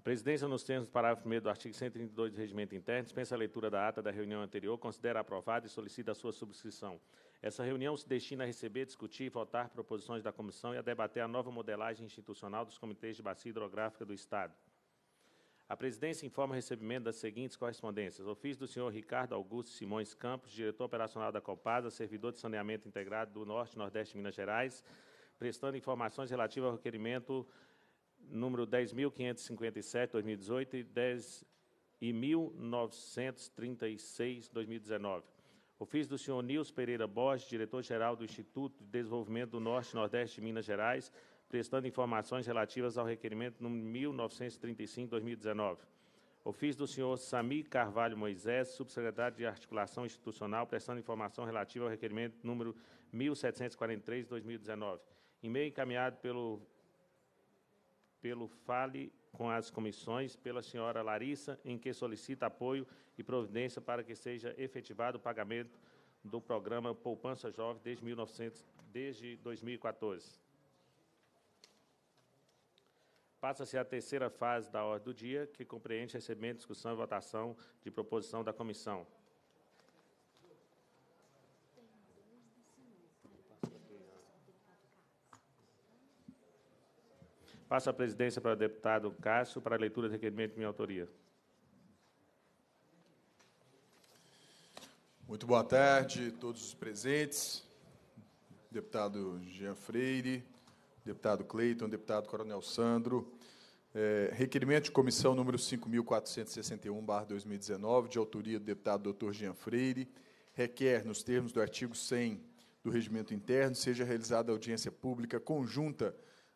A presidência, nos termos do parágrafo 1 do artigo 132 do Regimento Interno, dispensa a leitura da ata da reunião anterior, considera aprovada e solicita a sua subscrição. Essa reunião se destina a receber, discutir e votar proposições da comissão e a debater a nova modelagem institucional dos comitês de bacia hidrográfica do Estado. A presidência informa o recebimento das seguintes correspondências: ofício do senhor Ricardo Augusto Simões Campos, diretor operacional da Copasa, servidor de saneamento integrado do Norte e Nordeste de Minas Gerais, prestando informações relativas ao requerimento número 10.557, 2018 e 10936 1936, 2019. Ofício do senhor Nils Pereira Borges, diretor-geral do Instituto de Desenvolvimento do Norte e Nordeste de Minas Gerais, prestando informações relativas ao requerimento número 1935, 2019. Ofício do senhor Sami Carvalho Moisés, subsecretário de Articulação Institucional, prestando informação relativa ao requerimento número 1743, 2019. E-mail encaminhado pelo pelo Fale com as Comissões, pela senhora Larissa, em que solicita apoio e providência para que seja efetivado o pagamento do programa Poupança Jovem desde, 1900, desde 2014. Passa-se a terceira fase da ordem do dia, que compreende recebimento, discussão e votação de proposição da comissão. Passo a presidência para o deputado Cássio para a leitura do requerimento de minha autoria. Muito boa tarde a todos os presentes. Deputado Jean Freire, deputado Cleiton, deputado Coronel Sandro. É, requerimento de comissão número 5.461-2019, de autoria do deputado doutor Jean Freire, requer, nos termos do artigo 100 do Regimento Interno, seja realizada audiência pública conjunta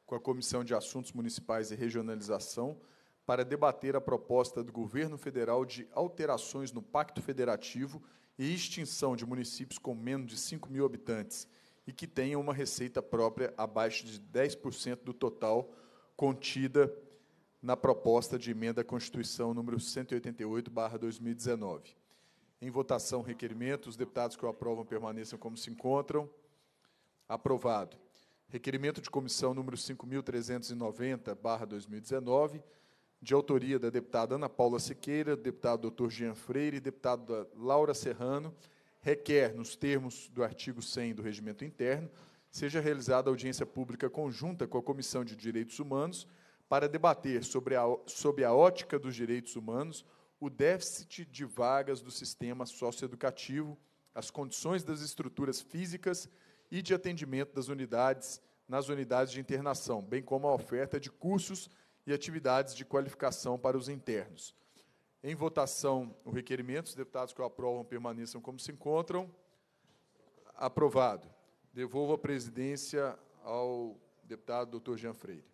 com a Comissão de Assuntos Municipais e Regionalização para debater a proposta do governo federal de alterações no Pacto Federativo e extinção de municípios com menos de 5 mil habitantes e que tenham uma receita própria abaixo de 10% do total contida na proposta de emenda à Constituição número 188/2019. Em votação, requerimento, os deputados que o aprovam permaneçam como se encontram. Aprovado requerimento de comissão número 5.390-2019, de autoria da deputada Ana Paula Siqueira, deputado doutor Jean Freire e deputada Laura Serrano, requer, nos termos do artigo 100 do Regimento Interno, seja realizada audiência pública conjunta com a Comissão de Direitos Humanos para debater, sobre a, sob a ótica dos direitos humanos, o déficit de vagas do sistema socioeducativo, as condições das estruturas físicas e de atendimento das unidades nas unidades de internação, bem como a oferta de cursos e atividades de qualificação para os internos. Em votação, o requerimento, os deputados que o aprovam permaneçam como se encontram. Aprovado. Devolvo a presidência ao deputado Dr. Jean Freire.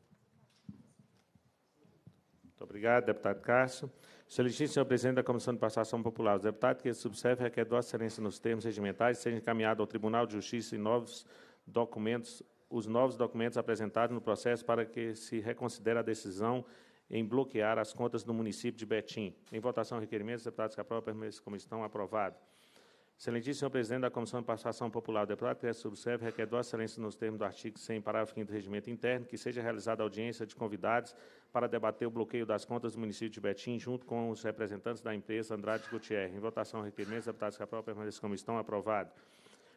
Muito obrigado, deputado Cássio. Solicito, senhor presidente da Comissão de Participação Popular, os deputados que subserve requer do excelência nos termos regimentais seja encaminhado ao Tribunal de Justiça e novos documentos, os novos documentos apresentados no processo para que se reconsidere a decisão em bloquear as contas do município de Betim. Em votação, requerimentos, deputados que aprovam, permaneçam como estão, aprovado. Excelentíssimo senhor presidente da Comissão de Participação Popular, o deputado que subserve requer do excelência nos termos do artigo 100, parágrafo 5 do Regimento Interno, que seja realizada audiência de convidados para debater o bloqueio das contas do município de Betim, junto com os representantes da empresa Andrade Gutierrez. Em votação, requerimentos, deputados que aprovam permaneçam como estão, aprovado.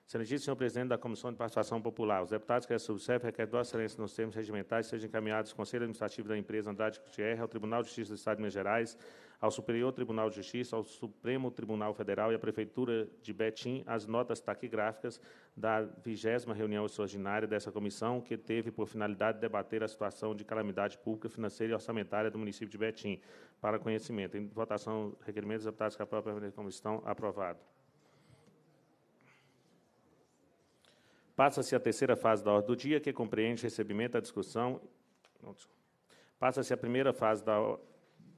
Excelentíssimo senhor presidente da Comissão de Participação Popular, os deputados que é subservem requer do Excelência nos termos regimentais sejam encaminhados ao Conselho Administrativo da empresa Andrade Gutierrez, ao Tribunal de Justiça do Estado de Minas Gerais, ao Superior Tribunal de Justiça, ao Supremo Tribunal Federal e à Prefeitura de Betim as notas taquigráficas da vigésima reunião extraordinária dessa comissão, que teve por finalidade debater a situação de calamidade pública, financeira e orçamentária do município de Betim, para conhecimento. Em votação, requerimentos deputados que aprovam como comissão aprovado. Passa-se a terceira fase da ordem do dia, que compreende o recebimento, a discussão. Passa-se a primeira fase da,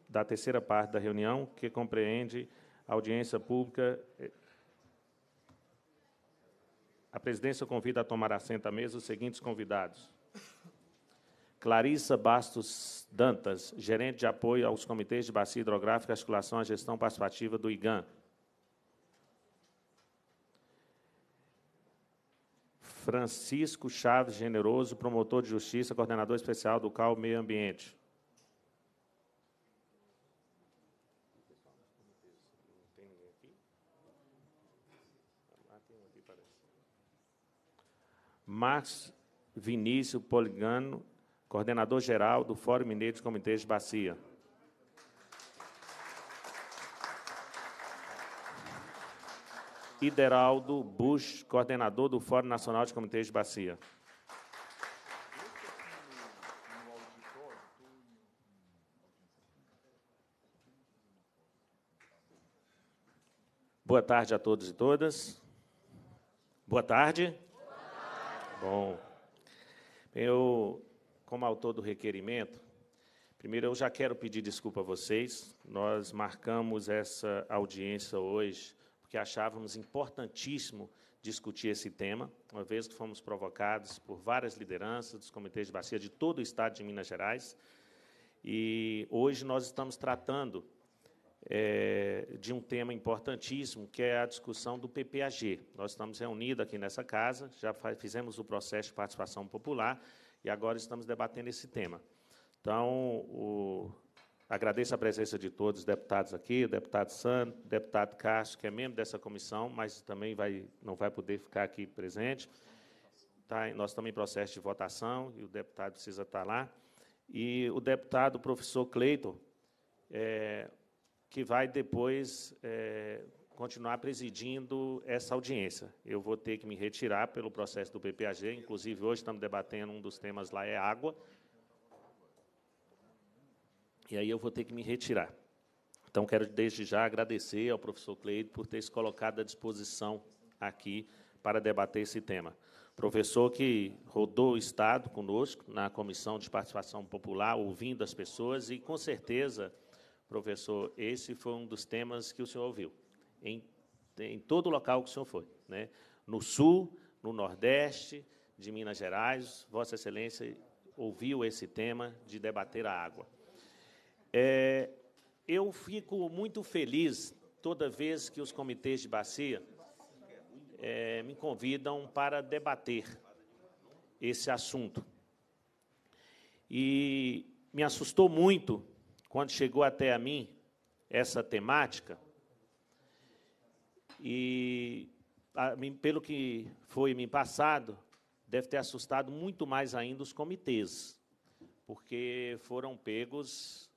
da terceira parte da reunião, que compreende a audiência pública. Eh, a presidência convida a tomar assento à mesa os seguintes convidados: Clarissa Bastos Dantas, gerente de apoio aos comitês de bacia hidrográfica, e articulação à gestão participativa do IGAN. Francisco Chaves Generoso, promotor de justiça, coordenador especial do CAL Meio Ambiente. Marcos Vinícius Poligano, coordenador-geral do Fórum Mineiro de Comitês de Bacia. Ideraldo Bush, coordenador do Fórum Nacional de Comitês de Bacia. Boa tarde a todos e todas. Boa tarde. Boa tarde. Bom, eu, como autor do requerimento, primeiro eu já quero pedir desculpa a vocês. Nós marcamos essa audiência hoje porque achávamos importantíssimo discutir esse tema, uma vez que fomos provocados por várias lideranças dos comitês de bacia de todo o estado de Minas Gerais. E hoje nós estamos tratando é, de um tema importantíssimo, que é a discussão do PPAG. Nós estamos reunidos aqui nessa casa, já fizemos o processo de participação popular e agora estamos debatendo esse tema. Então, o Agradeço a presença de todos os deputados aqui, o deputado Sano, o deputado Castro, que é membro dessa comissão, mas também vai, não vai poder ficar aqui presente. Tá, nós estamos em processo de votação e o deputado precisa estar lá. E o deputado professor Cleiton, é, que vai depois é, continuar presidindo essa audiência. Eu vou ter que me retirar pelo processo do PPAG, inclusive hoje estamos debatendo um dos temas lá é água, e aí eu vou ter que me retirar. Então, quero desde já agradecer ao professor Cleide por ter se colocado à disposição aqui para debater esse tema. Professor que rodou o Estado conosco na Comissão de Participação Popular, ouvindo as pessoas, e com certeza, professor, esse foi um dos temas que o senhor ouviu, em, em todo o local que o senhor foi. Né? No Sul, no Nordeste de Minas Gerais, Vossa Excelência ouviu esse tema de debater a água. É, eu fico muito feliz toda vez que os comitês de bacia é, me convidam para debater esse assunto. E me assustou muito quando chegou até a mim essa temática. E, a, pelo que foi me passado, deve ter assustado muito mais ainda os comitês, porque foram pegos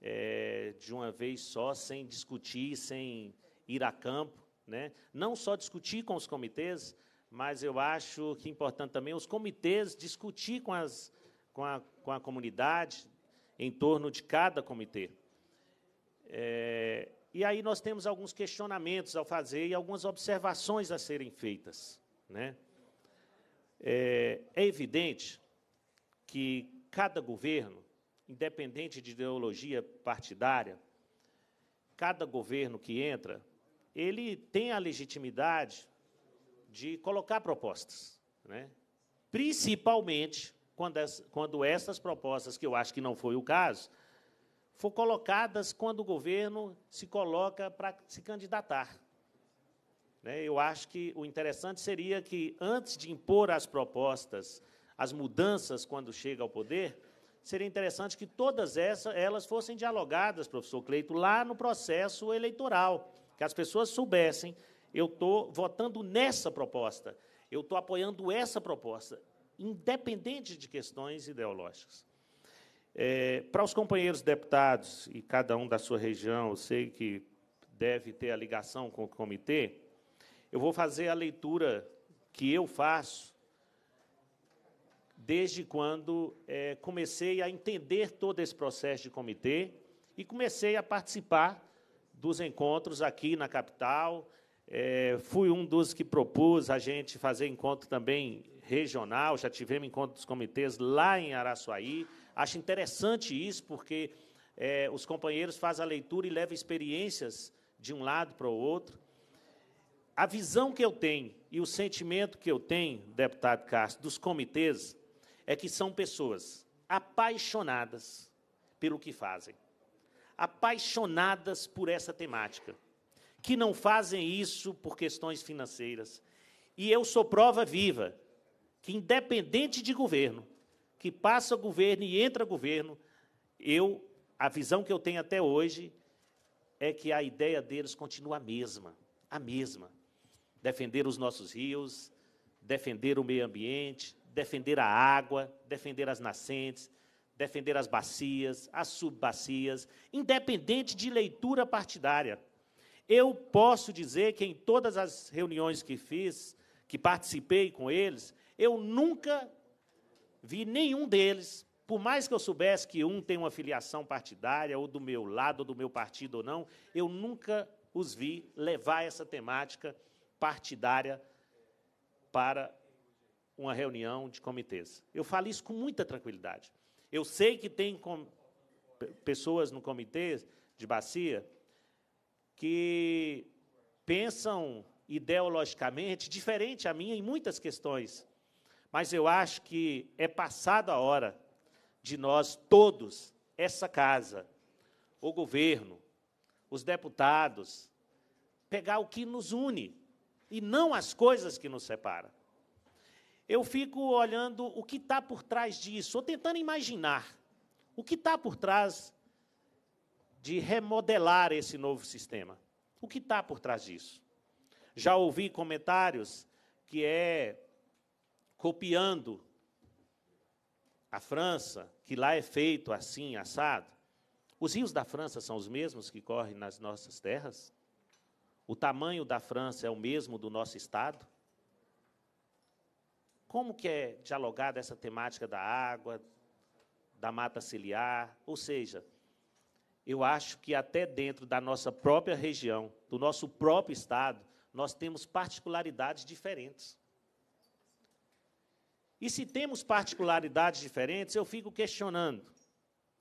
é, de uma vez só, sem discutir, sem ir a campo. Né? Não só discutir com os comitês, mas eu acho que é importante também os comitês discutir com, as, com, a, com a comunidade em torno de cada comitê. É, e aí nós temos alguns questionamentos ao fazer e algumas observações a serem feitas. Né? É, é evidente que cada governo independente de ideologia partidária, cada governo que entra, ele tem a legitimidade de colocar propostas, né? principalmente quando, as, quando essas propostas, que eu acho que não foi o caso, foram colocadas quando o governo se coloca para se candidatar. Né? Eu acho que o interessante seria que, antes de impor as propostas, as mudanças quando chega ao poder, seria interessante que todas essas, elas fossem dialogadas, professor Cleito, lá no processo eleitoral, que as pessoas soubessem, eu estou votando nessa proposta, eu estou apoiando essa proposta, independente de questões ideológicas. É, para os companheiros deputados, e cada um da sua região, eu sei que deve ter a ligação com o comitê, eu vou fazer a leitura que eu faço desde quando é, comecei a entender todo esse processo de comitê e comecei a participar dos encontros aqui na capital. É, fui um dos que propus a gente fazer encontro também regional, já tivemos encontros dos comitês lá em Araçuaí. Acho interessante isso, porque é, os companheiros fazem a leitura e levam experiências de um lado para o outro. A visão que eu tenho e o sentimento que eu tenho, deputado Castro, dos comitês, é que são pessoas apaixonadas pelo que fazem, apaixonadas por essa temática, que não fazem isso por questões financeiras. E eu sou prova viva que, independente de governo, que passa governo e entra governo, eu a visão que eu tenho até hoje é que a ideia deles continua a mesma, a mesma. Defender os nossos rios, defender o meio ambiente, defender a água, defender as nascentes, defender as bacias, as subbacias, independente de leitura partidária. Eu posso dizer que em todas as reuniões que fiz, que participei com eles, eu nunca vi nenhum deles, por mais que eu soubesse que um tem uma filiação partidária, ou do meu lado, ou do meu partido ou não, eu nunca os vi levar essa temática partidária para uma reunião de comitês. Eu falo isso com muita tranquilidade. Eu sei que tem pessoas no comitê de bacia que pensam ideologicamente diferente a minha em muitas questões. Mas eu acho que é passada a hora de nós todos, essa casa, o governo, os deputados, pegar o que nos une e não as coisas que nos separam eu fico olhando o que está por trás disso, ou tentando imaginar o que está por trás de remodelar esse novo sistema. O que está por trás disso? Já ouvi comentários que é copiando a França, que lá é feito assim, assado. Os rios da França são os mesmos que correm nas nossas terras? O tamanho da França é o mesmo do nosso estado? Como que é dialogada essa temática da água, da mata ciliar? Ou seja, eu acho que até dentro da nossa própria região, do nosso próprio estado, nós temos particularidades diferentes. E se temos particularidades diferentes, eu fico questionando.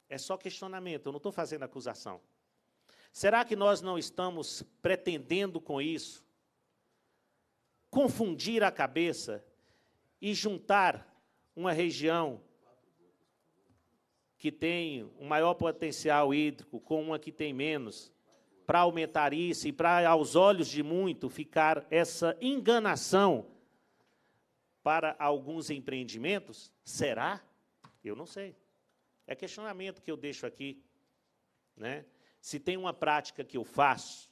É só questionamento, eu não estou fazendo acusação. Será que nós não estamos pretendendo com isso confundir a cabeça e juntar uma região que tem um maior potencial hídrico com uma que tem menos, para aumentar isso e para, aos olhos de muito, ficar essa enganação para alguns empreendimentos? Será? Eu não sei. É questionamento que eu deixo aqui. Né? Se tem uma prática que eu faço,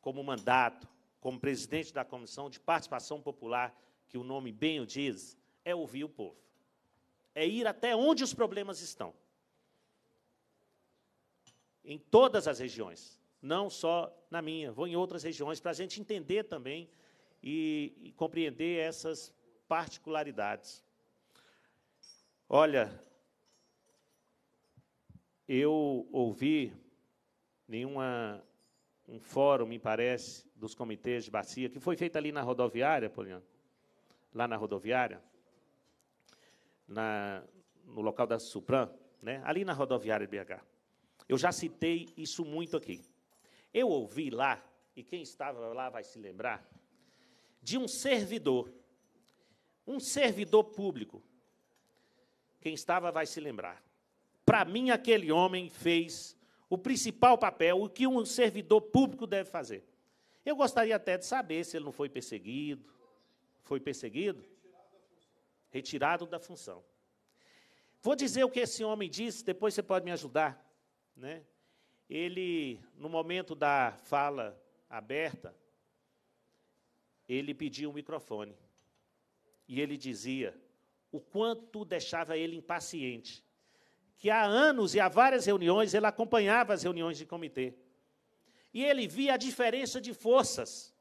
como mandato, como presidente da Comissão de Participação Popular que o nome bem o diz, é ouvir o povo. É ir até onde os problemas estão. Em todas as regiões, não só na minha, vou em outras regiões, para a gente entender também e, e compreender essas particularidades. Olha, eu ouvi em um fórum, me parece, dos comitês de bacia, que foi feito ali na rodoviária, Poliano, lá na rodoviária, na, no local da Supran, né, ali na rodoviária de BH. Eu já citei isso muito aqui. Eu ouvi lá, e quem estava lá vai se lembrar, de um servidor, um servidor público. Quem estava vai se lembrar. Para mim, aquele homem fez o principal papel, o que um servidor público deve fazer. Eu gostaria até de saber se ele não foi perseguido, foi perseguido? Retirado da função. Vou dizer o que esse homem disse, depois você pode me ajudar. Né? Ele, no momento da fala aberta, ele pediu o um microfone. E ele dizia o quanto deixava ele impaciente. Que há anos e há várias reuniões ele acompanhava as reuniões de comitê. E ele via a diferença de forças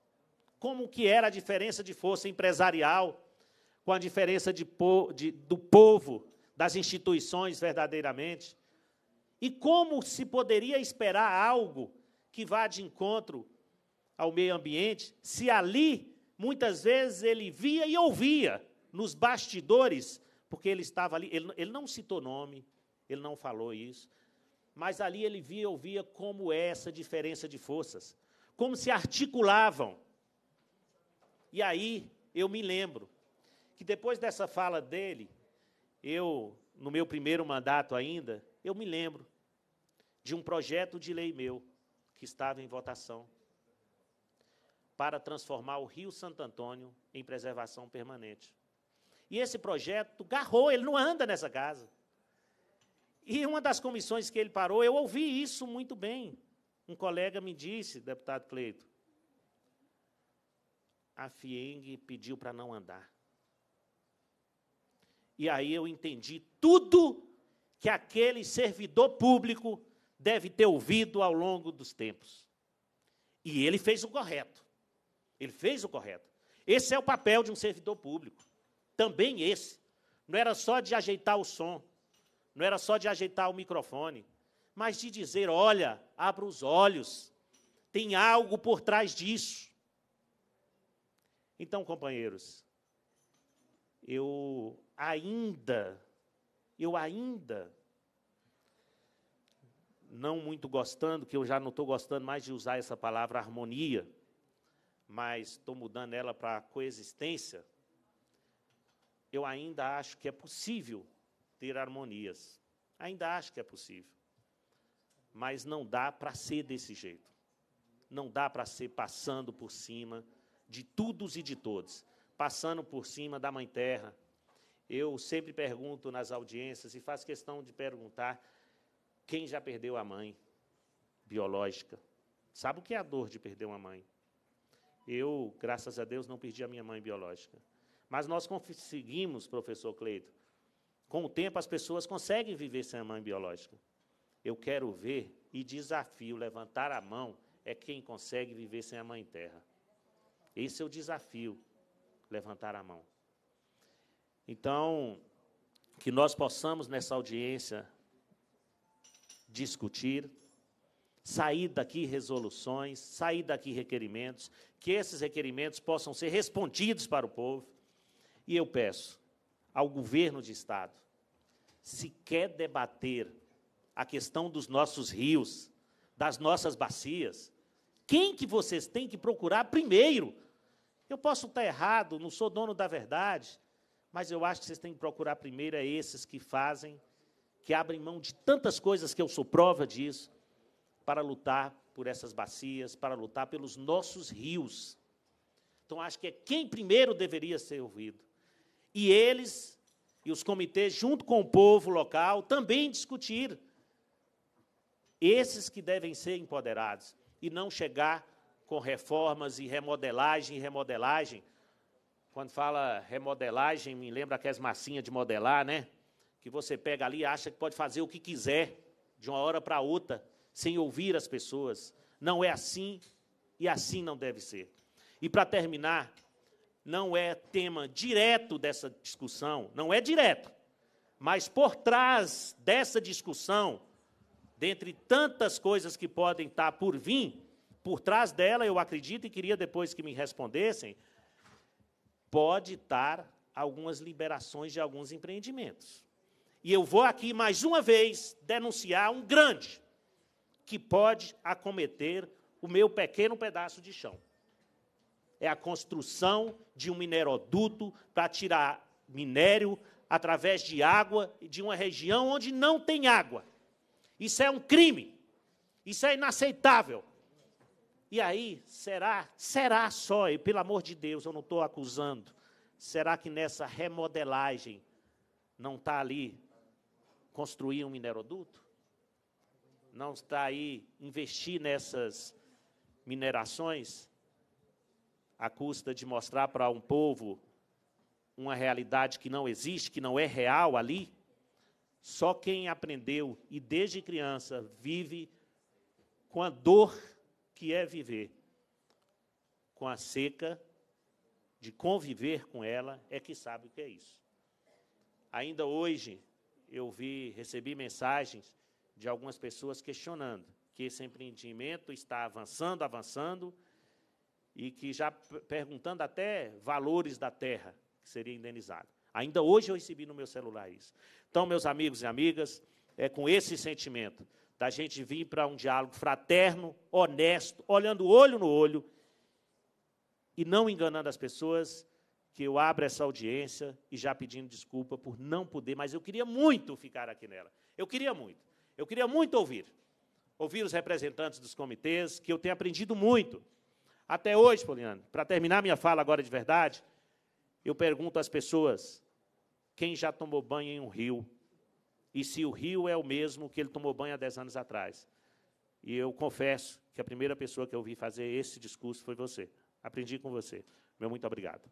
como que era a diferença de força empresarial com a diferença de, de, do povo, das instituições verdadeiramente? E como se poderia esperar algo que vá de encontro ao meio ambiente, se ali muitas vezes ele via e ouvia nos bastidores, porque ele estava ali, ele, ele não citou nome, ele não falou isso, mas ali ele via e ouvia como é essa diferença de forças, como se articulavam e aí eu me lembro que depois dessa fala dele, eu, no meu primeiro mandato ainda, eu me lembro de um projeto de lei meu que estava em votação para transformar o Rio Santo Antônio em preservação permanente. E esse projeto garrou, ele não anda nessa casa. E uma das comissões que ele parou, eu ouvi isso muito bem. Um colega me disse, deputado Cleito, a FIENG pediu para não andar. E aí eu entendi tudo que aquele servidor público deve ter ouvido ao longo dos tempos. E ele fez o correto. Ele fez o correto. Esse é o papel de um servidor público. Também esse. Não era só de ajeitar o som, não era só de ajeitar o microfone, mas de dizer: olha, abra os olhos, tem algo por trás disso. Então, companheiros, eu ainda, eu ainda, não muito gostando, que eu já não estou gostando mais de usar essa palavra harmonia, mas estou mudando ela para coexistência, eu ainda acho que é possível ter harmonias. Ainda acho que é possível. Mas não dá para ser desse jeito. Não dá para ser passando por cima de todos e de todos, passando por cima da Mãe Terra. Eu sempre pergunto nas audiências e faço questão de perguntar quem já perdeu a mãe biológica. Sabe o que é a dor de perder uma mãe? Eu, graças a Deus, não perdi a minha mãe biológica. Mas nós conseguimos, professor Cleito, com o tempo as pessoas conseguem viver sem a mãe biológica. Eu quero ver e desafio levantar a mão é quem consegue viver sem a mãe terra. Esse é o desafio, levantar a mão. Então, que nós possamos nessa audiência discutir, sair daqui resoluções, sair daqui requerimentos, que esses requerimentos possam ser respondidos para o povo. E eu peço ao governo de Estado, se quer debater a questão dos nossos rios, das nossas bacias, quem que vocês têm que procurar primeiro eu posso estar errado, não sou dono da verdade, mas eu acho que vocês têm que procurar primeiro é esses que fazem, que abrem mão de tantas coisas que eu sou prova disso, para lutar por essas bacias, para lutar pelos nossos rios. Então acho que é quem primeiro deveria ser ouvido. E eles e os comitês, junto com o povo local, também discutir esses que devem ser empoderados e não chegar com reformas e remodelagem, remodelagem. Quando fala remodelagem, me lembra aquelas massinhas de modelar, né? Que você pega ali e acha que pode fazer o que quiser, de uma hora para outra, sem ouvir as pessoas. Não é assim e assim não deve ser. E para terminar, não é tema direto dessa discussão, não é direto, mas por trás dessa discussão, dentre tantas coisas que podem estar tá por vir, por trás dela, eu acredito e queria depois que me respondessem, pode estar algumas liberações de alguns empreendimentos. E eu vou aqui mais uma vez denunciar um grande que pode acometer o meu pequeno pedaço de chão. É a construção de um mineroduto para tirar minério através de água de uma região onde não tem água. Isso é um crime. Isso é inaceitável. E aí, será, será só, e pelo amor de Deus, eu não estou acusando, será que nessa remodelagem não está ali construir um mineroduto? Não está aí investir nessas minerações à custa de mostrar para um povo uma realidade que não existe, que não é real ali? Só quem aprendeu e desde criança vive com a dor que é viver com a seca, de conviver com ela, é que sabe o que é isso. Ainda hoje eu vi, recebi mensagens de algumas pessoas questionando que esse empreendimento está avançando, avançando, e que já perguntando até valores da terra que seria indenizado. Ainda hoje eu recebi no meu celular isso. Então, meus amigos e amigas, é com esse sentimento da gente vir para um diálogo fraterno, honesto, olhando olho no olho e não enganando as pessoas, que eu abro essa audiência e já pedindo desculpa por não poder, mas eu queria muito ficar aqui nela. Eu queria muito. Eu queria muito ouvir. Ouvir os representantes dos comitês, que eu tenho aprendido muito. Até hoje, Poliano, para terminar minha fala agora de verdade, eu pergunto às pessoas: quem já tomou banho em um rio e se o rio é o mesmo que ele tomou banho há 10 anos atrás. E eu confesso que a primeira pessoa que eu vi fazer esse discurso foi você. Aprendi com você. Meu muito obrigado.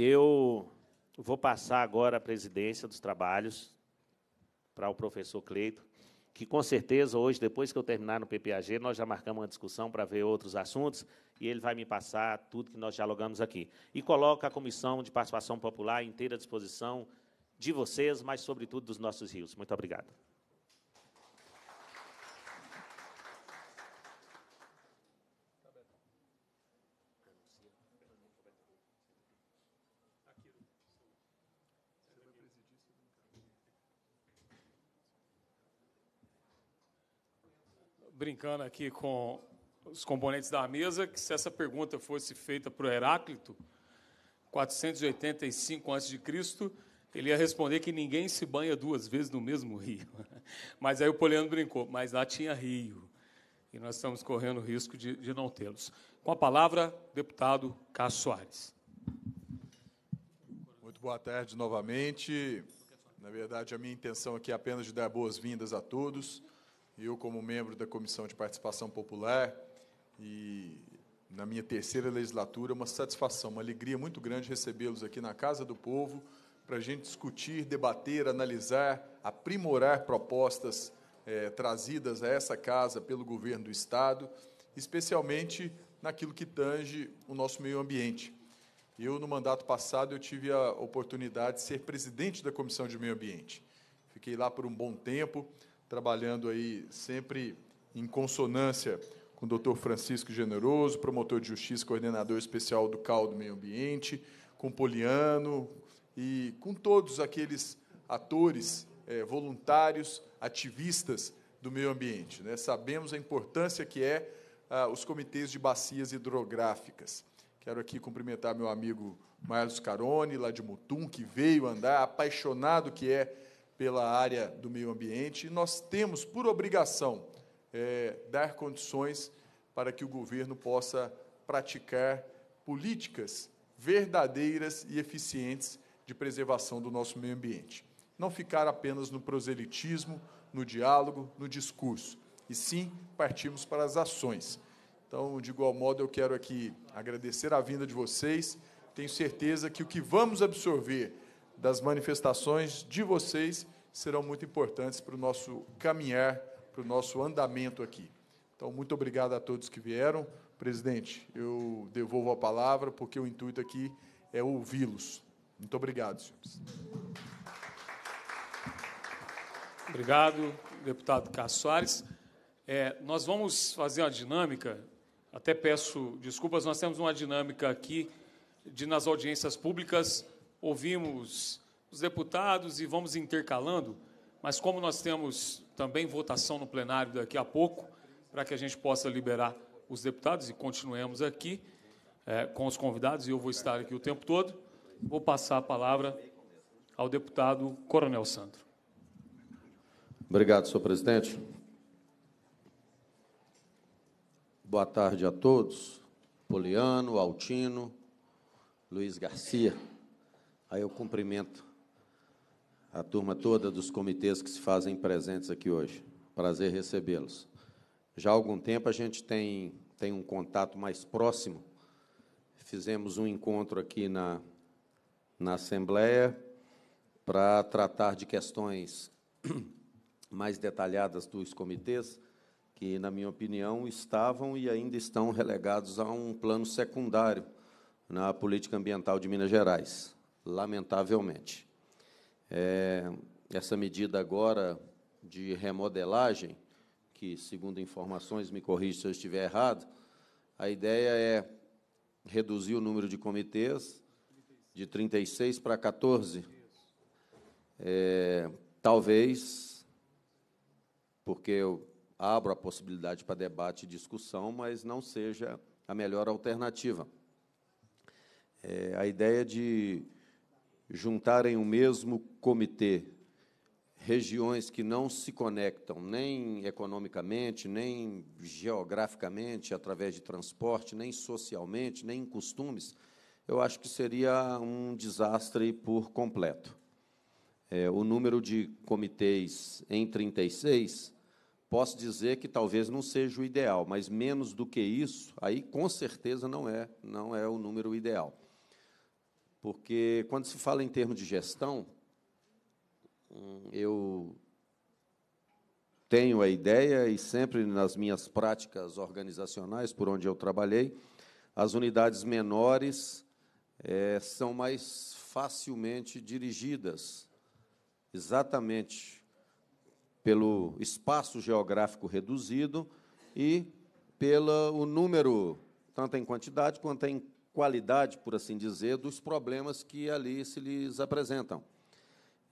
eu vou passar agora a presidência dos trabalhos para o professor Cleito, que com certeza hoje, depois que eu terminar no PPAG, nós já marcamos uma discussão para ver outros assuntos e ele vai me passar tudo que nós dialogamos aqui. E coloca a Comissão de Participação Popular inteira à disposição de vocês, mas, sobretudo, dos nossos rios. Muito obrigado. brincando aqui com os componentes da mesa que se essa pergunta fosse feita para o Heráclito, 485 a.C., ele ia responder que ninguém se banha duas vezes no mesmo rio. Mas aí o Poliano brincou, mas lá tinha rio. E nós estamos correndo o risco de, de não tê-los. Com a palavra, deputado Cássio Soares. Muito boa tarde novamente. Na verdade, a minha intenção aqui é apenas de dar boas-vindas a todos eu, como membro da Comissão de Participação Popular, e na minha terceira legislatura, uma satisfação, uma alegria muito grande recebê-los aqui na Casa do Povo para a gente discutir, debater, analisar, aprimorar propostas é, trazidas a essa casa pelo governo do Estado, especialmente naquilo que tange o nosso meio ambiente. Eu, no mandato passado, eu tive a oportunidade de ser presidente da Comissão de Meio Ambiente. Fiquei lá por um bom tempo, trabalhando aí sempre em consonância com o doutor Francisco Generoso, promotor de justiça, coordenador especial do CAL do Meio Ambiente, com Poliano e com todos aqueles atores eh, voluntários, ativistas do meio ambiente. Né? Sabemos a importância que é ah, os comitês de bacias hidrográficas. Quero aqui cumprimentar meu amigo Marlos Carone, lá de Mutum, que veio andar, apaixonado que é pela área do meio ambiente e nós temos por obrigação é, dar condições para que o governo possa praticar políticas verdadeiras e eficientes de preservação do nosso meio ambiente. Não ficar apenas no proselitismo, no diálogo, no discurso, e sim partirmos para as ações. Então, de igual modo, eu quero aqui agradecer a vinda de vocês. Tenho certeza que o que vamos absorver das manifestações de vocês serão muito importantes para o nosso caminhar, para o nosso andamento aqui. Então, muito obrigado a todos que vieram. Presidente, eu devolvo a palavra, porque o intuito aqui é ouvi-los. Muito obrigado, senhores. Obrigado, deputado Cássio Soares. É, nós vamos fazer uma dinâmica, até peço desculpas, nós temos uma dinâmica aqui de, nas audiências públicas, ouvimos os deputados e vamos intercalando, mas como nós temos também votação no plenário daqui a pouco, para que a gente possa liberar os deputados e continuemos aqui é, com os convidados, e eu vou estar aqui o tempo todo, vou passar a palavra ao deputado Coronel Sandro. Obrigado, senhor presidente. Boa tarde a todos. Poliano, Altino, Luiz Garcia. Aí eu cumprimento a turma toda dos comitês que se fazem presentes aqui hoje. Prazer recebê-los. Já há algum tempo a gente tem, tem um contato mais próximo. Fizemos um encontro aqui na, na Assembleia para tratar de questões mais detalhadas dos comitês, que, na minha opinião, estavam e ainda estão relegados a um plano secundário na política ambiental de Minas Gerais lamentavelmente. É, essa medida agora de remodelagem, que, segundo informações, me corrija se eu estiver errado, a ideia é reduzir o número de comitês de 36 para 14. É, talvez, porque eu abro a possibilidade para debate e discussão, mas não seja a melhor alternativa. É, a ideia de juntarem o mesmo comitê regiões que não se conectam nem economicamente, nem geograficamente, através de transporte, nem socialmente, nem em costumes, eu acho que seria um desastre por completo. É, o número de comitês em 36, posso dizer que talvez não seja o ideal, mas menos do que isso, aí com certeza não é, não é o número ideal porque quando se fala em termos de gestão, hum, eu tenho a ideia e sempre nas minhas práticas organizacionais, por onde eu trabalhei, as unidades menores é, são mais facilmente dirigidas, exatamente pelo espaço geográfico reduzido e pelo número, tanto em quantidade quanto em qualidade, por assim dizer, dos problemas que ali se lhes apresentam.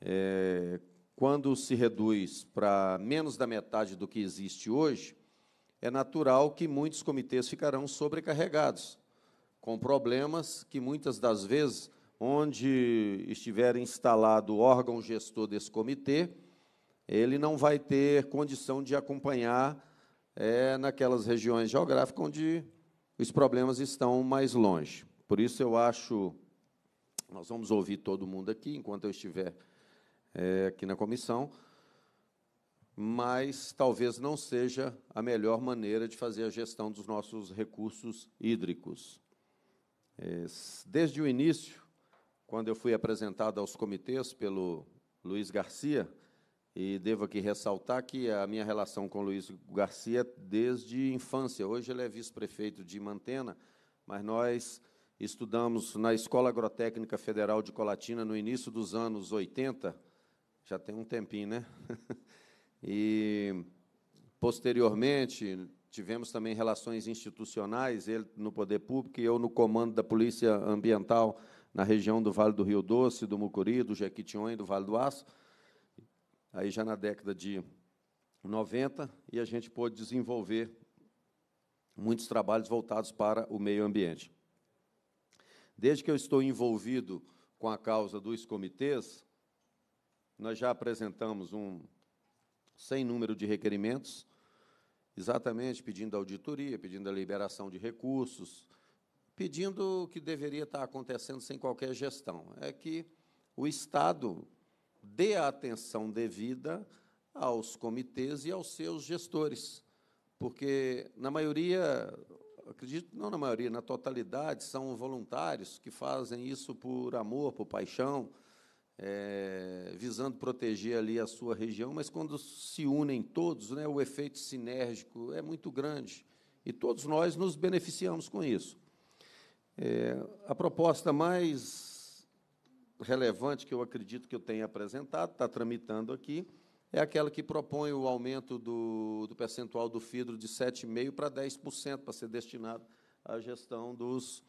É, quando se reduz para menos da metade do que existe hoje, é natural que muitos comitês ficarão sobrecarregados, com problemas que muitas das vezes, onde estiver instalado o órgão gestor desse comitê, ele não vai ter condição de acompanhar é, naquelas regiões geográficas onde os problemas estão mais longe. Por isso, eu acho. Nós vamos ouvir todo mundo aqui, enquanto eu estiver é, aqui na comissão, mas talvez não seja a melhor maneira de fazer a gestão dos nossos recursos hídricos. É, desde o início, quando eu fui apresentado aos comitês pelo Luiz Garcia, e devo aqui ressaltar que a minha relação com o Luiz Garcia desde infância. Hoje ele é vice-prefeito de Mantena, mas nós estudamos na Escola Agrotécnica Federal de Colatina no início dos anos 80, já tem um tempinho, né? e posteriormente tivemos também relações institucionais, ele no poder público e eu no comando da Polícia Ambiental na região do Vale do Rio Doce, do Mucuri, do Jequitinhonha e do Vale do Aço aí já na década de 90, e a gente pôde desenvolver muitos trabalhos voltados para o meio ambiente. Desde que eu estou envolvido com a causa dos comitês, nós já apresentamos um sem número de requerimentos, exatamente pedindo auditoria, pedindo a liberação de recursos, pedindo o que deveria estar acontecendo sem qualquer gestão. É que o Estado dê a atenção devida aos comitês e aos seus gestores, porque, na maioria, acredito, não na maioria, na totalidade, são voluntários que fazem isso por amor, por paixão, é, visando proteger ali a sua região, mas quando se unem todos, né, o efeito sinérgico é muito grande e todos nós nos beneficiamos com isso. É, a proposta mais relevante que eu acredito que eu tenha apresentado, está tramitando aqui, é aquela que propõe o aumento do, do percentual do FIDRO de 7,5% para 10%, para ser destinado à gestão dos,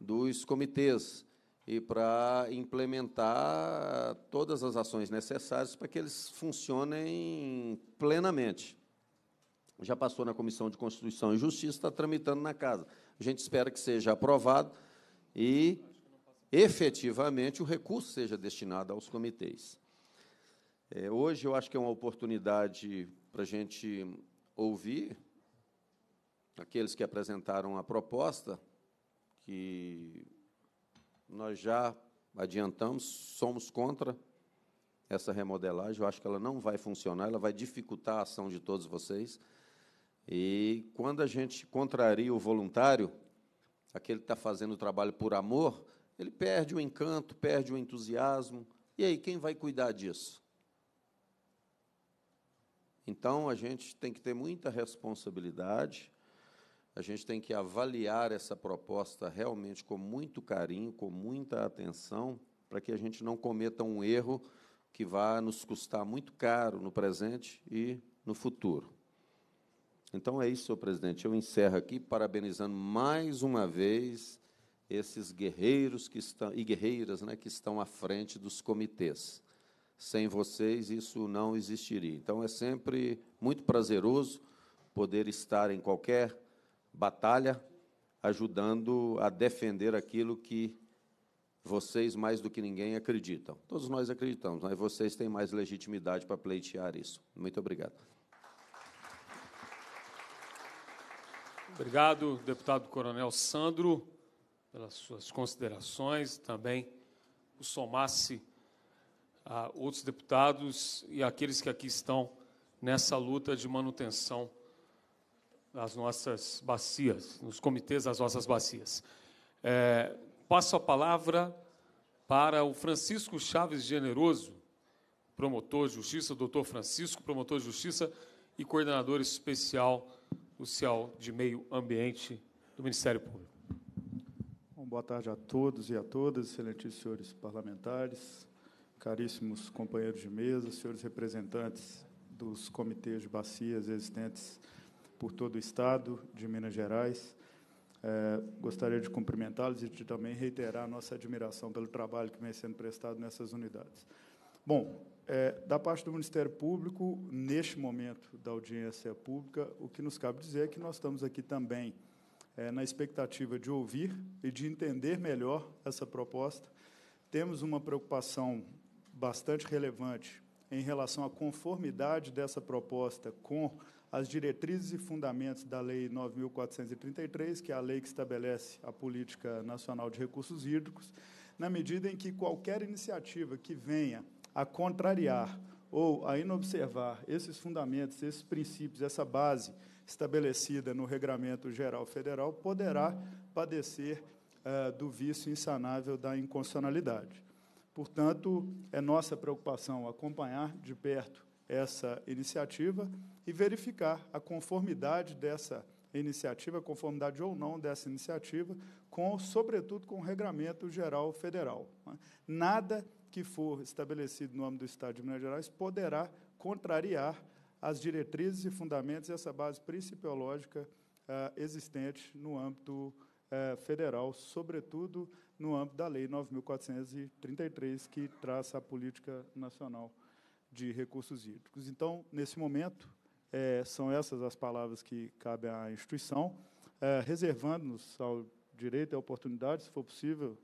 dos comitês e para implementar todas as ações necessárias para que eles funcionem plenamente. Já passou na Comissão de Constituição e Justiça, está tramitando na Casa. A gente espera que seja aprovado e efetivamente o recurso seja destinado aos comitês. É, hoje eu acho que é uma oportunidade para a gente ouvir aqueles que apresentaram a proposta, que nós já adiantamos, somos contra essa remodelagem, eu acho que ela não vai funcionar, ela vai dificultar a ação de todos vocês. E quando a gente contraria o voluntário, aquele que está fazendo o trabalho por amor, ele perde o encanto, perde o entusiasmo. E aí, quem vai cuidar disso? Então, a gente tem que ter muita responsabilidade, a gente tem que avaliar essa proposta realmente com muito carinho, com muita atenção, para que a gente não cometa um erro que vá nos custar muito caro no presente e no futuro. Então é isso, senhor presidente. Eu encerro aqui parabenizando mais uma vez esses guerreiros que estão, e guerreiras né, que estão à frente dos comitês. Sem vocês, isso não existiria. Então, é sempre muito prazeroso poder estar em qualquer batalha, ajudando a defender aquilo que vocês, mais do que ninguém, acreditam. Todos nós acreditamos, mas vocês têm mais legitimidade para pleitear isso. Muito obrigado. Obrigado, deputado Coronel Sandro pelas suas considerações, também o somasse a outros deputados e aqueles que aqui estão nessa luta de manutenção das nossas bacias, nos comitês das nossas bacias. É, passo a palavra para o Francisco Chaves Generoso, promotor de justiça, doutor Francisco, promotor de justiça e coordenador especial do CEAL de Meio Ambiente do Ministério Público. Bom, boa tarde a todos e a todas, excelentíssimos senhores parlamentares, caríssimos companheiros de mesa, senhores representantes dos comitês de bacias existentes por todo o Estado de Minas Gerais. É, gostaria de cumprimentá-los e de também reiterar nossa admiração pelo trabalho que vem sendo prestado nessas unidades. Bom, é, da parte do Ministério Público, neste momento da audiência pública, o que nos cabe dizer é que nós estamos aqui também é, na expectativa de ouvir e de entender melhor essa proposta. Temos uma preocupação bastante relevante em relação à conformidade dessa proposta com as diretrizes e fundamentos da Lei 9.433, que é a lei que estabelece a Política Nacional de Recursos Hídricos, na medida em que qualquer iniciativa que venha a contrariar ou a inobservar esses fundamentos, esses princípios, essa base estabelecida no Regramento Geral Federal poderá padecer uh, do vício insanável da inconstitucionalidade. Portanto, é nossa preocupação acompanhar de perto essa iniciativa e verificar a conformidade dessa iniciativa, a conformidade ou não dessa iniciativa, com, sobretudo, com o regramento geral federal. Né? Nada que for estabelecido no âmbito do Estado de Minas Gerais poderá contrariar as diretrizes e fundamentos e essa base principiológica uh, existente no âmbito uh, federal, sobretudo no âmbito da Lei 9.433, que traça a política nacional de recursos hídricos. Então, nesse momento, eh, são essas as palavras que cabem à instituição, reservando-nos ao direito e à oportunidade, se for possível,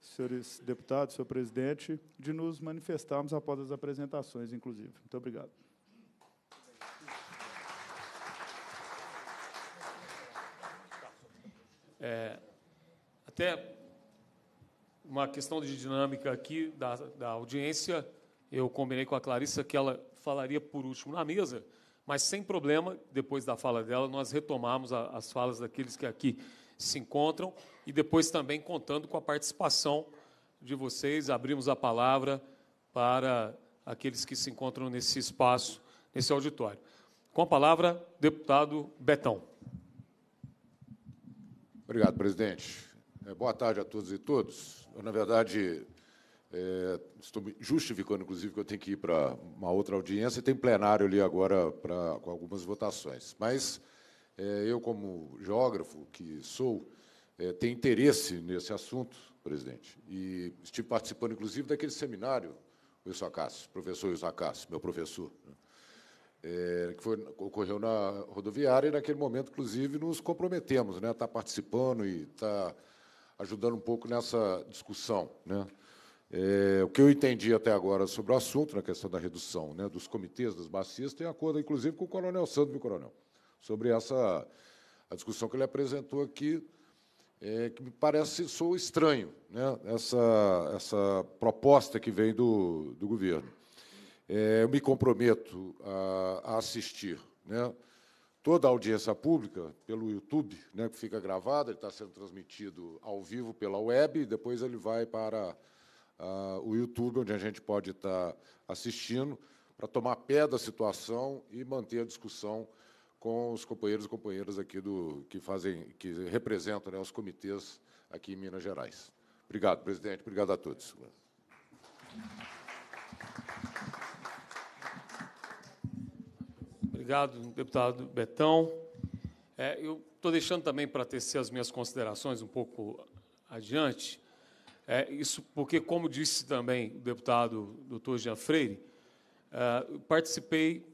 senhores deputados, senhor presidente, de nos manifestarmos após as apresentações, inclusive. Muito obrigado. É, até uma questão de dinâmica aqui da, da audiência, eu combinei com a Clarissa que ela falaria por último na mesa, mas sem problema, depois da fala dela, nós retomamos a, as falas daqueles que aqui se encontram e depois também contando com a participação de vocês, abrimos a palavra para aqueles que se encontram nesse espaço, nesse auditório. Com a palavra, deputado Betão. Obrigado, presidente. É, boa tarde a todos e todos. Eu, na verdade, é, estou justificando, inclusive, que eu tenho que ir para uma outra audiência e tem plenário ali agora para, com algumas votações. Mas é, eu, como geógrafo que sou, é, tenho interesse nesse assunto, presidente, e estive participando, inclusive, daquele seminário, o professor Wilson Acácio, meu professor, né? é, que foi, ocorreu na rodoviária, e naquele momento, inclusive, nos comprometemos né, a tá estar participando e estar tá ajudando um pouco nessa discussão. Né? É, o que eu entendi até agora sobre o assunto, na questão da redução né, dos comitês, das bacias, tem acordo, inclusive, com o coronel Santos, meu coronel, sobre essa a discussão que ele apresentou aqui, é, que me parece sou estranho, né, essa, essa proposta que vem do, do governo. É, eu me comprometo a, a assistir. Né? Toda a audiência pública, pelo YouTube, né, que fica gravada, ele está sendo transmitido ao vivo pela web, e depois ele vai para a, o YouTube, onde a gente pode estar tá assistindo, para tomar pé da situação e manter a discussão com os companheiros e companheiras aqui do que fazem, que representam né, os comitês aqui em Minas Gerais. Obrigado, presidente. Obrigado a todos. Obrigado, deputado Betão. É, eu estou deixando também para tecer as minhas considerações um pouco adiante. É, isso porque, como disse também o deputado doutor Jean Freire, é, participei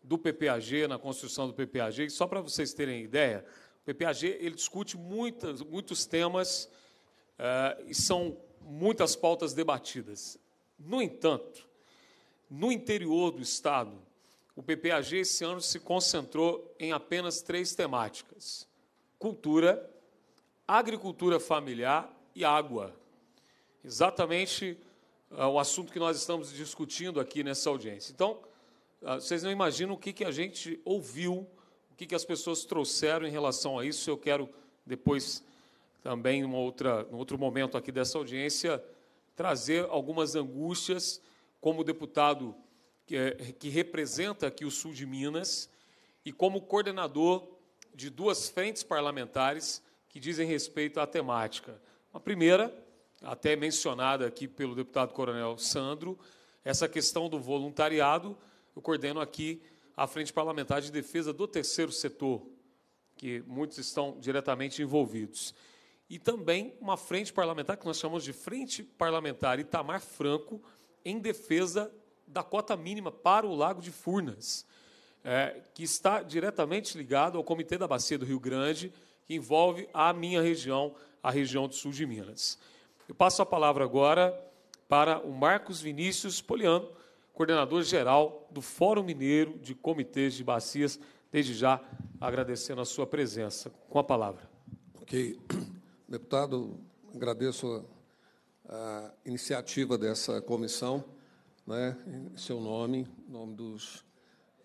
do PPAG, na construção do PPAG, e só para vocês terem ideia, o PPAG ele discute muitas, muitos temas é, e são muitas pautas debatidas. No entanto, no interior do Estado, o PPAG esse ano se concentrou em apenas três temáticas: cultura, agricultura familiar e água. Exatamente ah, o assunto que nós estamos discutindo aqui nessa audiência. Então, ah, vocês não imaginam o que, que a gente ouviu, o que, que as pessoas trouxeram em relação a isso. Eu quero depois também em um outro momento aqui dessa audiência trazer algumas angústias como deputado que, é, que representa aqui o sul de Minas, e como coordenador de duas frentes parlamentares que dizem respeito à temática. A primeira, até mencionada aqui pelo deputado Coronel Sandro, essa questão do voluntariado, eu coordeno aqui a Frente Parlamentar de Defesa do Terceiro Setor, que muitos estão diretamente envolvidos. E também uma frente parlamentar que nós chamamos de Frente Parlamentar Itamar Franco em defesa da cota mínima para o Lago de Furnas, é, que está diretamente ligado ao Comitê da Bacia do Rio Grande, que envolve a minha região, a região do sul de Minas. Eu passo a palavra agora para o Marcos Vinícius Poliano, coordenador-geral do Fórum Mineiro de Comitês de Bacias, desde já agradecendo a sua presença. Com a palavra. Ok. Deputado, agradeço a iniciativa dessa comissão né, seu nome, nome dos,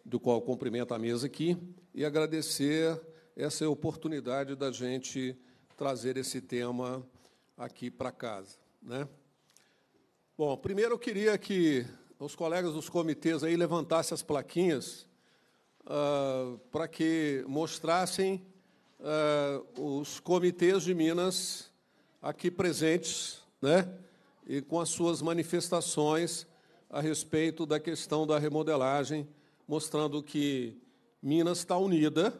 do qual cumprimento a mesa aqui, e agradecer essa oportunidade da gente trazer esse tema aqui para casa. Né? Bom, primeiro eu queria que os colegas dos comitês aí levantassem as plaquinhas uh, ah, para que mostrassem uh, os comitês de Minas aqui presentes, né? E com as suas manifestações a respeito da questão da remodelagem, mostrando que Minas está unida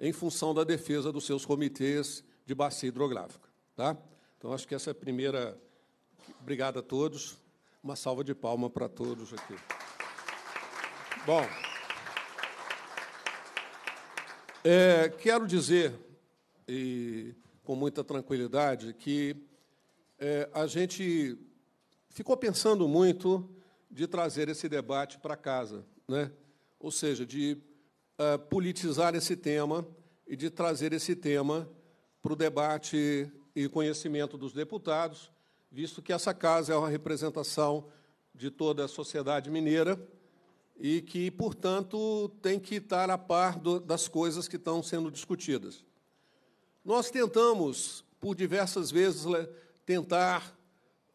em função da defesa dos seus comitês de bacia hidrográfica. Tá? Então, acho que essa é a primeira. Obrigado a todos. Uma salva de palma para todos aqui. Bom, é, quero dizer, e com muita tranquilidade, que é, a gente ficou pensando muito de trazer esse debate para casa, né? ou seja, de uh, politizar esse tema e de trazer esse tema para o debate e conhecimento dos deputados, visto que essa casa é uma representação de toda a sociedade mineira e que, portanto, tem que estar a par do, das coisas que estão sendo discutidas. Nós tentamos, por diversas vezes, tentar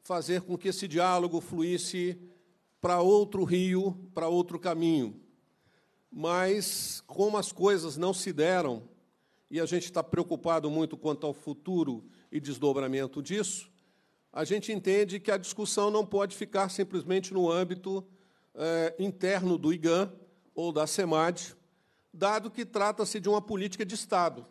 fazer com que esse diálogo fluísse para outro rio, para outro caminho. Mas como as coisas não se deram, e a gente está preocupado muito quanto ao futuro e desdobramento disso, a gente entende que a discussão não pode ficar simplesmente no âmbito eh, interno do IGAN ou da SEMAD, dado que trata-se de uma política de Estado.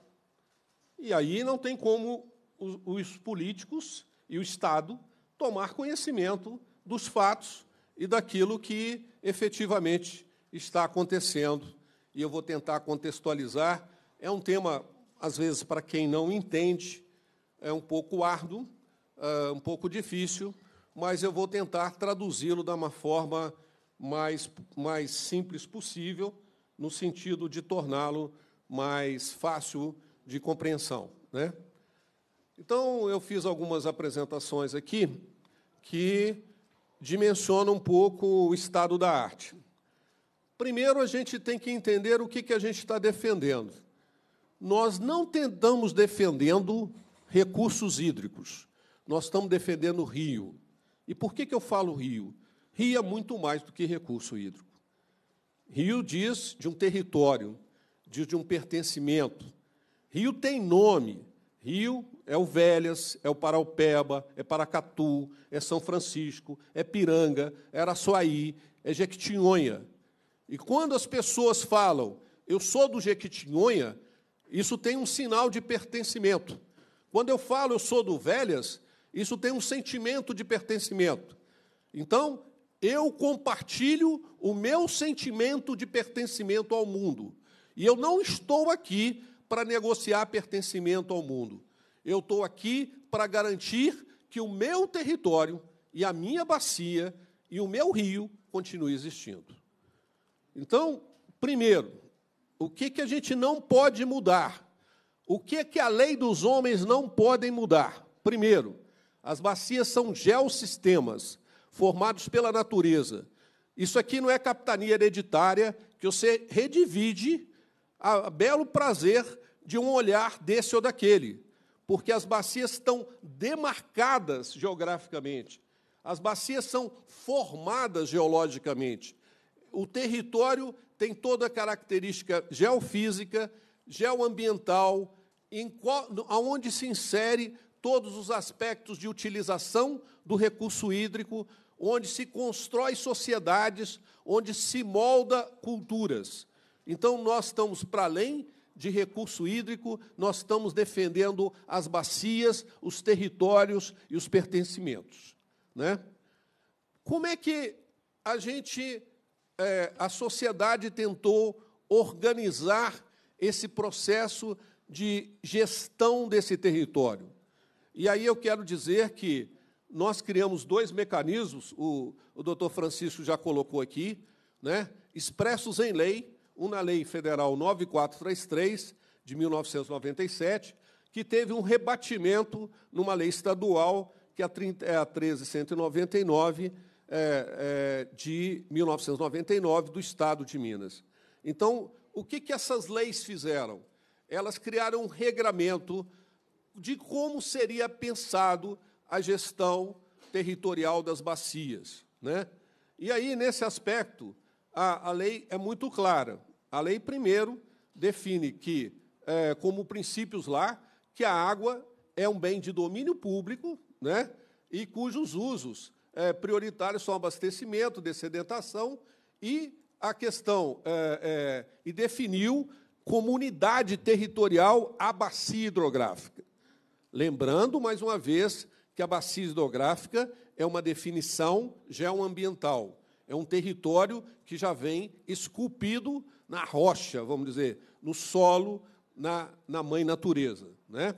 E aí não tem como os, os políticos e o Estado tomar conhecimento dos fatos e daquilo que efetivamente está acontecendo. E eu vou tentar contextualizar. É um tema, às vezes, para quem não entende, é um pouco árduo, ah, um pouco difícil, mas eu vou tentar traduzi-lo da uma forma mais, mais simples possível, no sentido de torná-lo mais fácil de compreensão. Né? Então, eu fiz algumas apresentações aqui que dimensiona um pouco o estado da arte. Primeiro, a gente tem que entender o que, que a gente está defendendo. Nós não tentamos defendendo recursos hídricos, nós estamos defendendo rio. E por que, que eu falo rio? Rio é muito mais do que recurso hídrico. Rio diz de um território, diz de um pertencimento. Rio tem nome, Rio é o Velhas, é o Paraupeba, é Paracatu, é São Francisco, é Piranga, é Araçuaí, é Jequitinhonha. E quando as pessoas falam, eu sou do Jequitinhonha, isso tem um sinal de pertencimento. Quando eu falo, eu sou do Velhas, isso tem um sentimento de pertencimento. Então, eu compartilho o meu sentimento de pertencimento ao mundo. E eu não estou aqui para negociar pertencimento ao mundo. Eu estou aqui para garantir que o meu território e a minha bacia e o meu rio continuem existindo. Então, primeiro, o que, que a gente não pode mudar? O que, que a lei dos homens não podem mudar? Primeiro, as bacias são geossistemas formados pela natureza. Isso aqui não é capitania hereditária que você redivide a belo prazer de um olhar desse ou daquele, porque as bacias estão demarcadas geograficamente, as bacias são formadas geologicamente. O território tem toda a característica geofísica, geoambiental, em qual, aonde se insere todos os aspectos de utilização do recurso hídrico, onde se constrói sociedades, onde se molda culturas. Então, nós estamos para além de recurso hídrico, nós estamos defendendo as bacias, os territórios e os pertencimentos. Né? Como é que a gente, é, a sociedade tentou organizar esse processo de gestão desse território? E aí eu quero dizer que nós criamos dois mecanismos, o, o doutor Francisco já colocou aqui, né, expressos em lei, um na Lei Federal 9433, de 1997, que teve um rebatimento numa lei estadual, que é a 13199, é, é, é, de 1999, do Estado de Minas. Então, o que, que essas leis fizeram? Elas criaram um regramento de como seria pensado a gestão territorial das bacias. Né? E aí, nesse aspecto, a, a lei é muito clara. A lei, primeiro, define que, é, como princípios lá, que a água é um bem de domínio público né, e cujos usos é, prioritários são abastecimento, dessedentação e a questão, é, é e definiu comunidade territorial a bacia hidrográfica. Lembrando, mais uma vez, que a bacia hidrográfica é uma definição geoambiental, é um território que já vem esculpido na rocha, vamos dizer, no solo, na, na mãe natureza. Né?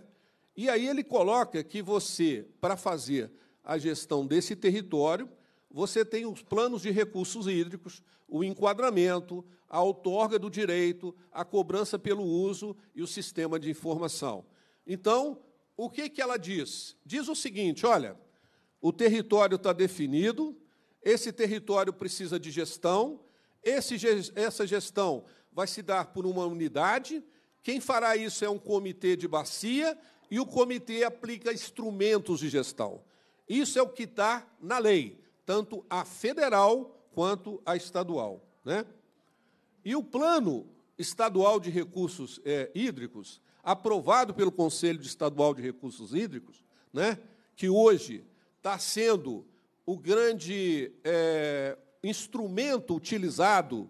E aí ele coloca que você, para fazer a gestão desse território, você tem os planos de recursos hídricos, o enquadramento, a outorga do direito, a cobrança pelo uso e o sistema de informação. Então, o que, que ela diz? Diz o seguinte: olha, o território está definido, esse território precisa de gestão, esse, essa gestão vai se dar por uma unidade. Quem fará isso é um comitê de bacia e o comitê aplica instrumentos de gestão. Isso é o que está na lei, tanto a federal quanto a estadual. Né? E o Plano Estadual de Recursos é, Hídricos, aprovado pelo Conselho Estadual de Recursos Hídricos, né, que hoje está sendo o grande é, instrumento utilizado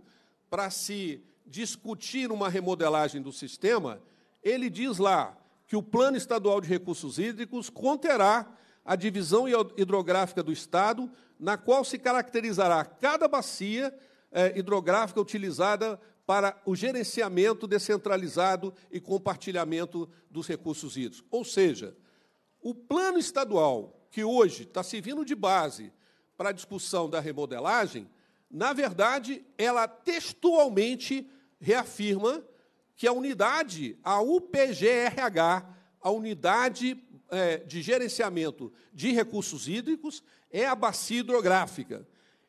para se discutir uma remodelagem do sistema, ele diz lá que o Plano Estadual de Recursos Hídricos conterá a divisão hidrográfica do Estado, na qual se caracterizará cada bacia eh, hidrográfica utilizada para o gerenciamento descentralizado e compartilhamento dos recursos hídricos. Ou seja, o plano estadual, que hoje está servindo de base para a discussão da remodelagem, na verdade, ela textualmente reafirma que a unidade, a UPGRH, a unidade é, de gerenciamento de recursos hídricos, é a bacia hidrográfica.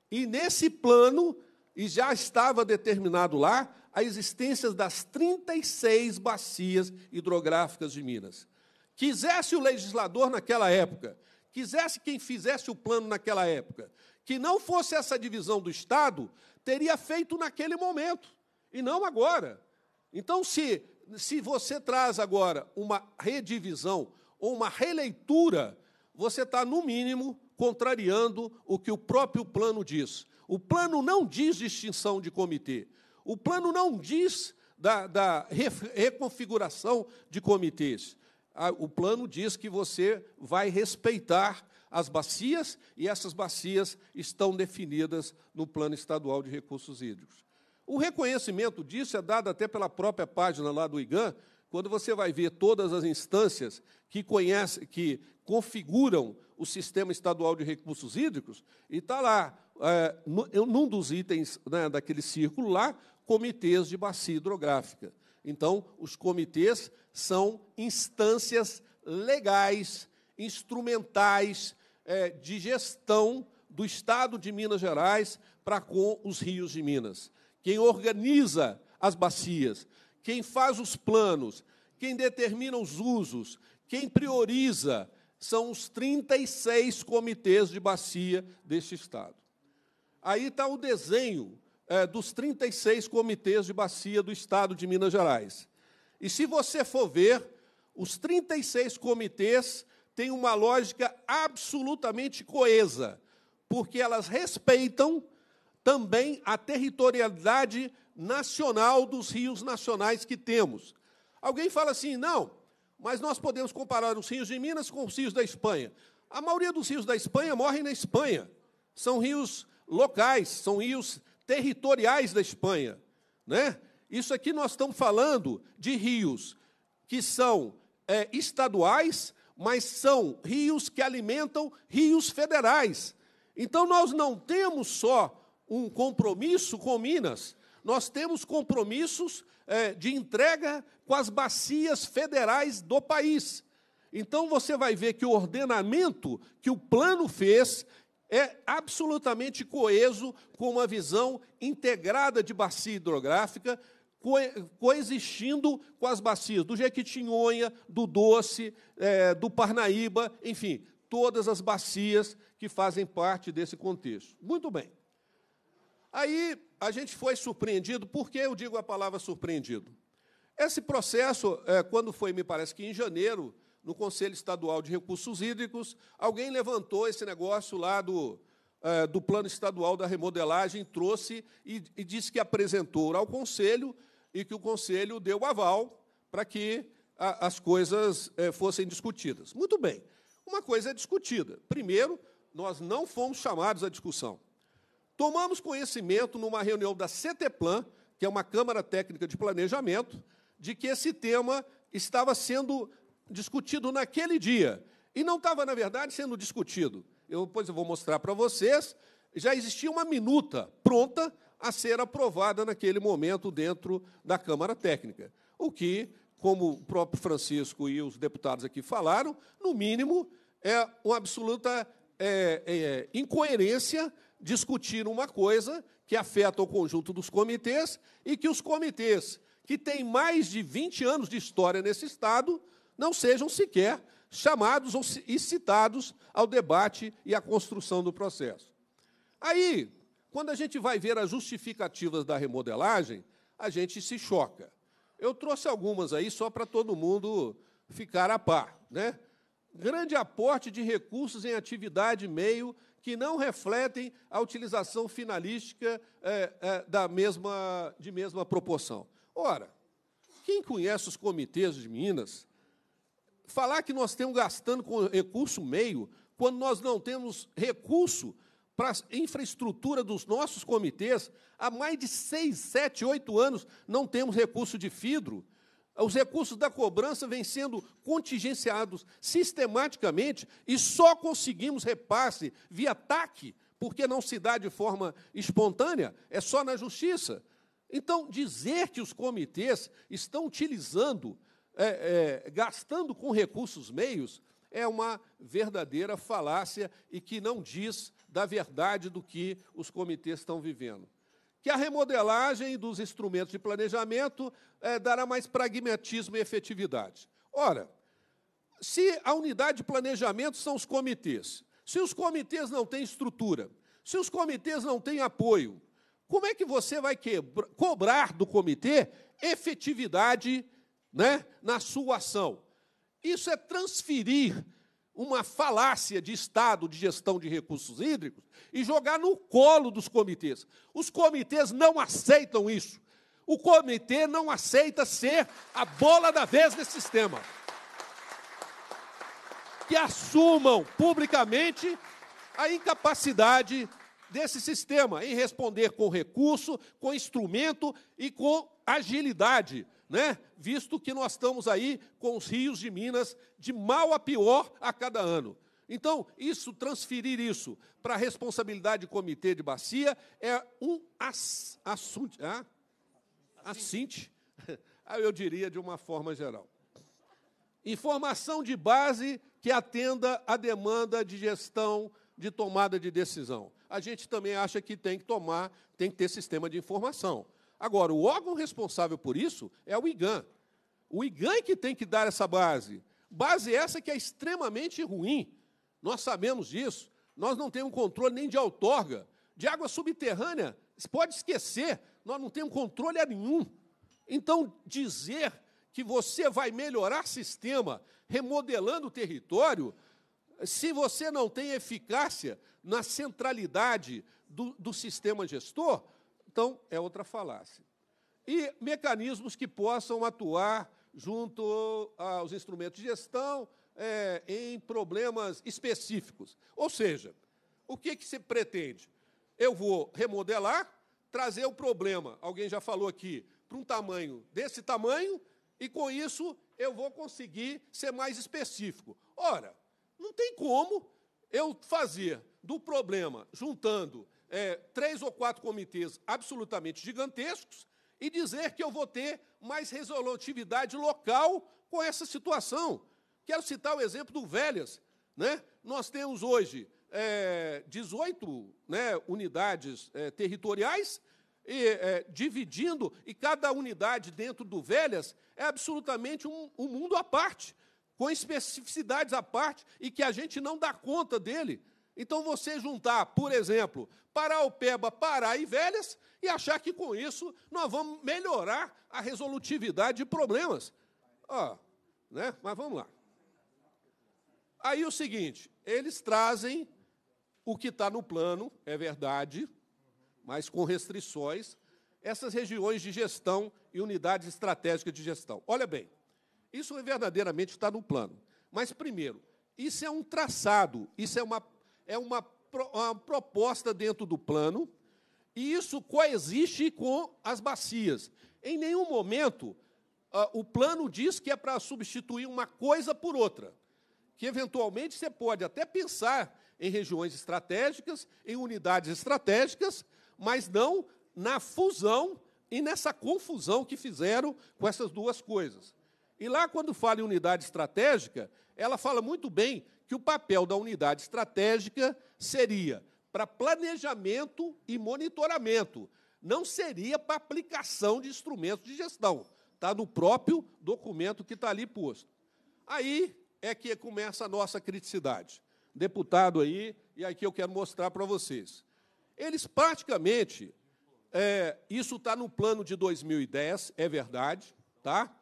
E nesse plano, e já estava determinado lá, a existência das 36 bacias hidrográficas de Minas. Quisesse o legislador naquela época quisesse quem fizesse o plano naquela época, que não fosse essa divisão do Estado, teria feito naquele momento, e não agora. Então, se, se você traz agora uma redivisão ou uma releitura, você está, no mínimo, contrariando o que o próprio plano diz. O plano não diz distinção de comitê. O plano não diz da, da reconfiguração de comitês o plano diz que você vai respeitar as bacias, e essas bacias estão definidas no Plano Estadual de Recursos Hídricos. O reconhecimento disso é dado até pela própria página lá do IGAN, quando você vai ver todas as instâncias que conhece, que configuram o Sistema Estadual de Recursos Hídricos, e está lá, é, num dos itens né, daquele círculo lá, comitês de bacia hidrográfica. Então, os comitês são instâncias legais, instrumentais é, de gestão do Estado de Minas Gerais para com os rios de Minas. Quem organiza as bacias, quem faz os planos, quem determina os usos, quem prioriza são os 36 comitês de bacia deste Estado. Aí está o desenho é, dos 36 comitês de bacia do Estado de Minas Gerais. E se você for ver, os 36 comitês têm uma lógica absolutamente coesa, porque elas respeitam também a territorialidade nacional dos rios nacionais que temos. Alguém fala assim, não, mas nós podemos comparar os rios de Minas com os rios da Espanha. A maioria dos rios da Espanha morrem na Espanha. São rios locais, são rios territoriais da Espanha. Né? Isso aqui nós estamos falando de rios que são é, estaduais, mas são rios que alimentam rios federais. Então nós não temos só um compromisso com Minas, nós temos compromissos é, de entrega com as bacias federais do país. Então você vai ver que o ordenamento que o plano fez é absolutamente coeso com uma visão integrada de bacia hidrográfica, co coexistindo com as bacias do Jequitinhonha, do Doce, é, do Parnaíba, enfim, todas as bacias que fazem parte desse contexto. Muito bem. Aí a gente foi surpreendido, por que eu digo a palavra surpreendido? Esse processo, é, quando foi, me parece que em janeiro no Conselho Estadual de Recursos Hídricos, alguém levantou esse negócio lá do, é, do Plano Estadual da Remodelagem, trouxe e, e disse que apresentou ao Conselho e que o Conselho deu aval para que a, as coisas é, fossem discutidas. Muito bem, uma coisa é discutida. Primeiro, nós não fomos chamados à discussão. Tomamos conhecimento numa reunião da CTPlan, que é uma Câmara Técnica de Planejamento, de que esse tema estava sendo discutido naquele dia. E não estava, na verdade, sendo discutido. Eu, depois eu vou mostrar para vocês. Já existia uma minuta pronta a ser aprovada naquele momento dentro da Câmara Técnica. O que, como o próprio Francisco e os deputados aqui falaram, no mínimo é uma absoluta é, é, incoerência discutir uma coisa que afeta o conjunto dos comitês e que os comitês que têm mais de 20 anos de história nesse Estado não sejam sequer chamados ou e citados ao debate e à construção do processo. Aí, quando a gente vai ver as justificativas da remodelagem, a gente se choca. Eu trouxe algumas aí só para todo mundo ficar a par. Né? Grande aporte de recursos em atividade meio que não refletem a utilização finalística é, é, da mesma, de mesma proporção. Ora, quem conhece os comitês de Minas Falar que nós estamos gastando com recurso meio, quando nós não temos recurso para a infraestrutura dos nossos comitês, há mais de seis, sete, oito anos não temos recurso de FIDRO. Os recursos da cobrança vêm sendo contingenciados sistematicamente e só conseguimos repasse via TAC, porque não se dá de forma espontânea, é só na justiça. Então, dizer que os comitês estão utilizando é, é, gastando com recursos meios, é uma verdadeira falácia e que não diz da verdade do que os comitês estão vivendo. Que a remodelagem dos instrumentos de planejamento é, dará mais pragmatismo e efetividade. Ora, se a unidade de planejamento são os comitês, se os comitês não têm estrutura, se os comitês não têm apoio, como é que você vai cobrar do comitê efetividade né, na sua ação. Isso é transferir uma falácia de Estado de gestão de recursos hídricos e jogar no colo dos comitês. Os comitês não aceitam isso. O comitê não aceita ser a bola da vez desse sistema. Que assumam publicamente a incapacidade desse sistema em responder com recurso, com instrumento e com agilidade né? Visto que nós estamos aí com os rios de Minas de mal a pior a cada ano. Então, isso, transferir isso para a responsabilidade do comitê de bacia é um ass, assunto. Ah? Assinte, eu diria de uma forma geral. Informação de base que atenda à demanda de gestão de tomada de decisão. A gente também acha que tem que tomar, tem que ter sistema de informação. Agora, o órgão responsável por isso é o IGAN. O IGAN é que tem que dar essa base. Base essa que é extremamente ruim. Nós sabemos disso. Nós não temos controle nem de outorga. De água subterrânea, pode esquecer, nós não temos controle nenhum. Então, dizer que você vai melhorar sistema remodelando o território, se você não tem eficácia na centralidade do, do sistema gestor, então, é outra falácia. E mecanismos que possam atuar junto aos instrumentos de gestão é, em problemas específicos. Ou seja, o que, que se pretende? Eu vou remodelar, trazer o problema, alguém já falou aqui, para um tamanho desse tamanho, e com isso eu vou conseguir ser mais específico. Ora, não tem como eu fazer do problema, juntando é, três ou quatro comitês absolutamente gigantescos e dizer que eu vou ter mais resolutividade local com essa situação. Quero citar o exemplo do Velhas. Né? Nós temos hoje é, 18 né, unidades é, territoriais, e, é, dividindo, e cada unidade dentro do Velhas é absolutamente um, um mundo à parte, com especificidades à parte, e que a gente não dá conta dele. Então, você juntar, por exemplo, Paraupeba, Pará e Velhas, e achar que com isso nós vamos melhorar a resolutividade de problemas. Ó, oh, né? Mas vamos lá. Aí o seguinte, eles trazem o que está no plano, é verdade, mas com restrições, essas regiões de gestão e unidades estratégicas de gestão. Olha bem, isso verdadeiramente está no plano. Mas, primeiro, isso é um traçado, isso é uma é uma, é uma proposta dentro do plano, e isso coexiste com as bacias. Em nenhum momento uh, o plano diz que é para substituir uma coisa por outra, que eventualmente você pode até pensar em regiões estratégicas, em unidades estratégicas, mas não na fusão e nessa confusão que fizeram com essas duas coisas. E lá, quando fala em unidade estratégica, ela fala muito bem que o papel da unidade estratégica seria para planejamento e monitoramento, não seria para aplicação de instrumentos de gestão. Está no próprio documento que está ali posto. Aí é que começa a nossa criticidade. Deputado aí, e aqui eu quero mostrar para vocês. Eles praticamente, é, isso está no plano de 2010, é verdade, tá?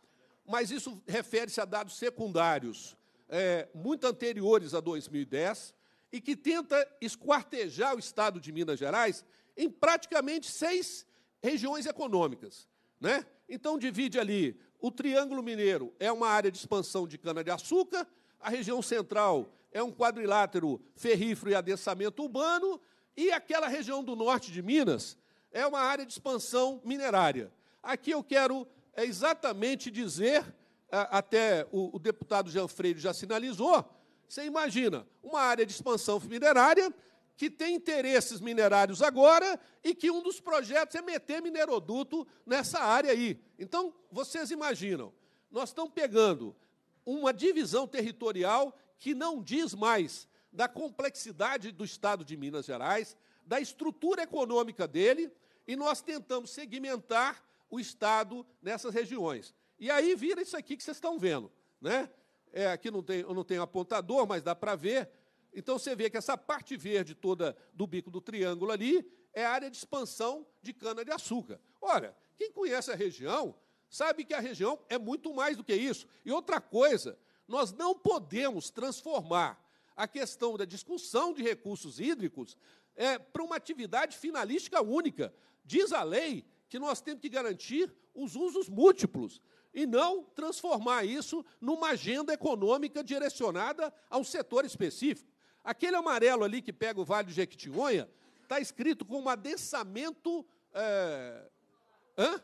mas isso refere-se a dados secundários é, muito anteriores a 2010 e que tenta esquartejar o Estado de Minas Gerais em praticamente seis regiões econômicas. Né? Então, divide ali o Triângulo Mineiro, é uma área de expansão de cana-de-açúcar, a região central é um quadrilátero ferrífero e adensamento urbano, e aquela região do norte de Minas é uma área de expansão minerária. Aqui eu quero é, exatamente dizer até o, o deputado Jean Freire já sinalizou, você imagina uma área de expansão minerária que tem interesses minerários agora e que um dos projetos é meter mineroduto nessa área aí. Então, vocês imaginam, nós estamos pegando uma divisão territorial que não diz mais da complexidade do Estado de Minas Gerais, da estrutura econômica dele, e nós tentamos segmentar o Estado nessas regiões. E aí vira isso aqui que vocês estão vendo. Né? É, aqui não tem, eu não tenho apontador, mas dá para ver. Então você vê que essa parte verde toda do bico do triângulo ali é área de expansão de cana-de-açúcar. Ora, quem conhece a região sabe que a região é muito mais do que isso. E outra coisa, nós não podemos transformar a questão da discussão de recursos hídricos é, para uma atividade finalística única. Diz a lei que nós temos que garantir os usos múltiplos e não transformar isso numa agenda econômica direcionada a um setor específico. Aquele amarelo ali que pega o Vale do Jequitinhonha está escrito como adensamento. É... Eh, hã?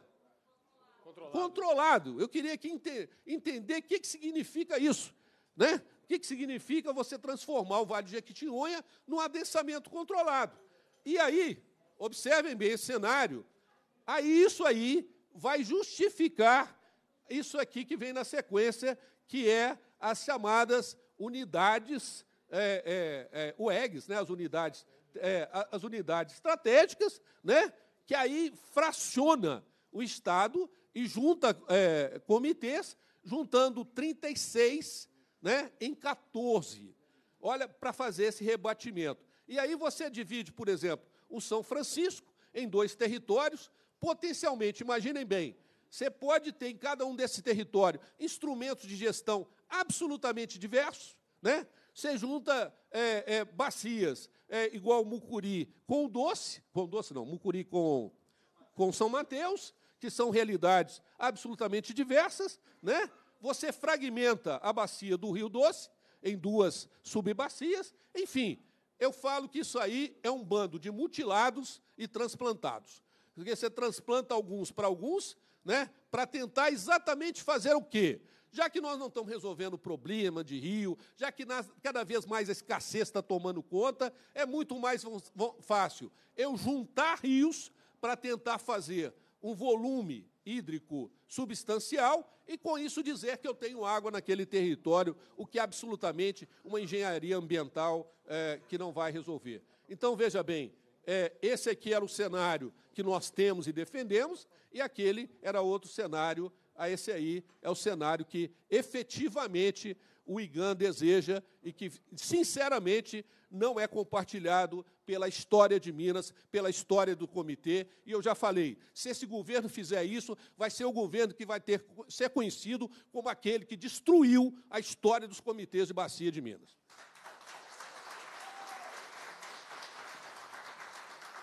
Controlado. Controlado. Eu queria que ente... entender o que, que significa isso. Né? O que, que significa você transformar o Vale do Jequitinhonha num adensamento controlado. E aí, observem bem esse cenário, aí isso aí vai justificar isso aqui que vem na sequência, que é as chamadas unidades, é, é, é UEGs, né, as unidades, é, as unidades estratégicas, né, que aí fraciona o Estado e junta é, comitês, juntando 36 né, em 14. Olha, para fazer esse rebatimento. E aí você divide, por exemplo, o São Francisco em dois territórios, potencialmente, imaginem bem, você pode ter em cada um desse território instrumentos de gestão absolutamente diversos, né? Você junta é, é, bacias, é, igual Mucuri com o Doce, com Doce não, Mucuri com, com São Mateus, que são realidades absolutamente diversas, né? Você fragmenta a bacia do Rio Doce em duas subbacias, enfim, eu falo que isso aí é um bando de mutilados e transplantados. Porque você transplanta alguns para alguns né, para tentar exatamente fazer o quê? Já que nós não estamos resolvendo o problema de rio, já que nas, cada vez mais a escassez está tomando conta, é muito mais fácil eu juntar rios para tentar fazer um volume hídrico substancial e, com isso, dizer que eu tenho água naquele território, o que é absolutamente uma engenharia ambiental é, que não vai resolver. Então, veja bem, é, esse aqui era o cenário que nós temos e defendemos, e aquele era outro cenário, a esse aí é o cenário que efetivamente o IGAN deseja e que, sinceramente, não é compartilhado pela história de Minas, pela história do comitê. E eu já falei, se esse governo fizer isso, vai ser o governo que vai ter, ser conhecido como aquele que destruiu a história dos comitês de bacia de Minas.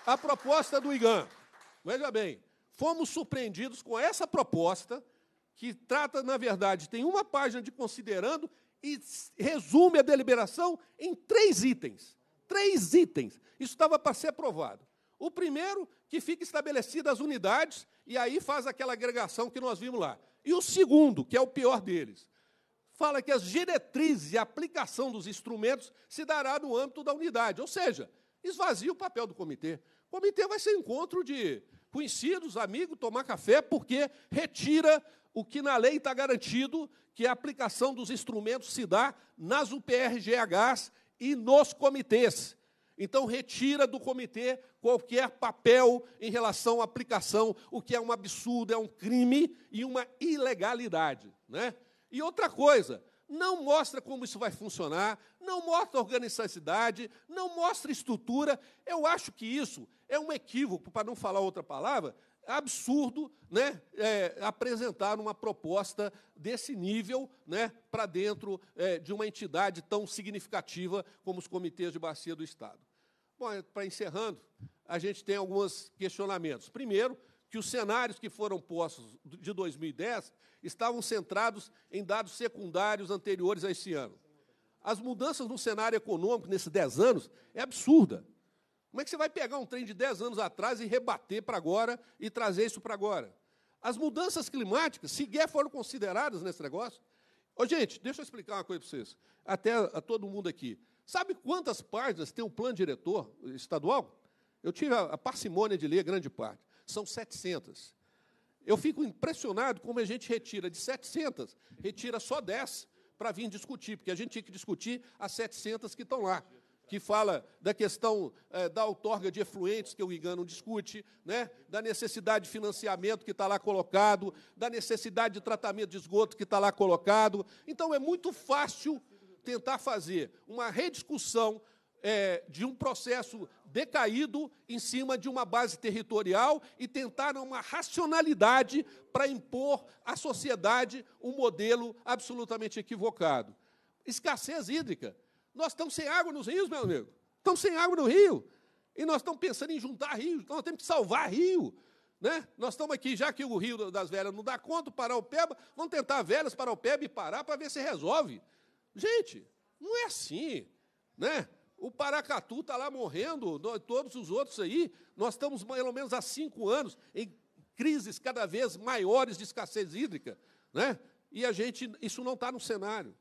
A proposta do IGAN. Veja bem, fomos surpreendidos com essa proposta, que trata, na verdade, tem uma página de considerando e resume a deliberação em três itens. Três itens. Isso estava para ser aprovado. O primeiro, que fica estabelecida as unidades, e aí faz aquela agregação que nós vimos lá. E o segundo, que é o pior deles, fala que as diretrizes e a aplicação dos instrumentos se dará no âmbito da unidade, ou seja, esvazia o papel do comitê. Comitê vai ser encontro de conhecidos, amigos, tomar café, porque retira o que na lei está garantido, que é a aplicação dos instrumentos se dá nas UPRGHs e nos comitês. Então, retira do comitê qualquer papel em relação à aplicação, o que é um absurdo, é um crime e uma ilegalidade. Né? E outra coisa, não mostra como isso vai funcionar, não mostra organicidade, não mostra estrutura. Eu acho que isso é um equívoco, para não falar outra palavra, absurdo né, é, apresentar uma proposta desse nível né, para dentro é, de uma entidade tão significativa como os comitês de bacia do Estado. Bom, para encerrando, a gente tem alguns questionamentos. Primeiro, que os cenários que foram postos de 2010 estavam centrados em dados secundários anteriores a esse ano. As mudanças no cenário econômico nesses 10 anos é absurda. Como é que você vai pegar um trem de 10 anos atrás e rebater para agora e trazer isso para agora? As mudanças climáticas sequer foram consideradas nesse negócio. Ô, gente, deixa eu explicar uma coisa para vocês, até a todo mundo aqui. Sabe quantas páginas tem o um plano diretor estadual? Eu tive a, a parcimônia de ler grande parte são 700. Eu fico impressionado como a gente retira de 700, retira só 10 para vir discutir, porque a gente tinha que discutir as 700 que estão lá, que fala da questão é, da outorga de efluentes, que o Igan não discute, né? da necessidade de financiamento que está lá colocado, da necessidade de tratamento de esgoto que está lá colocado. Então, é muito fácil tentar fazer uma rediscussão é, de um processo decaído em cima de uma base territorial e tentaram uma racionalidade para impor à sociedade um modelo absolutamente equivocado. Escassez hídrica. Nós estamos sem água nos rios, meu amigo. Estamos sem água no rio. E nós estamos pensando em juntar rios, nós temos que salvar rio. Né? Nós estamos aqui, já que o Rio das Velhas não dá conta, o Paraupeba, vamos tentar Velhas, Paraupeba e Pará para ver se resolve. Gente, não é assim. Né? O Paracatu está lá morrendo, todos os outros aí. Nós estamos, pelo menos há cinco anos, em crises cada vez maiores de escassez hídrica. Né? E a gente, isso não está no cenário.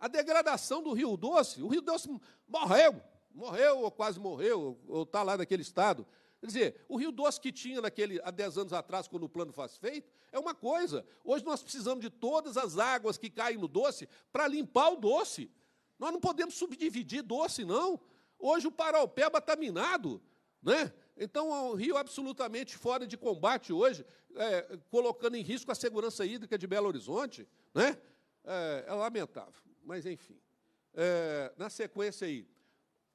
A degradação do Rio Doce, o Rio Doce morreu, morreu ou quase morreu, ou está lá naquele estado. Quer dizer, o Rio Doce que tinha naquele, há dez anos atrás, quando o plano faz feito, é uma coisa. Hoje nós precisamos de todas as águas que caem no doce para limpar o doce. Nós não podemos subdividir doce, não. Hoje o Paraupeba está minado, né? Então, é um rio absolutamente fora de combate hoje, é, colocando em risco a segurança hídrica de Belo Horizonte. Né? É, é lamentável, mas enfim. É, na sequência aí,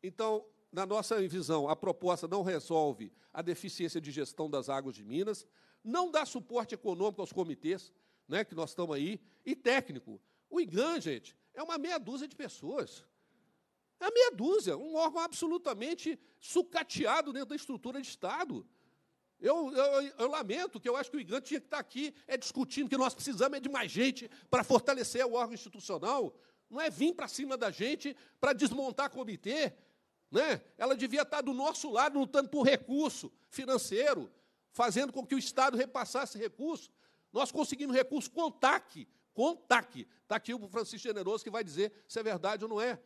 então, na nossa visão, a proposta não resolve a deficiência de gestão das águas de Minas, não dá suporte econômico aos comitês, né, que nós estamos aí, e técnico. O IGAN, gente, é uma meia dúzia de pessoas. É a meia dúzia, um órgão absolutamente sucateado dentro da estrutura de Estado. Eu, eu, eu, lamento que eu acho que o IGAN tinha que estar aqui é discutindo que nós precisamos é de mais gente para fortalecer o órgão institucional. Não é vir para cima da gente para desmontar comitê. Né? Ela devia estar do nosso lado, lutando por recurso financeiro, fazendo com que o Estado repassasse recurso. Nós conseguimos recurso com o TAC, com TAC. Está aqui o Francisco Generoso que vai dizer se é verdade ou não é.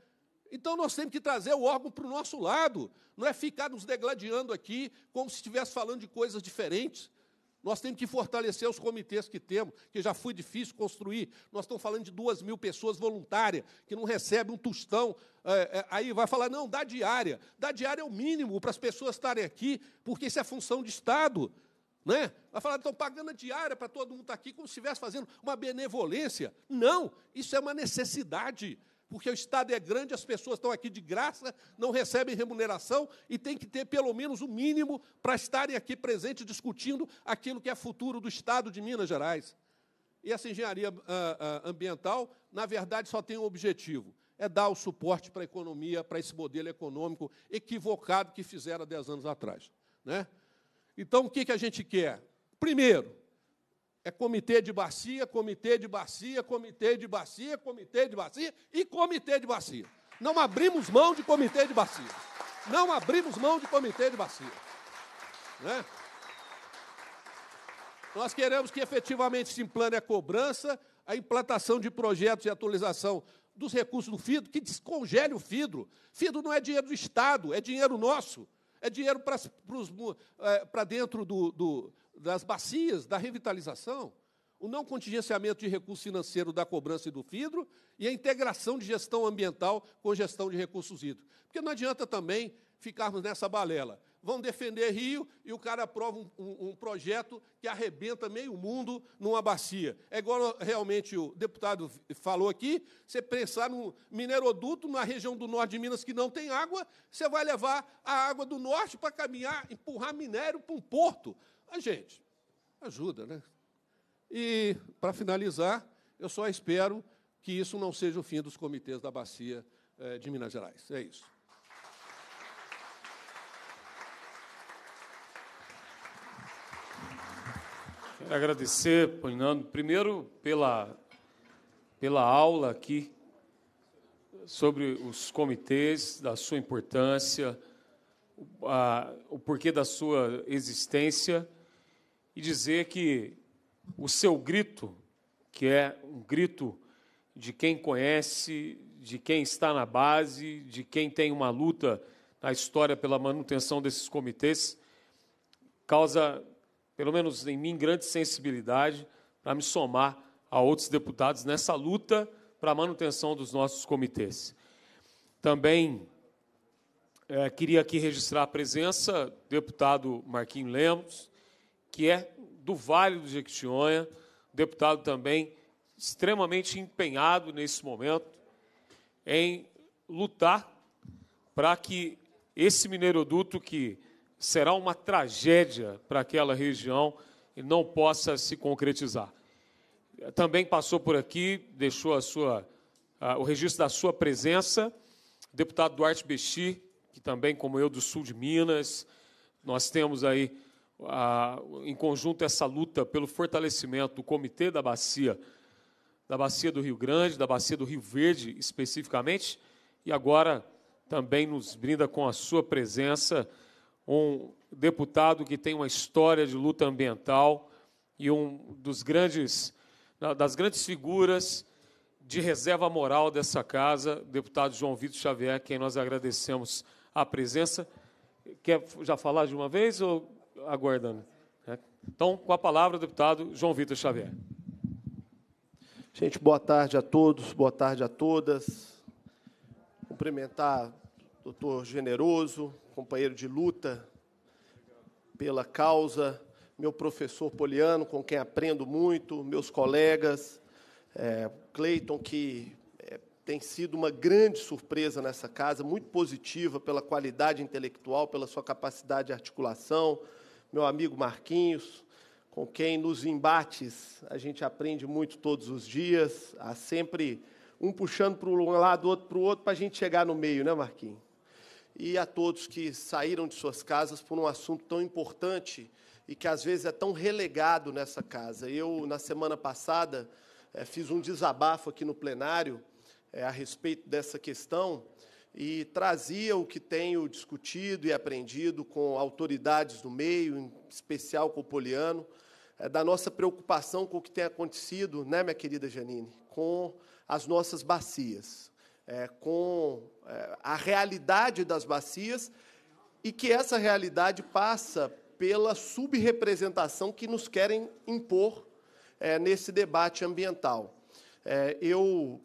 Então nós temos que trazer o órgão para o nosso lado, não é ficar nos degladiando aqui como se estivesse falando de coisas diferentes. Nós temos que fortalecer os comitês que temos, que já foi difícil construir. Nós estamos falando de duas mil pessoas voluntárias, que não recebem um tostão. É, é, aí vai falar, não, dá diária. Dá diária é o mínimo para as pessoas estarem aqui, porque isso é função de Estado. Né? Vai falar, estão pagando a diária para todo mundo estar tá aqui como se estivesse fazendo uma benevolência. Não, isso é uma necessidade, porque o Estado é grande, as pessoas estão aqui de graça, não recebem remuneração e tem que ter pelo menos o mínimo para estarem aqui presentes discutindo aquilo que é futuro do Estado de Minas Gerais. E essa engenharia ah, ah, ambiental, na verdade, só tem um objetivo: é dar o suporte para a economia, para esse modelo econômico equivocado que fizeram há 10 anos atrás. Né? Então, o que, que a gente quer? Primeiro, é comitê de bacia, comitê de bacia, comitê de bacia, comitê de bacia e comitê de bacia. Não abrimos mão de comitê de bacia. Não abrimos mão de comitê de bacia. Né? Nós queremos que efetivamente se implane a cobrança, a implantação de projetos e atualização dos recursos do FIDO, que descongele o FIDRO. FIDRO não é dinheiro do Estado, é dinheiro nosso é dinheiro para é, dentro do, do, das bacias, da revitalização, o não contingenciamento de recurso financeiro da cobrança e do FIDRO e a integração de gestão ambiental com gestão de recursos hídricos. Porque não adianta também ficarmos nessa balela vão defender Rio e o cara aprova um, um, um projeto que arrebenta meio mundo numa bacia. É igual realmente o deputado falou aqui: você pensar no mineroduto na região do norte de Minas que não tem água, você vai levar a água do norte para caminhar, empurrar minério para um porto. A gente, ajuda, né? E, para finalizar, eu só espero que isso não seja o fim dos comitês da bacia eh, de Minas Gerais. É isso. Agradecer, Polinando, primeiro pela, pela aula aqui sobre os comitês, da sua importância, a, o porquê da sua existência, e dizer que o seu grito, que é um grito de quem conhece, de quem está na base, de quem tem uma luta na história pela manutenção desses comitês, causa pelo menos em mim, grande sensibilidade para me somar a outros deputados nessa luta para a manutenção dos nossos comitês. Também é, queria aqui registrar a presença do deputado Marquinhos Lemos, que é do Vale do Jequitinhonha, deputado também extremamente empenhado nesse momento em lutar para que esse mineroduto que será uma tragédia para aquela região e não possa se concretizar. Também passou por aqui, deixou a sua, o registro da sua presença, o deputado Duarte Bexi, que também, como eu, do sul de Minas, nós temos aí em conjunto essa luta pelo fortalecimento do Comitê da Bacia, da Bacia do Rio Grande, da Bacia do Rio Verde especificamente, e agora também nos brinda com a sua presença um deputado que tem uma história de luta ambiental e um dos grandes das grandes figuras de reserva moral dessa casa, deputado João Vitor Xavier, quem nós agradecemos a presença. Quer já falar de uma vez ou aguardando? É. Então, com a palavra, deputado João Vitor Xavier. Gente, boa tarde a todos, boa tarde a todas. Cumprimentar o doutor Generoso, companheiro de luta pela causa, meu professor Poliano, com quem aprendo muito, meus colegas, é, Cleiton, que é, tem sido uma grande surpresa nessa casa, muito positiva pela qualidade intelectual, pela sua capacidade de articulação, meu amigo Marquinhos, com quem nos embates a gente aprende muito todos os dias, há sempre um puxando para um lado, outro para o outro, para a gente chegar no meio, né, Marquinhos? e a todos que saíram de suas casas por um assunto tão importante e que às vezes é tão relegado nessa casa. Eu, na semana passada, eh, fiz um desabafo aqui no plenário eh, a respeito dessa questão e trazia o que tenho discutido e aprendido com autoridades do meio, em especial com o Poliano, eh, da nossa preocupação com o que tem acontecido, né, minha querida Janine, com as nossas bacias é, com é, a realidade das bacias e que essa realidade passa pela subrepresentação que nos querem impor é, nesse debate ambiental. É, eu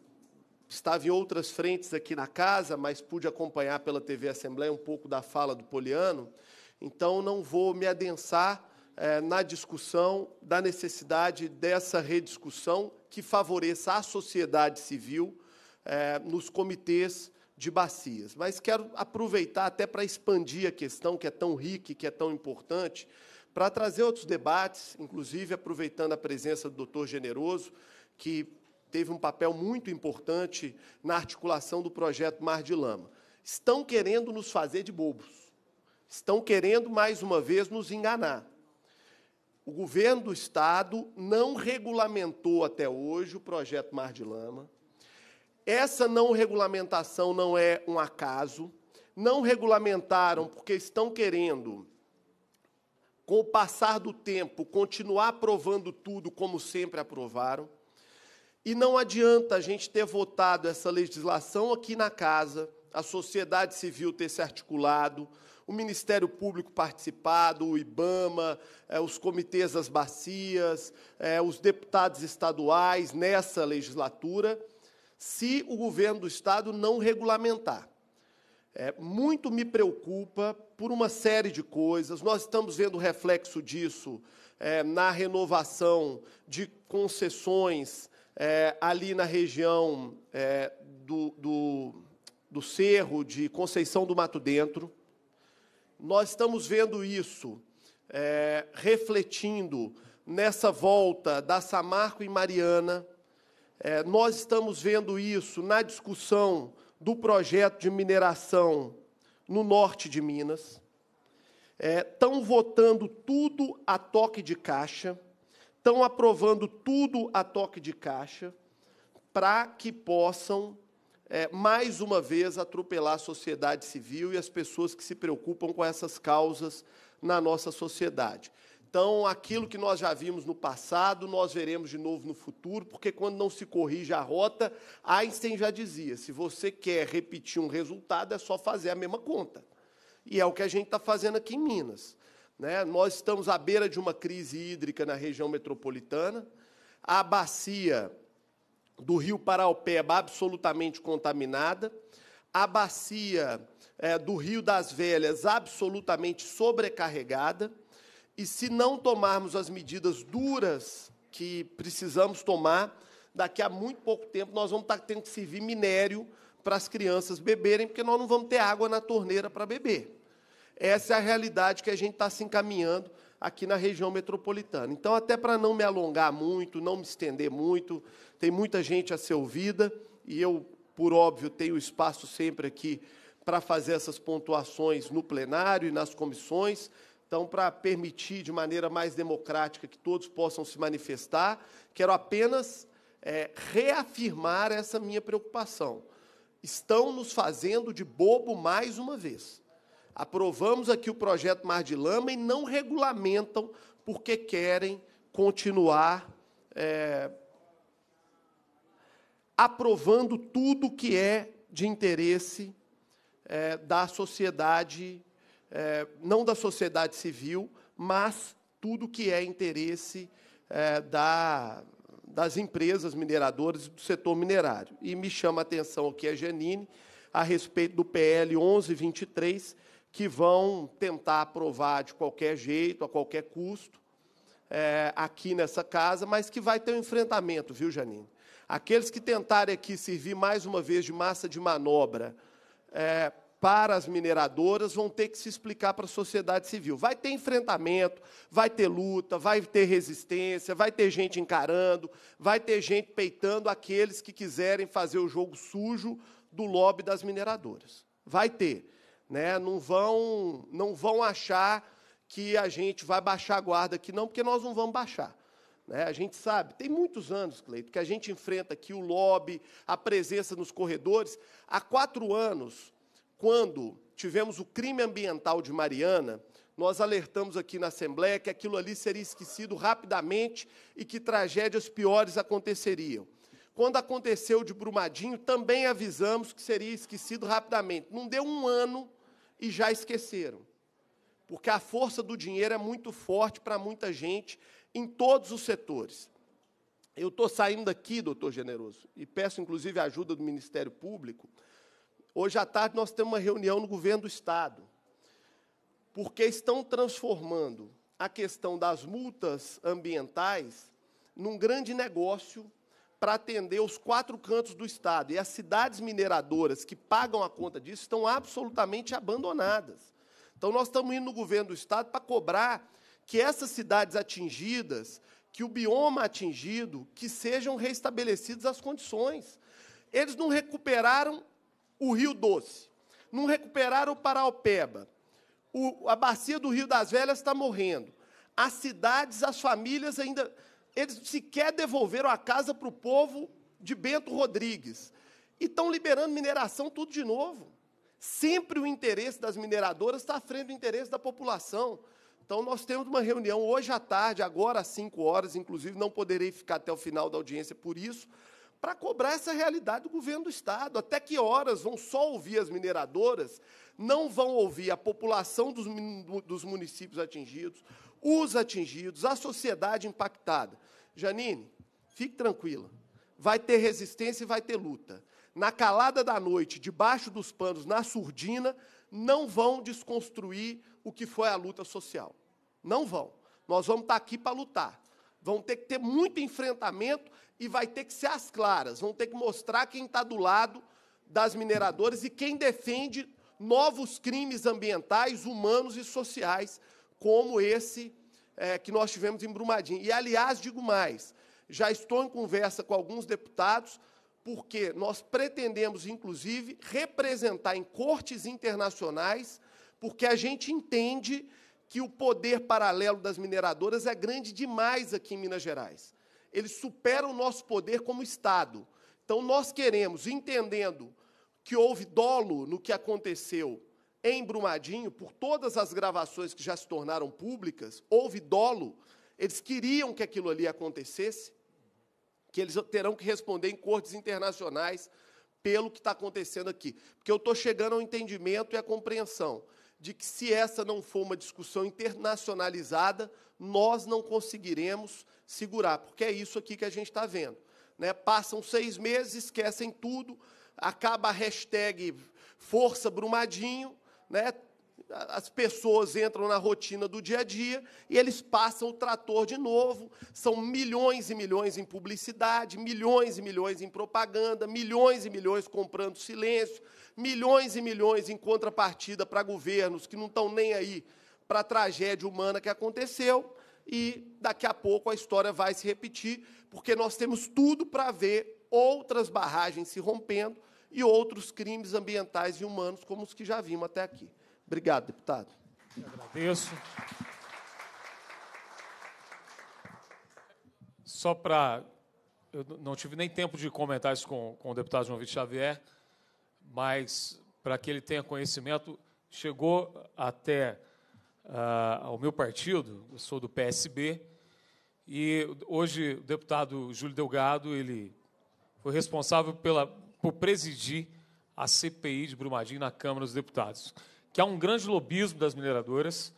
estava em outras frentes aqui na casa, mas pude acompanhar pela TV Assembleia um pouco da fala do Poliano, então não vou me adensar é, na discussão da necessidade dessa rediscussão que favoreça a sociedade civil, é, nos comitês de bacias. Mas quero aproveitar até para expandir a questão que é tão rica, que é tão importante, para trazer outros debates, inclusive aproveitando a presença do doutor Generoso, que teve um papel muito importante na articulação do projeto Mar de Lama. Estão querendo nos fazer de bobos. Estão querendo, mais uma vez, nos enganar. O governo do Estado não regulamentou até hoje o projeto Mar de Lama. Essa não regulamentação não é um acaso. Não regulamentaram porque estão querendo, com o passar do tempo, continuar aprovando tudo como sempre aprovaram. E não adianta a gente ter votado essa legislação aqui na casa, a sociedade civil ter se articulado, o Ministério Público participado, o IBAMA, é, os comitês das bacias, é, os deputados estaduais nessa legislatura se o governo do Estado não regulamentar. É, muito me preocupa por uma série de coisas. Nós estamos vendo o reflexo disso é, na renovação de concessões é, ali na região é, do, do, do Cerro de Conceição do Mato Dentro. Nós estamos vendo isso é, refletindo nessa volta da Samarco e Mariana é, nós estamos vendo isso na discussão do projeto de mineração no norte de Minas. Estão é, votando tudo a toque de caixa, estão aprovando tudo a toque de caixa, para que possam, é, mais uma vez, atropelar a sociedade civil e as pessoas que se preocupam com essas causas na nossa sociedade. Então, aquilo que nós já vimos no passado, nós veremos de novo no futuro, porque quando não se corrige a rota, Einstein já dizia: se você quer repetir um resultado, é só fazer a mesma conta. E é o que a gente está fazendo aqui em Minas. Né? Nós estamos à beira de uma crise hídrica na região metropolitana, a bacia do rio Paraupeba é absolutamente contaminada, a bacia é, do rio das Velhas absolutamente sobrecarregada e se não tomarmos as medidas duras que precisamos tomar, daqui a muito pouco tempo nós vamos estar tá tendo que servir minério para as crianças beberem, porque nós não vamos ter água na torneira para beber. Essa é a realidade que a gente está se encaminhando aqui na região metropolitana. Então, até para não me alongar muito, não me estender muito, tem muita gente a ser ouvida, e eu, por óbvio, tenho espaço sempre aqui para fazer essas pontuações no plenário e nas comissões, então, para permitir de maneira mais democrática que todos possam se manifestar, quero apenas é, reafirmar essa minha preocupação. Estão nos fazendo de bobo mais uma vez. Aprovamos aqui o projeto Mar de Lama e não regulamentam porque querem continuar é, aprovando tudo que é de interesse é, da sociedade é, não da sociedade civil, mas tudo que é interesse é, da, das empresas mineradoras e do setor minerário. E me chama a atenção aqui a Janine, a respeito do PL 1123, que vão tentar aprovar de qualquer jeito, a qualquer custo, é, aqui nessa casa, mas que vai ter um enfrentamento, viu, Janine? Aqueles que tentarem aqui servir mais uma vez de massa de manobra é, para as mineradoras vão ter que se explicar para a sociedade civil. Vai ter enfrentamento, vai ter luta, vai ter resistência, vai ter gente encarando, vai ter gente peitando aqueles que quiserem fazer o jogo sujo do lobby das mineradoras. Vai ter, né? Não vão, não vão achar que a gente vai baixar a guarda aqui não, porque nós não vamos baixar. Né? A gente sabe, tem muitos anos, Cleito, que a gente enfrenta aqui o lobby, a presença nos corredores. Há quatro anos, quando tivemos o crime ambiental de Mariana, nós alertamos aqui na Assembleia que aquilo ali seria esquecido rapidamente e que tragédias piores aconteceriam. Quando aconteceu de Brumadinho, também avisamos que seria esquecido rapidamente. Não deu um ano e já esqueceram. Porque a força do dinheiro é muito forte para muita gente em todos os setores. Eu estou saindo daqui, doutor Generoso, e peço inclusive a ajuda do Ministério Público Hoje à tarde nós temos uma reunião no governo do Estado, porque estão transformando a questão das multas ambientais num grande negócio para atender os quatro cantos do Estado. E as cidades mineradoras que pagam a conta disso estão absolutamente abandonadas. Então, nós estamos indo no governo do Estado para cobrar que essas cidades atingidas, que o bioma atingido, que sejam restabelecidas as condições. Eles não recuperaram o Rio Doce. Não recuperaram o Paraupeba. O, a bacia do Rio das Velhas está morrendo. As cidades, as famílias ainda. Eles sequer devolveram a casa para o povo de Bento Rodrigues. E estão liberando mineração tudo de novo. Sempre o interesse das mineradoras está à frente do interesse da população. Então, nós temos uma reunião hoje à tarde, agora às 5 horas, inclusive não poderei ficar até o final da audiência por isso, para cobrar essa realidade do governo do Estado. Até que horas vão só ouvir as mineradoras, não vão ouvir a população dos, dos municípios atingidos, os atingidos, a sociedade impactada. Janine, fique tranquila. Vai ter resistência e vai ter luta. Na calada da noite, debaixo dos panos, na surdina, não vão desconstruir o que foi a luta social. Não vão. Nós vamos estar tá aqui para lutar. Vão ter que ter muito enfrentamento e vai ter que ser as claras, vão ter que mostrar quem está do lado das mineradoras e quem defende novos crimes ambientais, humanos e sociais, como esse é, que nós tivemos em Brumadinho. E, aliás, digo mais, já estou em conversa com alguns deputados, porque nós pretendemos, inclusive, representar em cortes internacionais, porque a gente entende que o poder paralelo das mineradoras é grande demais aqui em Minas Gerais ele supera o nosso poder como Estado. Então, nós queremos, entendendo que houve dolo no que aconteceu em Brumadinho, por todas as gravações que já se tornaram públicas, houve dolo, eles queriam que aquilo ali acontecesse, que eles terão que responder em cortes internacionais pelo que está acontecendo aqui. Porque eu estou chegando ao entendimento e à compreensão de que, se essa não for uma discussão internacionalizada, nós não conseguiremos segurar, porque é isso aqui que a gente está vendo. Né? Passam seis meses, esquecem tudo, acaba a hashtag Força Brumadinho, né? as pessoas entram na rotina do dia a dia e eles passam o trator de novo. São milhões e milhões em publicidade, milhões e milhões em propaganda, milhões e milhões comprando silêncio, milhões e milhões em contrapartida para governos que não estão nem aí para a tragédia humana que aconteceu e daqui a pouco a história vai se repetir, porque nós temos tudo para ver outras barragens se rompendo e outros crimes ambientais e humanos como os que já vimos até aqui. Obrigado, deputado. Eu agradeço. Só para. Eu não tive nem tempo de comentar isso com, com o deputado João Vitor Xavier, mas para que ele tenha conhecimento, chegou até ah, ao meu partido, eu sou do PSB, e hoje o deputado Júlio Delgado, ele foi responsável pela, por presidir a CPI de Brumadinho na Câmara dos Deputados, que há um grande lobismo das mineradoras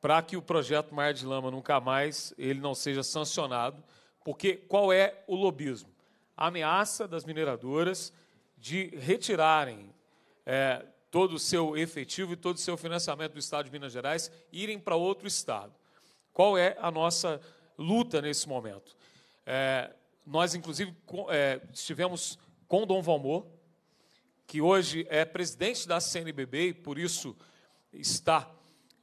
para que o projeto Mar de Lama Nunca Mais ele não seja sancionado, porque qual é o lobismo? A ameaça das mineradoras de retirarem é, todo o seu efetivo e todo o seu financiamento do Estado de Minas Gerais irem para outro Estado. Qual é a nossa luta nesse momento? É, nós, inclusive, é, estivemos com Dom Valmor, que hoje é presidente da CNBB e, por isso, está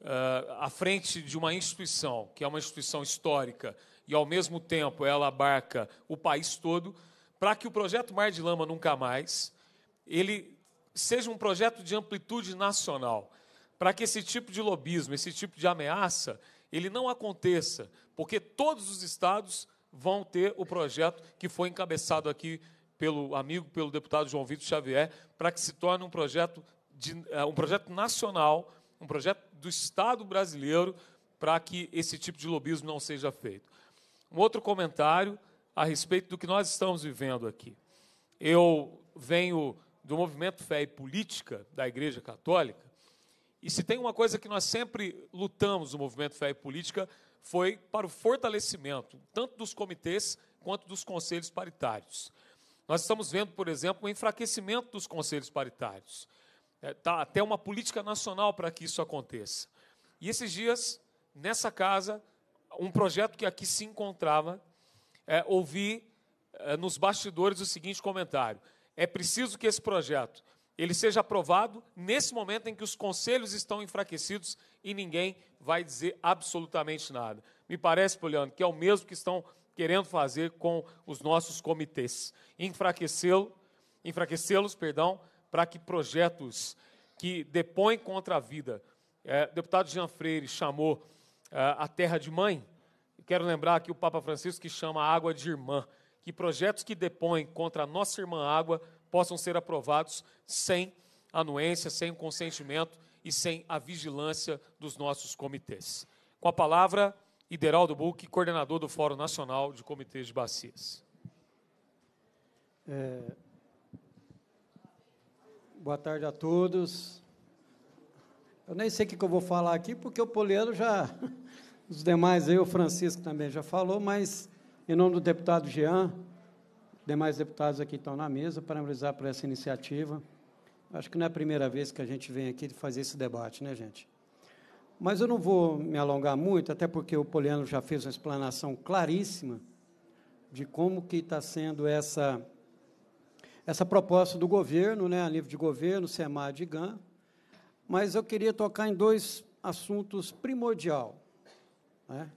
ah, à frente de uma instituição, que é uma instituição histórica e, ao mesmo tempo, ela abarca o país todo, para que o projeto Mar de Lama Nunca Mais, ele seja um projeto de amplitude nacional, para que esse tipo de lobismo, esse tipo de ameaça, ele não aconteça, porque todos os estados vão ter o projeto que foi encabeçado aqui pelo amigo, pelo deputado João Vitor Xavier, para que se torne um projeto, de, eh, um projeto nacional, um projeto do Estado brasileiro, para que esse tipo de lobismo não seja feito. Um outro comentário a respeito do que nós estamos vivendo aqui. Eu venho do movimento Fé e Política da Igreja Católica, e se tem uma coisa que nós sempre lutamos, o movimento Fé e Política, foi para o fortalecimento tanto dos comitês quanto dos conselhos paritários. Nós estamos vendo, por exemplo, o enfraquecimento dos conselhos paritários. É, tá até uma política nacional para que isso aconteça. E esses dias, nessa casa, um projeto que aqui se encontrava, é, ouvi é, nos bastidores o seguinte comentário: é preciso que esse projeto ele seja aprovado nesse momento em que os conselhos estão enfraquecidos e ninguém vai dizer absolutamente nada. Me parece, Poliano, que é o mesmo que estão querendo fazer com os nossos comitês, enfraquecê-los, enfraquecê perdão, para que projetos que depõem contra a vida. É, deputado Jean Freire chamou é, a terra de mãe. Quero lembrar que o Papa Francisco que chama a água de irmã que projetos que depõem contra a nossa irmã água possam ser aprovados sem anuência, sem o consentimento e sem a vigilância dos nossos comitês. Com a palavra, Ideraldo Buck, coordenador do Fórum Nacional de Comitês de Bacias. É... Boa tarde a todos. Eu nem sei o que eu vou falar aqui, porque o Poliano já. Os demais aí, o Francisco também já falou, mas em nome do deputado Jean, demais deputados aqui estão na mesa, parabenizar por essa iniciativa. Acho que não é a primeira vez que a gente vem aqui fazer esse debate, né, gente? Mas eu não vou me alongar muito, até porque o Poliano já fez uma explanação claríssima de como que está sendo essa essa proposta do governo, né, a nível de governo, SEMAD e GAN, mas eu queria tocar em dois assuntos primordial. Né?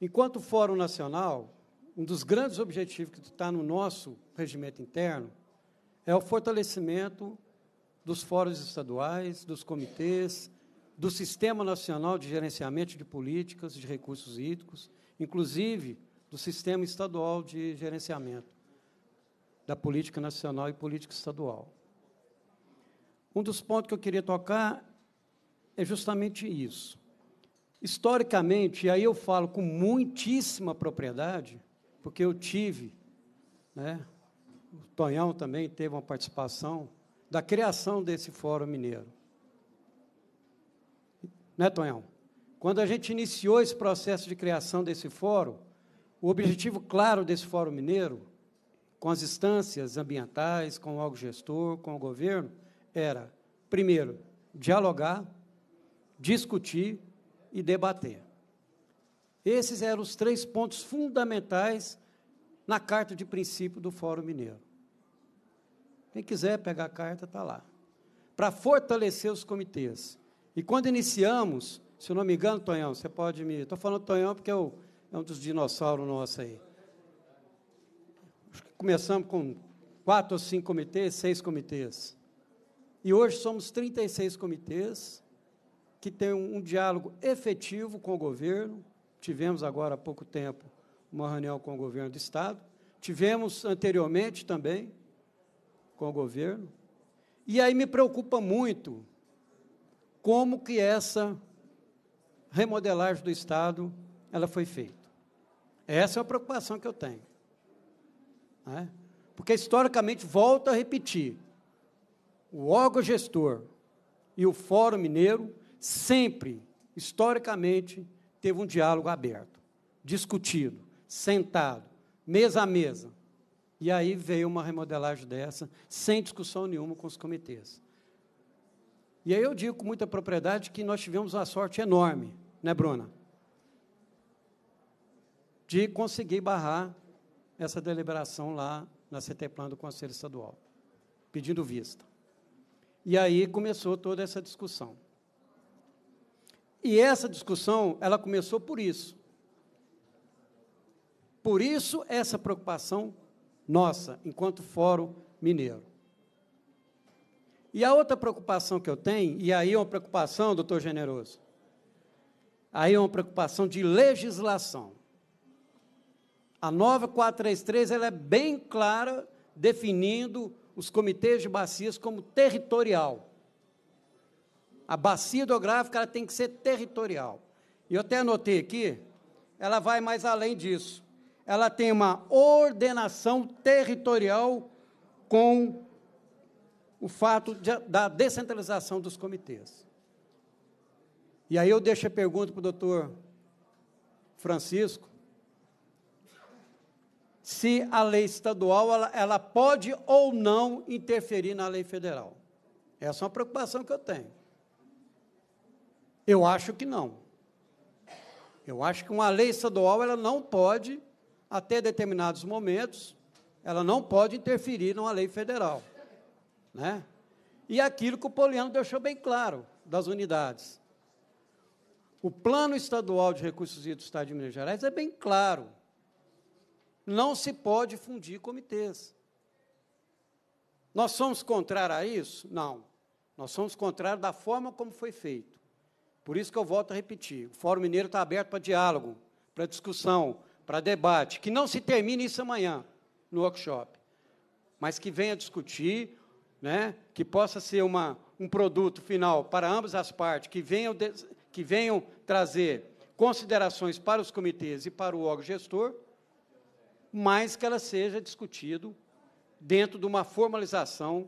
Enquanto o Fórum Nacional, um dos grandes objetivos que está no nosso regimento interno é o fortalecimento dos fóruns estaduais, dos comitês, do Sistema Nacional de Gerenciamento de Políticas de Recursos Hídricos, inclusive do Sistema Estadual de Gerenciamento da Política Nacional e Política Estadual. Um dos pontos que eu queria tocar é justamente isso. Historicamente, e aí eu falo com muitíssima propriedade, porque eu tive, né, o Tonhão também teve uma participação da criação desse Fórum Mineiro. Né, Tonhão? Quando a gente iniciou esse processo de criação desse fórum, o objetivo claro desse Fórum Mineiro, com as instâncias ambientais, com o gestor, com o governo, era, primeiro, dialogar, discutir e debater. Esses eram os três pontos fundamentais na carta de princípio do Fórum Mineiro. Quem quiser pegar a carta, está lá. Para fortalecer os comitês. E quando iniciamos, se eu não me engano, Tonhão, você pode me. Estou falando Tonhão porque eu, é, é um dos dinossauros nossos aí. Começamos com quatro ou cinco comitês, seis comitês. E hoje somos 36 comitês que têm um, um diálogo efetivo com o governo, Tivemos agora há pouco tempo uma reunião com o governo do Estado, tivemos anteriormente também com o governo. E aí me preocupa muito como que essa remodelagem do Estado ela foi feita. Essa é uma preocupação que eu tenho. Né? Porque, historicamente, volto a repetir, o órgão gestor e o Fórum Mineiro sempre, historicamente, teve um diálogo aberto, discutido, sentado, mesa a mesa. E aí veio uma remodelagem dessa, sem discussão nenhuma com os comitês. E aí eu digo com muita propriedade que nós tivemos uma sorte enorme, né, Bruna? De conseguir barrar essa deliberação lá na CTPLAN do Conselho Estadual, pedindo vista. E aí começou toda essa discussão. E essa discussão, ela começou por isso. Por isso, essa preocupação nossa, enquanto Fórum Mineiro. E a outra preocupação que eu tenho, e aí é uma preocupação, doutor Generoso, aí é uma preocupação de legislação. A nova 433 ela é bem clara, definindo os comitês de bacias como territorial. A bacia hidrográfica ela tem que ser territorial. E eu até anotei aqui, ela vai mais além disso. Ela tem uma ordenação territorial com o fato de, da descentralização dos comitês. E aí eu deixo a pergunta para o doutor Francisco, se a lei estadual ela, ela, pode ou não interferir na lei federal. Essa é uma preocupação que eu tenho. Eu acho que não. Eu acho que uma lei estadual ela não pode, até determinados momentos, ela não pode interferir numa lei federal. Né? E aquilo que o Poliano deixou bem claro das unidades. O Plano Estadual de Recursos do Estado de Minas Gerais é bem claro. Não se pode fundir comitês. Nós somos contrários a isso? Não. Nós somos contrários da forma como foi feito. Por isso que eu volto a repetir: o Fórum Mineiro está aberto para diálogo, para discussão, para debate. Que não se termine isso amanhã, no workshop, mas que venha discutir, né, que possa ser uma, um produto final para ambas as partes, que venham, de, que venham trazer considerações para os comitês e para o órgão gestor, mas que ela seja discutido dentro de uma formalização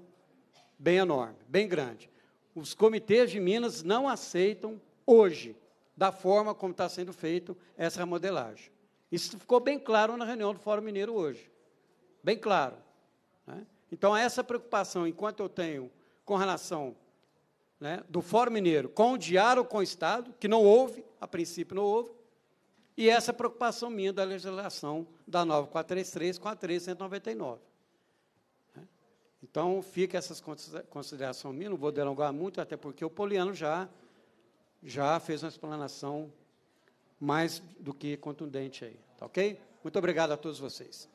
bem enorme, bem grande. Os comitês de Minas não aceitam hoje, da forma como está sendo feito essa remodelagem. Isso ficou bem claro na reunião do Fórum Mineiro hoje. Bem claro. Né? Então, essa preocupação, enquanto eu tenho com relação né, do Fórum Mineiro com o diário com o Estado, que não houve, a princípio não houve, e essa preocupação minha da legislação da 9433 com a 3199. Né? Então, fica essas considerações minhas, não vou delongar muito, até porque o Poliano já já fez uma explanação mais do que contundente aí, tá ok? Muito obrigado a todos vocês.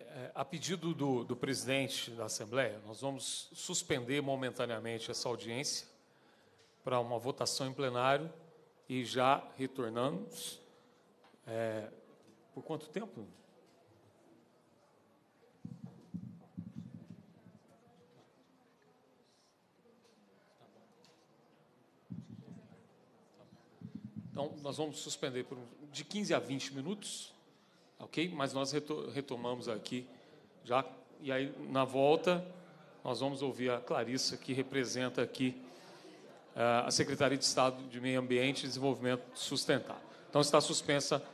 É, a pedido do, do, presidente da Assembleia, nós vamos suspender momentaneamente essa audiência para uma votação em plenário e já retornamos. É, por quanto tempo? Então, nós vamos suspender por de 15 a 20 minutos, ok? Mas nós retomamos aqui já. E aí, na volta, nós vamos ouvir a Clarissa, que representa aqui uh, a Secretaria de Estado de Meio Ambiente e Desenvolvimento Sustentável. Então, está suspensa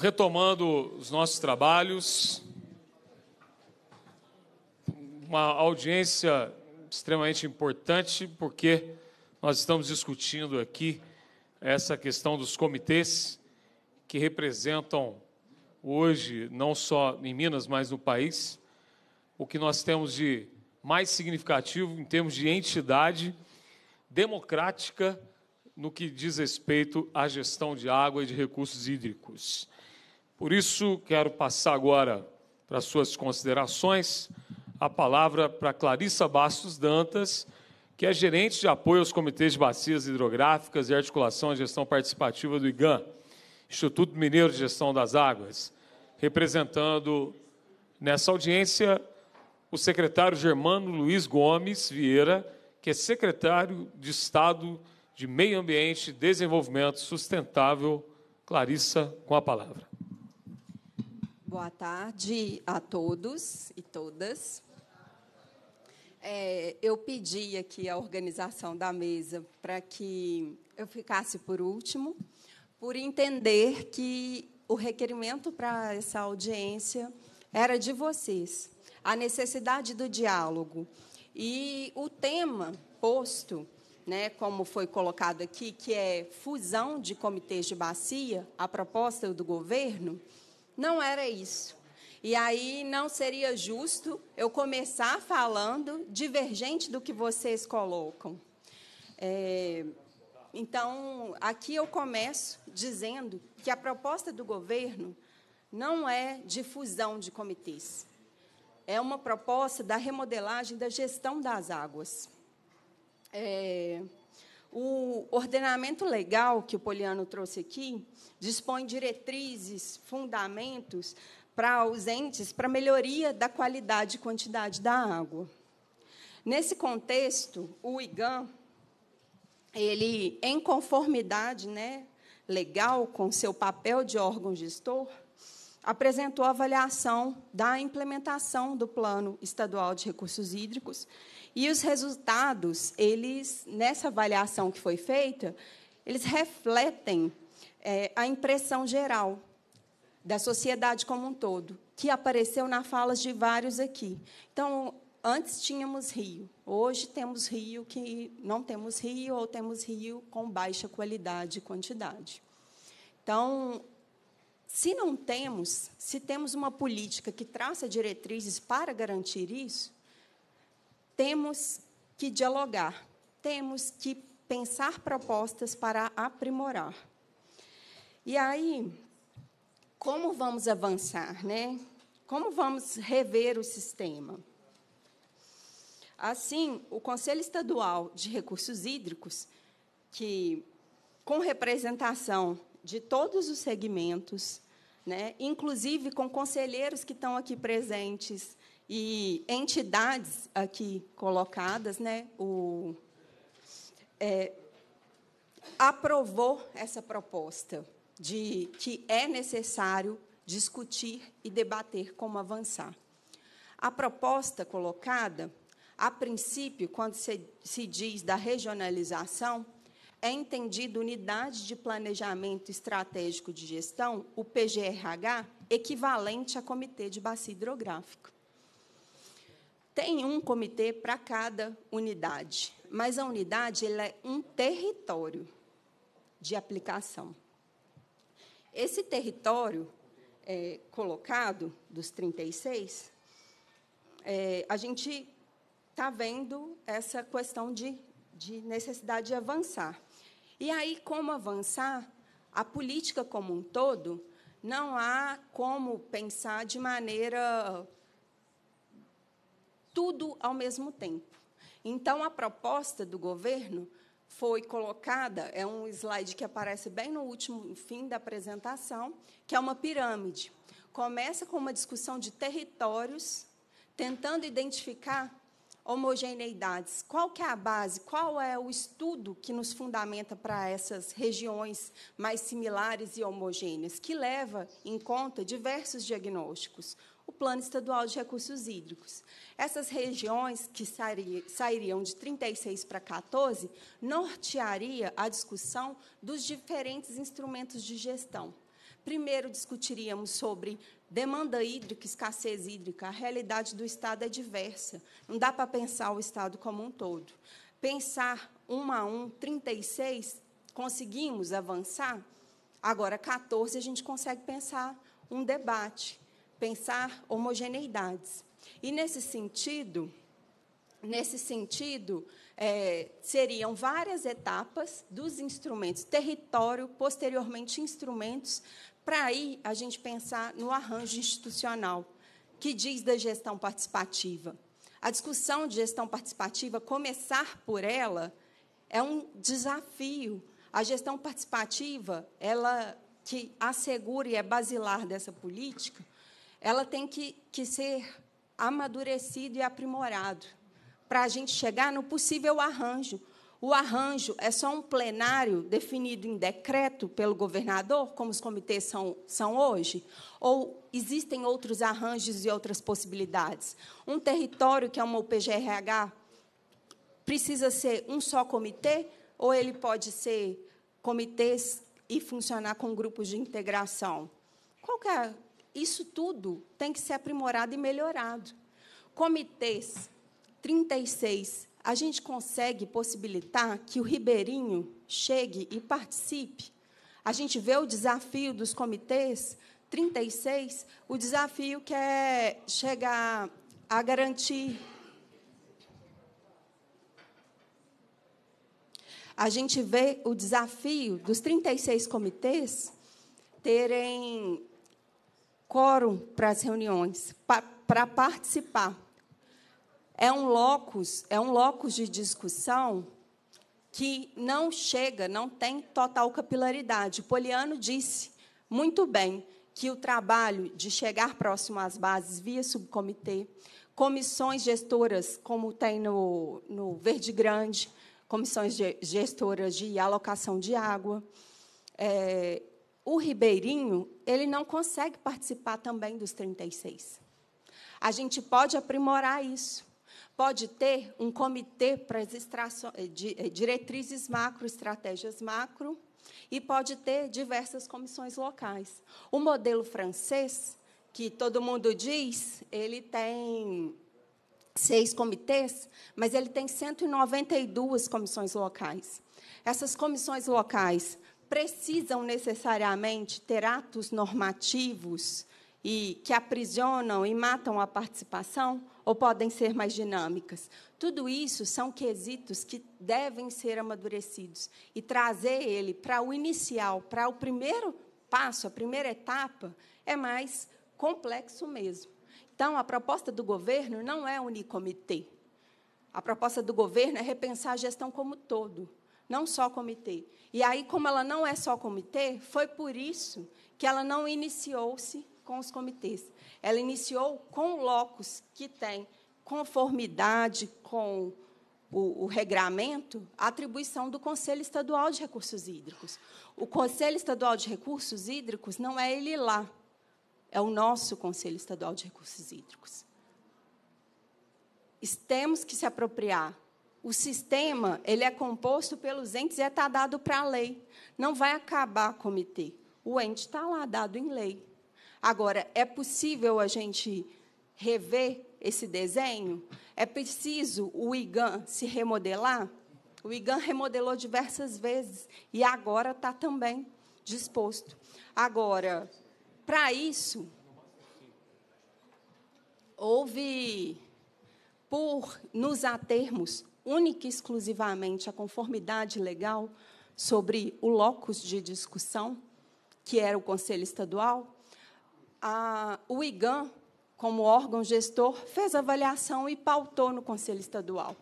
retomando os nossos trabalhos. Uma audiência extremamente importante, porque nós estamos discutindo aqui essa questão dos comitês que representam hoje, não só em Minas, mas no país, o que nós temos de mais significativo em termos de entidade democrática no que diz respeito à gestão de água e de recursos hídricos. Por isso, quero passar agora para suas considerações a palavra para Clarissa Bastos Dantas, que é gerente de apoio aos comitês de bacias hidrográficas e articulação à gestão participativa do IGAM, Instituto Mineiro de Gestão das Águas, representando nessa audiência o secretário Germano Luiz Gomes Vieira, que é secretário de Estado de Meio Ambiente e Desenvolvimento Sustentável. Clarissa, com a palavra. Boa tarde a todos e todas. É, eu pedi aqui a organização da mesa para que eu ficasse por último, por entender que o requerimento para essa audiência era de vocês, a necessidade do diálogo. E o tema posto, né, como foi colocado aqui, que é fusão de comitês de bacia, a proposta do governo, não era isso. E aí não seria justo eu começar falando divergente do que vocês colocam. É, então, aqui eu começo dizendo que a proposta do governo não é de fusão de comitês. É uma proposta da remodelagem da gestão das águas. É, o ordenamento legal que o Poliano trouxe aqui dispõe diretrizes, fundamentos para os entes para melhoria da qualidade e quantidade da água. Nesse contexto, o IGAM, ele, em conformidade né, legal com seu papel de órgão gestor, apresentou a avaliação da implementação do Plano Estadual de Recursos Hídricos e os resultados, eles nessa avaliação que foi feita, eles refletem é, a impressão geral da sociedade como um todo, que apareceu na falas de vários aqui. Então, antes tínhamos Rio, hoje temos Rio que não temos Rio ou temos Rio com baixa qualidade e quantidade. Então, se não temos, se temos uma política que traça diretrizes para garantir isso, temos que dialogar, temos que pensar propostas para aprimorar. E aí, como vamos avançar, né? Como vamos rever o sistema? Assim, o Conselho Estadual de Recursos Hídricos, que com representação de todos os segmentos, né? inclusive com conselheiros que estão aqui presentes e entidades aqui colocadas. Né? O, é, aprovou essa proposta de que é necessário discutir e debater como avançar. A proposta colocada, a princípio, quando se, se diz da regionalização, é entendido unidade de planejamento estratégico de gestão, o PGRH, equivalente a comitê de bacia hidrográfica. Tem um comitê para cada unidade, mas a unidade ela é um território de aplicação. Esse território é, colocado, dos 36, é, a gente está vendo essa questão de, de necessidade de avançar. E aí, como avançar? A política como um todo, não há como pensar de maneira tudo ao mesmo tempo. Então, a proposta do governo foi colocada, é um slide que aparece bem no último fim da apresentação, que é uma pirâmide. Começa com uma discussão de territórios, tentando identificar homogeneidades? Qual que é a base? Qual é o estudo que nos fundamenta para essas regiões mais similares e homogêneas, que leva em conta diversos diagnósticos? O Plano Estadual de Recursos Hídricos. Essas regiões, que sairiam de 36 para 14, nortearia a discussão dos diferentes instrumentos de gestão. Primeiro, discutiríamos sobre demanda hídrica, escassez hídrica, a realidade do Estado é diversa. Não dá para pensar o Estado como um todo. Pensar um a um, 36, conseguimos avançar? Agora, 14, a gente consegue pensar um debate, pensar homogeneidades. E, nesse sentido, nesse sentido é, seriam várias etapas dos instrumentos, território, posteriormente instrumentos, para aí a gente pensar no arranjo institucional, que diz da gestão participativa. A discussão de gestão participativa, começar por ela, é um desafio. A gestão participativa, ela que assegura e é basilar dessa política, ela tem que, que ser amadurecida e aprimorada para a gente chegar no possível arranjo o arranjo é só um plenário definido em decreto pelo governador, como os comitês são, são hoje? Ou existem outros arranjos e outras possibilidades? Um território que é uma UPGRH precisa ser um só comitê ou ele pode ser comitês e funcionar com grupos de integração? É? isso tudo tem que ser aprimorado e melhorado. Comitês 36 a gente consegue possibilitar que o ribeirinho chegue e participe. A gente vê o desafio dos comitês 36, o desafio que é chegar a garantir a gente vê o desafio dos 36 comitês terem quórum para as reuniões, para participar é um locus, é um locus de discussão que não chega, não tem total capilaridade. Poliano disse muito bem que o trabalho de chegar próximo às bases via subcomitê, comissões gestoras, como tem no, no Verde Grande, comissões gestoras de alocação de água, é, o ribeirinho ele não consegue participar também dos 36. A gente pode aprimorar isso pode ter um comitê para as eh, eh, diretrizes macro, estratégias macro, e pode ter diversas comissões locais. O modelo francês, que todo mundo diz, ele tem seis comitês, mas ele tem 192 comissões locais. Essas comissões locais precisam necessariamente ter atos normativos e que aprisionam e matam a participação? ou podem ser mais dinâmicas. Tudo isso são quesitos que devem ser amadurecidos e trazer ele para o inicial, para o primeiro passo, a primeira etapa, é mais complexo mesmo. Então, a proposta do governo não é unir comitê. A proposta do governo é repensar a gestão como todo, não só comitê. E aí, como ela não é só comitê, foi por isso que ela não iniciou-se com os comitês. Ela iniciou com o locus, que tem conformidade com o, o, regramento, a atribuição do Conselho Estadual de Recursos Hídricos. O Conselho Estadual de Recursos Hídricos não é ele lá, é o nosso Conselho Estadual de Recursos Hídricos. Temos que se apropriar. O sistema ele é composto pelos entes e está é dado para a lei. Não vai acabar comitê. O ente está lá, dado em lei. Agora, é possível a gente rever esse desenho? É preciso o IGAN se remodelar? O IGAN remodelou diversas vezes e agora está também disposto. Agora, para isso, houve, por nos atermos única e exclusivamente à conformidade legal sobre o locus de discussão, que era o Conselho Estadual, a, o IGAN, como órgão gestor, fez avaliação e pautou no Conselho Estadual.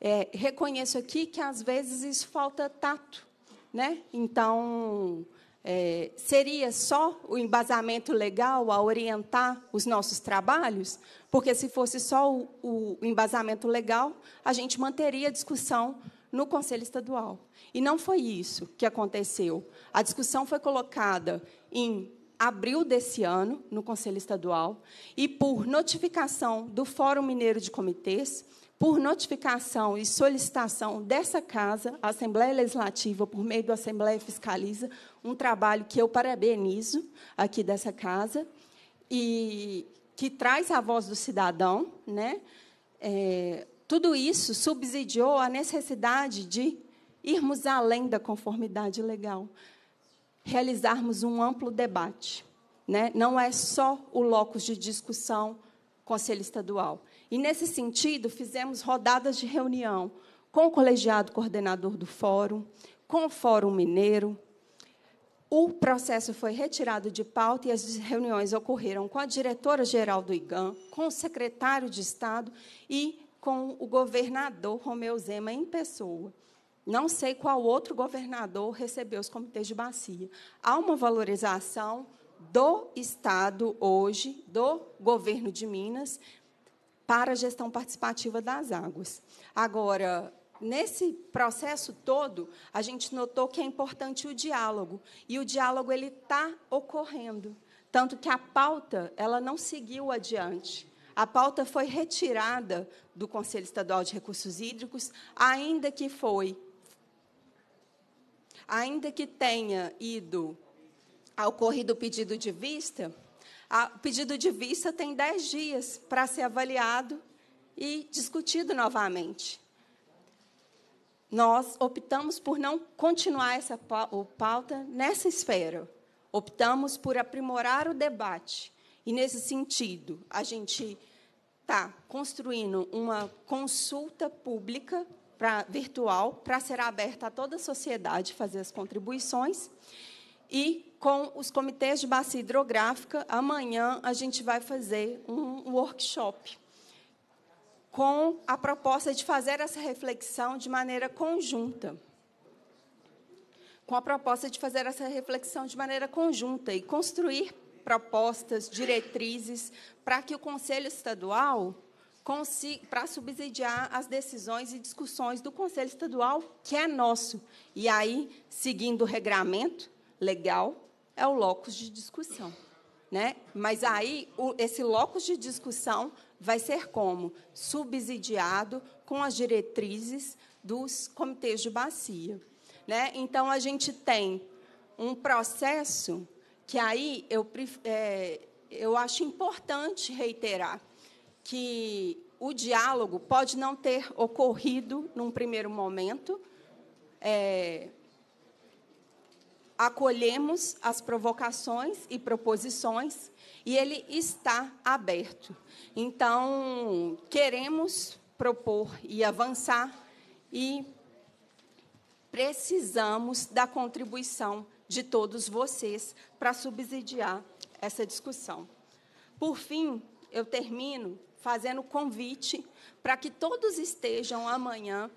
É, reconheço aqui que, às vezes, isso falta tato. Né? Então, é, seria só o embasamento legal a orientar os nossos trabalhos? Porque, se fosse só o, o embasamento legal, a gente manteria a discussão no Conselho Estadual. E não foi isso que aconteceu. A discussão foi colocada em abril desse ano, no Conselho Estadual, e por notificação do Fórum Mineiro de Comitês, por notificação e solicitação dessa casa, a Assembleia Legislativa, por meio da Assembleia Fiscaliza, um trabalho que eu parabenizo aqui dessa casa e que traz a voz do cidadão, né? É, tudo isso subsidiou a necessidade de irmos além da conformidade legal realizarmos um amplo debate. Né? Não é só o locus de discussão Conselho Estadual. E, nesse sentido, fizemos rodadas de reunião com o colegiado coordenador do Fórum, com o Fórum Mineiro. O processo foi retirado de pauta e as reuniões ocorreram com a diretora-geral do IGAM, com o secretário de Estado e com o governador Romeu Zema em pessoa. Não sei qual outro governador recebeu os comitês de bacia. Há uma valorização do Estado hoje, do governo de Minas, para a gestão participativa das águas. Agora, nesse processo todo, a gente notou que é importante o diálogo, e o diálogo ele está ocorrendo, tanto que a pauta ela não seguiu adiante. A pauta foi retirada do Conselho Estadual de Recursos Hídricos, ainda que foi ainda que tenha ido ao corrido pedido de vista, o pedido de vista tem dez dias para ser avaliado e discutido novamente. Nós optamos por não continuar essa pauta nessa esfera. Optamos por aprimorar o debate. E, nesse sentido, a gente está construindo uma consulta pública pra, virtual para ser aberta a toda a sociedade fazer as contribuições. E com os comitês de bacia hidrográfica, amanhã a gente vai fazer um workshop com a proposta de fazer essa reflexão de maneira conjunta. Com a proposta de fazer essa reflexão de maneira conjunta e construir propostas, diretrizes, para que o Conselho Estadual para subsidiar as decisões e discussões do Conselho Estadual, que é nosso. E aí, seguindo o regramento legal, é o locus de discussão. Né? Mas aí, o, esse locus de discussão vai ser como? Subsidiado com as diretrizes dos comitês de bacia. Né? Então, a gente tem um processo que aí eu, é, eu acho importante reiterar que o diálogo pode não ter ocorrido num primeiro momento. É, acolhemos as provocações e proposições e ele está aberto. Então, queremos propor e avançar e precisamos da contribuição de todos vocês para subsidiar essa discussão. Por fim, eu termino fazendo convite para que todos estejam amanhã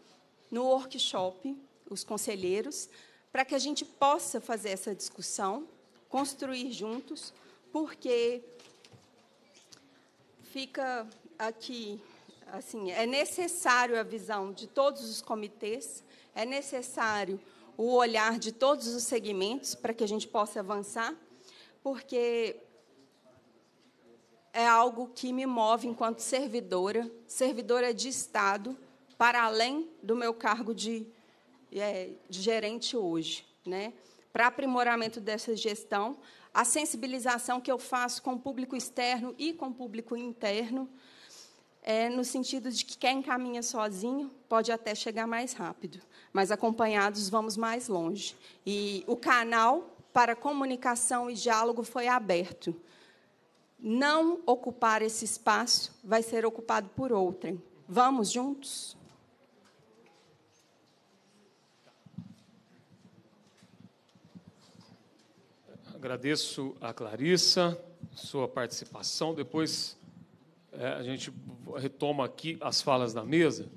no workshop, os conselheiros, para que a gente possa fazer essa discussão, construir juntos, porque fica aqui assim, é necessário a visão de todos os comitês, é necessário o olhar de todos os segmentos para que a gente possa avançar, porque é algo que me move enquanto servidora, servidora de Estado, para além do meu cargo de, é, de gerente hoje. Né? Para aprimoramento dessa gestão, a sensibilização que eu faço com o público externo e com o público interno, é, no sentido de que quem caminha sozinho pode até chegar mais rápido, mas acompanhados vamos mais longe. E o canal para comunicação e diálogo foi aberto não ocupar esse espaço vai ser ocupado por outrem. Vamos juntos? Agradeço a Clarissa, sua participação. Depois é, a gente retoma aqui as falas da mesa,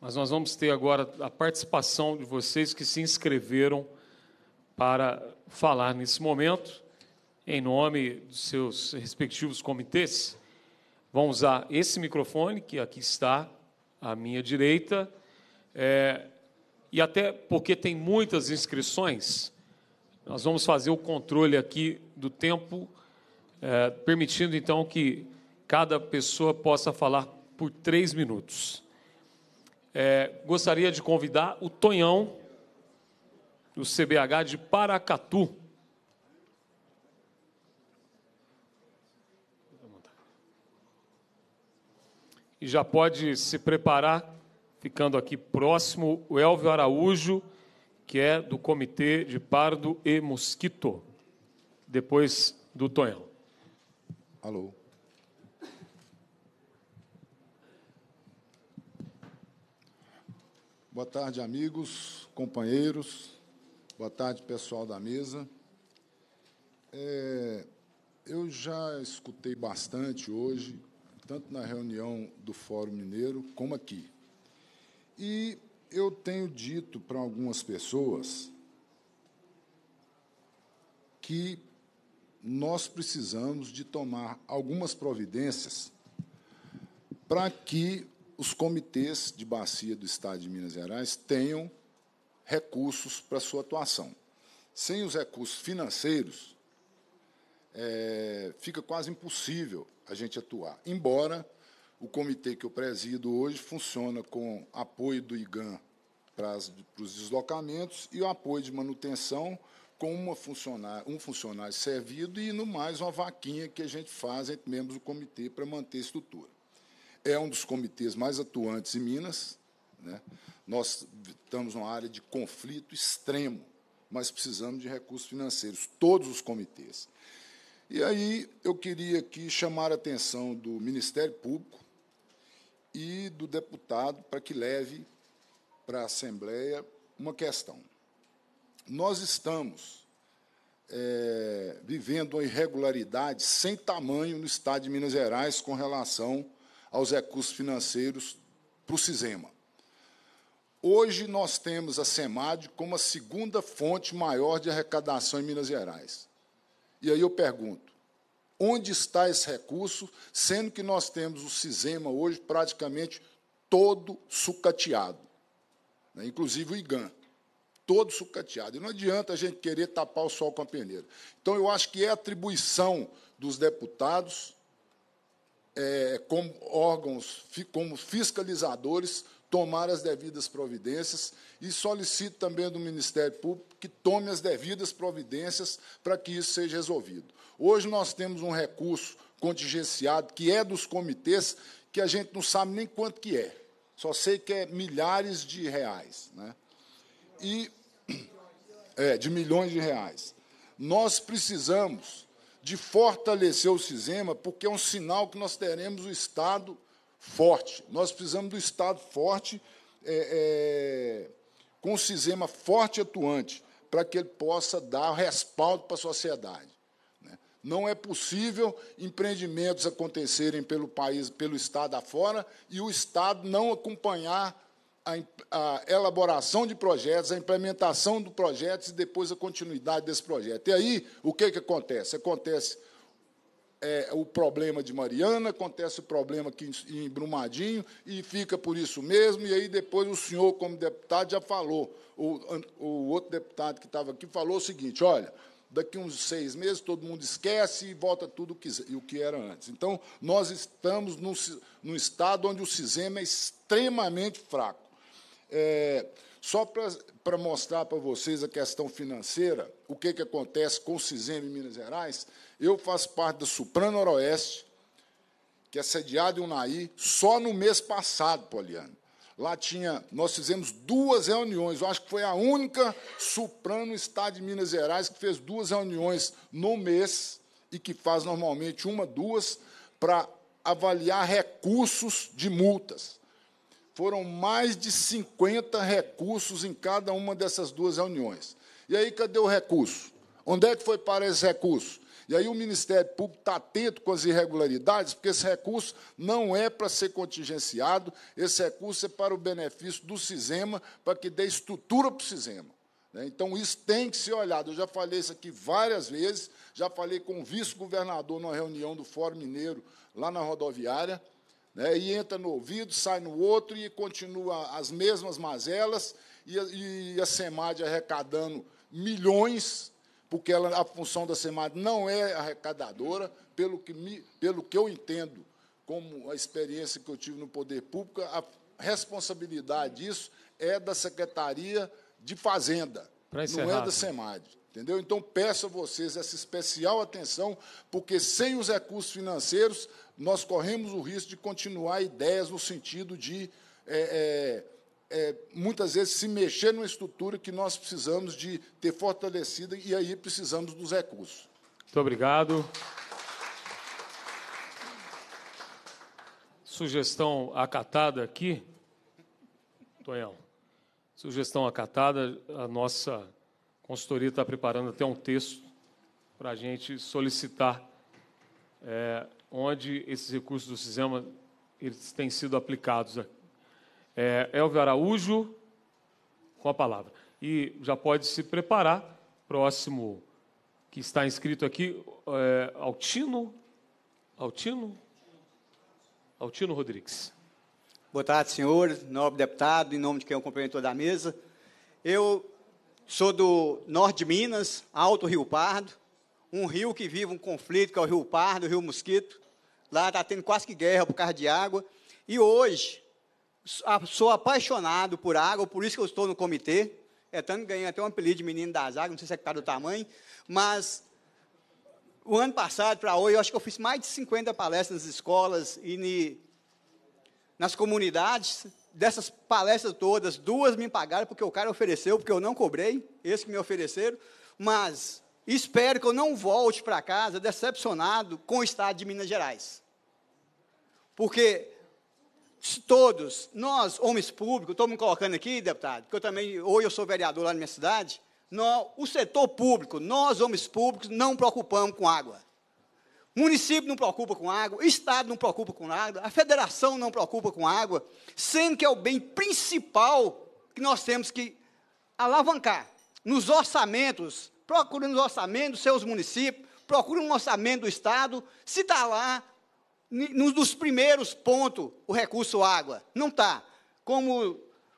mas nós vamos ter agora a participação de vocês que se inscreveram para falar nesse momento em nome dos seus respectivos comitês, vão usar esse microfone, que aqui está à minha direita, é, e até porque tem muitas inscrições, nós vamos fazer o controle aqui do tempo, é, permitindo então que cada pessoa possa falar por três minutos. É, gostaria de convidar o Tonhão, do CBH de Paracatu, e já pode se preparar, ficando aqui próximo, o Elvio Araújo, que é do Comitê de Pardo e Mosquito, depois do Tonhão. Alô. Boa tarde, amigos, companheiros. Boa tarde, pessoal da mesa. É, eu já escutei bastante hoje tanto na reunião do Fórum Mineiro como aqui. E eu tenho dito para algumas pessoas que nós precisamos de tomar algumas providências para que os comitês de bacia do Estado de Minas Gerais tenham recursos para sua atuação. Sem os recursos financeiros, é, fica quase impossível a gente atuar. Embora o comitê que eu presido hoje funciona com apoio do IGAN para, as, para os deslocamentos e o apoio de manutenção com uma um funcionário servido e, no mais, uma vaquinha que a gente faz entre membros do comitê para manter a estrutura. É um dos comitês mais atuantes em Minas. Né? Nós estamos numa área de conflito extremo, mas precisamos de recursos financeiros, todos os comitês. E aí eu queria aqui chamar a atenção do Ministério Público e do deputado para que leve para a Assembleia uma questão. Nós estamos é, vivendo uma irregularidade sem tamanho no Estado de Minas Gerais com relação aos recursos financeiros para o CISEMA. Hoje nós temos a SEMAD como a segunda fonte maior de arrecadação em Minas Gerais. E aí eu pergunto: onde está esse recurso, sendo que nós temos o Cisema hoje praticamente todo sucateado, né? inclusive o IGAN, todo sucateado. E não adianta a gente querer tapar o sol com a peneira. Então, eu acho que é atribuição dos deputados, é, como órgãos, como fiscalizadores, tomar as devidas providências e solicito também do Ministério Público que tome as devidas providências para que isso seja resolvido. Hoje nós temos um recurso contingenciado que é dos comitês, que a gente não sabe nem quanto que é. Só sei que é milhares de reais. Né? E é, de milhões de reais. Nós precisamos de fortalecer o sistema, porque é um sinal que nós teremos o Estado forte. Nós precisamos do Estado forte, é, é, com o sistema forte atuante para que ele possa dar respaldo para a sociedade. Né? Não é possível empreendimentos acontecerem pelo país, pelo Estado afora, e o Estado não acompanhar a, a elaboração de projetos, a implementação do projetos e depois a continuidade desse projeto. E aí, o que, que acontece? Acontece é, o problema de Mariana, acontece o problema aqui em Brumadinho, e fica por isso mesmo. E aí depois o senhor, como deputado, já falou, o, o outro deputado que estava aqui falou o seguinte: olha, daqui uns seis meses todo mundo esquece e volta tudo o que, o que era antes. Então, nós estamos num, num estado onde o CISEMA é extremamente fraco. É, só para mostrar para vocês a questão financeira, o que, que acontece com o CISEM em Minas Gerais, eu faço parte da Suprano Noroeste, que é sediada em Unaí, só no mês passado, Poliano. Lá tinha, nós fizemos duas reuniões, eu acho que foi a única Suprano Estado de Minas Gerais que fez duas reuniões no mês e que faz normalmente uma, duas, para avaliar recursos de multas. Foram mais de 50 recursos em cada uma dessas duas reuniões. E aí, cadê o recurso? Onde é que foi para esse recurso? E aí o Ministério Público está atento com as irregularidades, porque esse recurso não é para ser contingenciado, esse recurso é para o benefício do SISEMA, para que dê estrutura para o SISEMA. Né? Então, isso tem que ser olhado. Eu já falei isso aqui várias vezes, já falei com o vice-governador numa reunião do Fórum Mineiro, lá na rodoviária, né, e entra no ouvido, sai no outro e continua as mesmas mazelas, e, e a SEMAD arrecadando milhões porque ela, a função da SEMAD não é arrecadadora, pelo que, me, pelo que eu entendo, como a experiência que eu tive no poder público, a responsabilidade disso é da Secretaria de Fazenda, não é da né? SEMAD. Entendeu? Então, peço a vocês essa especial atenção, porque sem os recursos financeiros, nós corremos o risco de continuar ideias no sentido de é, é, é, muitas vezes, se mexer numa estrutura que nós precisamos de ter fortalecida e aí precisamos dos recursos. Muito obrigado. Sugestão acatada aqui, Tonhão. Sugestão acatada, a nossa consultoria está preparando até um texto para a gente solicitar é, onde esses recursos do Cisema eles têm sido aplicados aqui. É, Elvio Araújo, com a palavra. E já pode se preparar, próximo que está inscrito aqui, é, Altino, Altino, Altino Rodrigues. Boa tarde, senhores, nobre deputado, em nome de quem é cumprimento toda a mesa. Eu sou do norte de Minas, Alto Rio Pardo, um rio que vive um conflito, que é o Rio Pardo, o Rio Mosquito. Lá está tendo quase que guerra por causa de água. E hoje, sou apaixonado por água, por isso que eu estou no comitê. É tanto ganhei até um apelido de menino das águas, não sei se é por causa do tamanho, mas o ano passado para hoje, eu acho que eu fiz mais de 50 palestras nas escolas e ni, nas comunidades. Dessas palestras todas, duas me pagaram porque o cara ofereceu, porque eu não cobrei, esse que me ofereceram, mas espero que eu não volte para casa decepcionado com o estado de Minas Gerais. Porque todos, nós, homens públicos, estou me colocando aqui, deputado, que eu também, hoje eu sou vereador lá na minha cidade, nós, o setor público, nós, homens públicos, não preocupamos com água. Município não preocupa com água, Estado não preocupa com água, a Federação não preocupa com água, sendo que é o bem principal que nós temos que alavancar. Nos orçamentos, procure nos orçamentos dos seus municípios, procure um orçamento do Estado, se está lá, nos dos primeiros pontos o recurso água. Não está. Como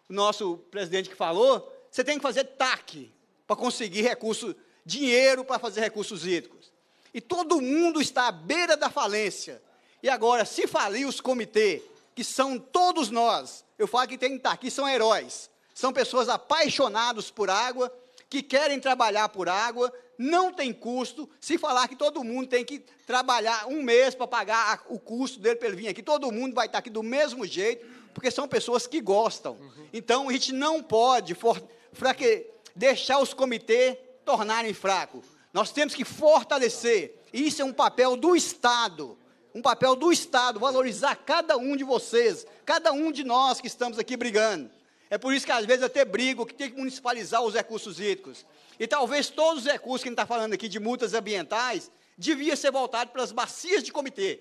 o nosso presidente que falou, você tem que fazer TAC para conseguir recurso, dinheiro para fazer recursos hídricos. E todo mundo está à beira da falência. E agora, se falir os comitês, que são todos nós, eu falo que tem que estar aqui, são heróis. São pessoas apaixonadas por água, que querem trabalhar por água, não tem custo. Se falar que todo mundo tem que trabalhar um mês para pagar o custo dele para ele vir aqui, todo mundo vai estar aqui do mesmo jeito, porque são pessoas que gostam. Uhum. Então, a gente não pode for, fraque, deixar os comitês tornarem fracos. Nós temos que fortalecer. Isso é um papel do Estado. Um papel do Estado, valorizar cada um de vocês, cada um de nós que estamos aqui brigando. É por isso que às vezes até brigo que tem que municipalizar os recursos hídricos. E talvez todos os recursos que a gente está falando aqui de multas ambientais deviam ser voltados para as bacias de comitê.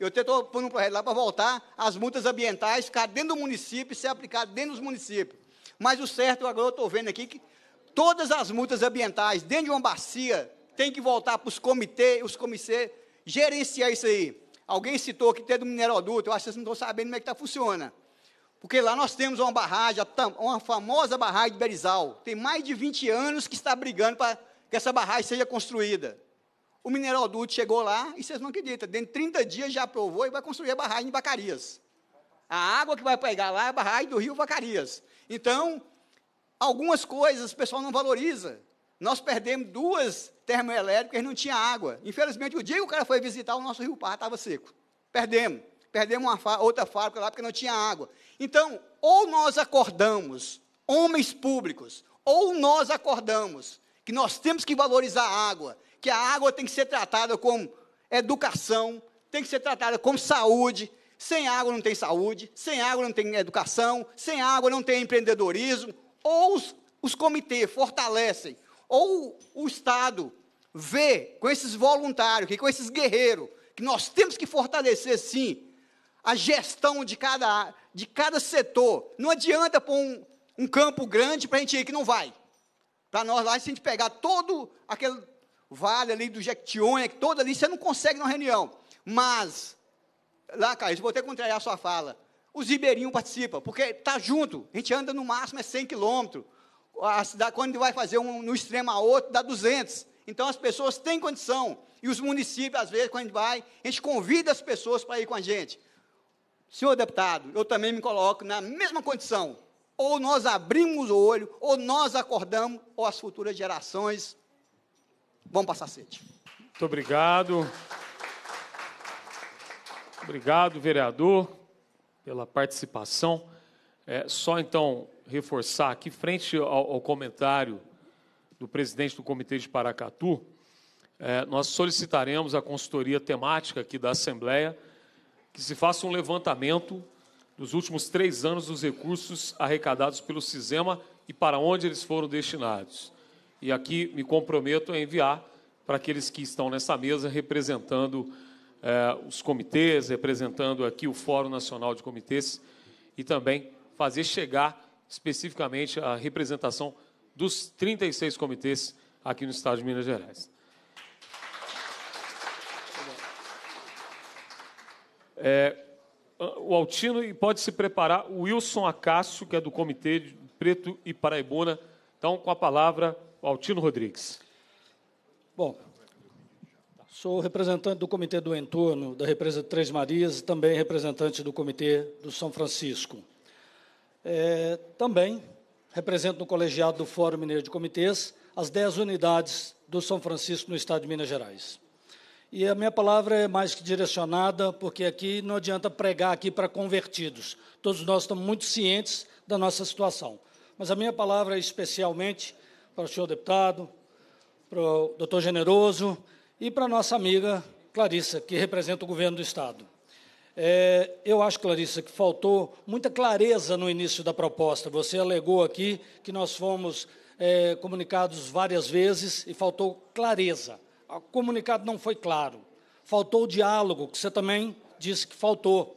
Eu estou pondo um projeto lá para voltar as multas ambientais, ficar dentro do município e ser aplicado dentro dos municípios. Mas o certo, agora eu estou vendo aqui que todas as multas ambientais dentro de uma bacia tem que voltar para os comitês, os comitês gerenciar isso aí. Alguém citou que tem do mineral adulto, eu acho que vocês não estão sabendo como é que tá, funciona. Porque lá nós temos uma barragem, uma famosa barragem de Berizal. Tem mais de 20 anos que está brigando para que essa barragem seja construída. O mineral adulto chegou lá e vocês não acreditam. Dentro de 30 dias já aprovou e vai construir a barragem de Vacarias. A água que vai pegar lá é a barragem do rio Vacarias. Então, algumas coisas o pessoal não valoriza. Nós perdemos duas termoelétricas e não tinha água. Infelizmente, o dia que o cara foi visitar, o nosso rio Pará estava seco. Perdemos perdemos uma, outra fábrica lá porque não tinha água. Então, ou nós acordamos, homens públicos, ou nós acordamos que nós temos que valorizar a água, que a água tem que ser tratada como educação, tem que ser tratada como saúde. Sem água não tem saúde, sem água não tem educação, sem água não tem empreendedorismo. Ou os, os comitês fortalecem, ou o Estado vê com esses voluntários, que com esses guerreiros, que nós temos que fortalecer sim a gestão de cada, de cada setor. Não adianta pôr um, um campo grande para a gente ir que não vai. Para nós lá, se a gente pegar todo aquele vale ali do Jequitinhonha, todo ali, você não consegue numa reunião. Mas, lá, Carlos, vou até contrariar a sua fala. Os ribeirinhos participam, porque está junto. A gente anda no máximo é 100 quilômetros. A cidade, quando vai fazer um no extremo a outro, dá 200. Então, as pessoas têm condição. E os municípios, às vezes, quando a gente vai, a gente convida as pessoas para ir com a gente. Senhor deputado, eu também me coloco na mesma condição. Ou nós abrimos o olho, ou nós acordamos, ou as futuras gerações vão passar sede. Muito obrigado. Obrigado, vereador, pela participação. É, só então reforçar aqui, frente ao, ao, comentário do presidente do Comitê de Paracatu, é, nós solicitaremos a consultoria temática aqui da Assembleia que se faça um levantamento dos últimos três anos dos recursos arrecadados pelo Cisema e para onde eles foram destinados. E aqui me comprometo a enviar para aqueles que estão nessa mesa representando eh, os comitês, representando aqui o Fórum Nacional de Comitês e também fazer chegar especificamente a representação dos 36 comitês aqui no Estado de Minas Gerais. É, o Altino e pode se preparar o Wilson Acácio, que é do Comitê de Preto e Paraibuna. Então, com a palavra, o Altino Rodrigues. Bom, sou representante do Comitê do Entorno da Represa de Três Marias e também representante do Comitê do São Francisco. É, também represento no colegiado do Fórum Mineiro de Comitês as 10 unidades do São Francisco no Estado de Minas Gerais. E a minha palavra é mais que direcionada, porque aqui não adianta pregar aqui para convertidos. Todos nós estamos muito cientes da nossa situação. Mas a minha palavra é especialmente para o senhor deputado, para o doutor Generoso e para a nossa amiga Clarissa, que representa o governo do Estado. É, eu acho, Clarissa, que faltou muita clareza no início da proposta. Você alegou aqui que nós fomos é, comunicados várias vezes e faltou clareza o comunicado não foi claro. Faltou o diálogo, que você também disse que faltou.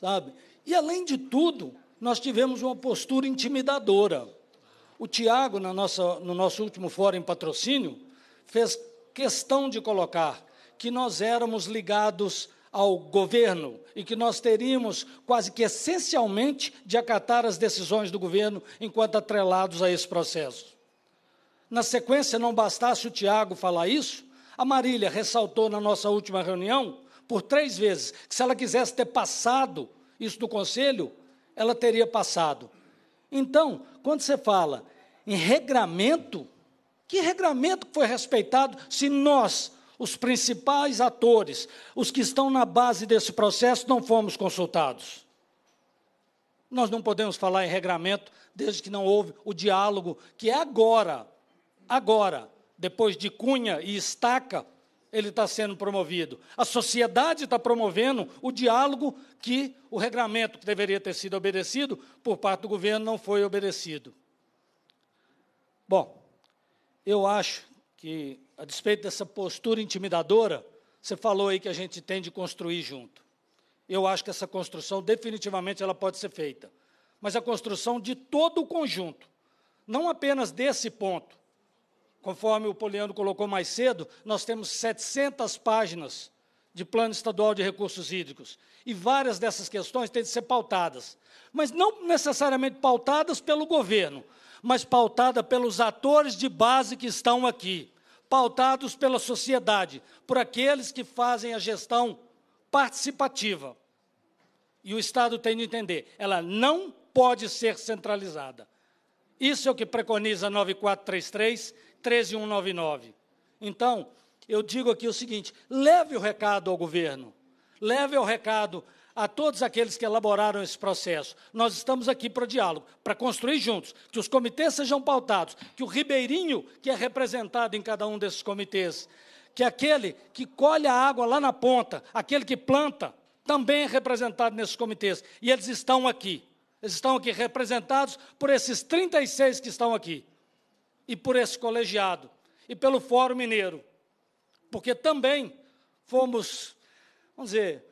Sabe? E, além de tudo, nós tivemos uma postura intimidadora. O Tiago, na nossa, no nosso último fórum em patrocínio, fez questão de colocar que nós éramos ligados ao governo e que nós teríamos quase que essencialmente de acatar as decisões do governo enquanto atrelados a esse processo. Na sequência, não bastasse o Tiago falar isso, a Marília ressaltou na nossa última reunião, por três vezes, que se ela quisesse ter passado isso do conselho, ela teria passado. Então, quando você fala em regramento, que regramento foi respeitado se nós, os principais atores, os que estão na base desse processo, não fomos consultados? Nós não podemos falar em regramento desde que não houve o diálogo, que é agora, agora, depois de Cunha e Estaca, ele está sendo promovido. A sociedade está promovendo o diálogo que o regramento que deveria ter sido obedecido por parte do governo não foi obedecido. Bom, eu acho que, a despeito dessa postura intimidadora, você falou aí que a gente tem de construir junto. Eu acho que essa construção, definitivamente, ela pode ser feita. Mas a construção de todo o conjunto, não apenas desse ponto, Conforme o Poliano colocou mais cedo, nós temos 700 páginas de Plano Estadual de Recursos Hídricos. E várias dessas questões têm de ser pautadas. Mas não necessariamente pautadas pelo governo, mas pautada pelos atores de base que estão aqui, pautados pela sociedade, por aqueles que fazem a gestão participativa. E o Estado tem de entender, ela não pode ser centralizada. Isso é o que preconiza a 9433 13199. Então, eu digo aqui o seguinte: leve o recado ao governo, leve o recado a todos aqueles que elaboraram esse processo. Nós estamos aqui para o diálogo, para construir juntos, que os comitês sejam pautados, que o ribeirinho que é representado em cada um desses comitês, que aquele que colhe a água lá na ponta, aquele que planta, também é representado nesses comitês. E eles estão aqui. Eles estão aqui representados por esses 36 que estão aqui e por esse colegiado e pelo Fórum Mineiro, porque também fomos, vamos dizer,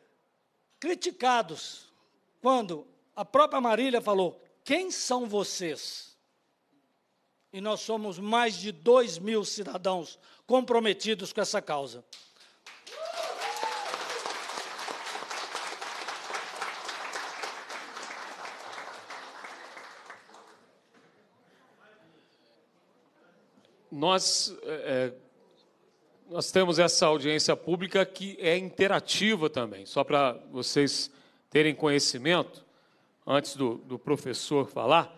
criticados quando a própria Marília falou: quem são vocês? E nós somos mais de 2 mil cidadãos comprometidos com essa causa. nós, é, é, nós temos essa audiência pública que é interativa também, só para vocês terem conhecimento, antes do, do professor falar.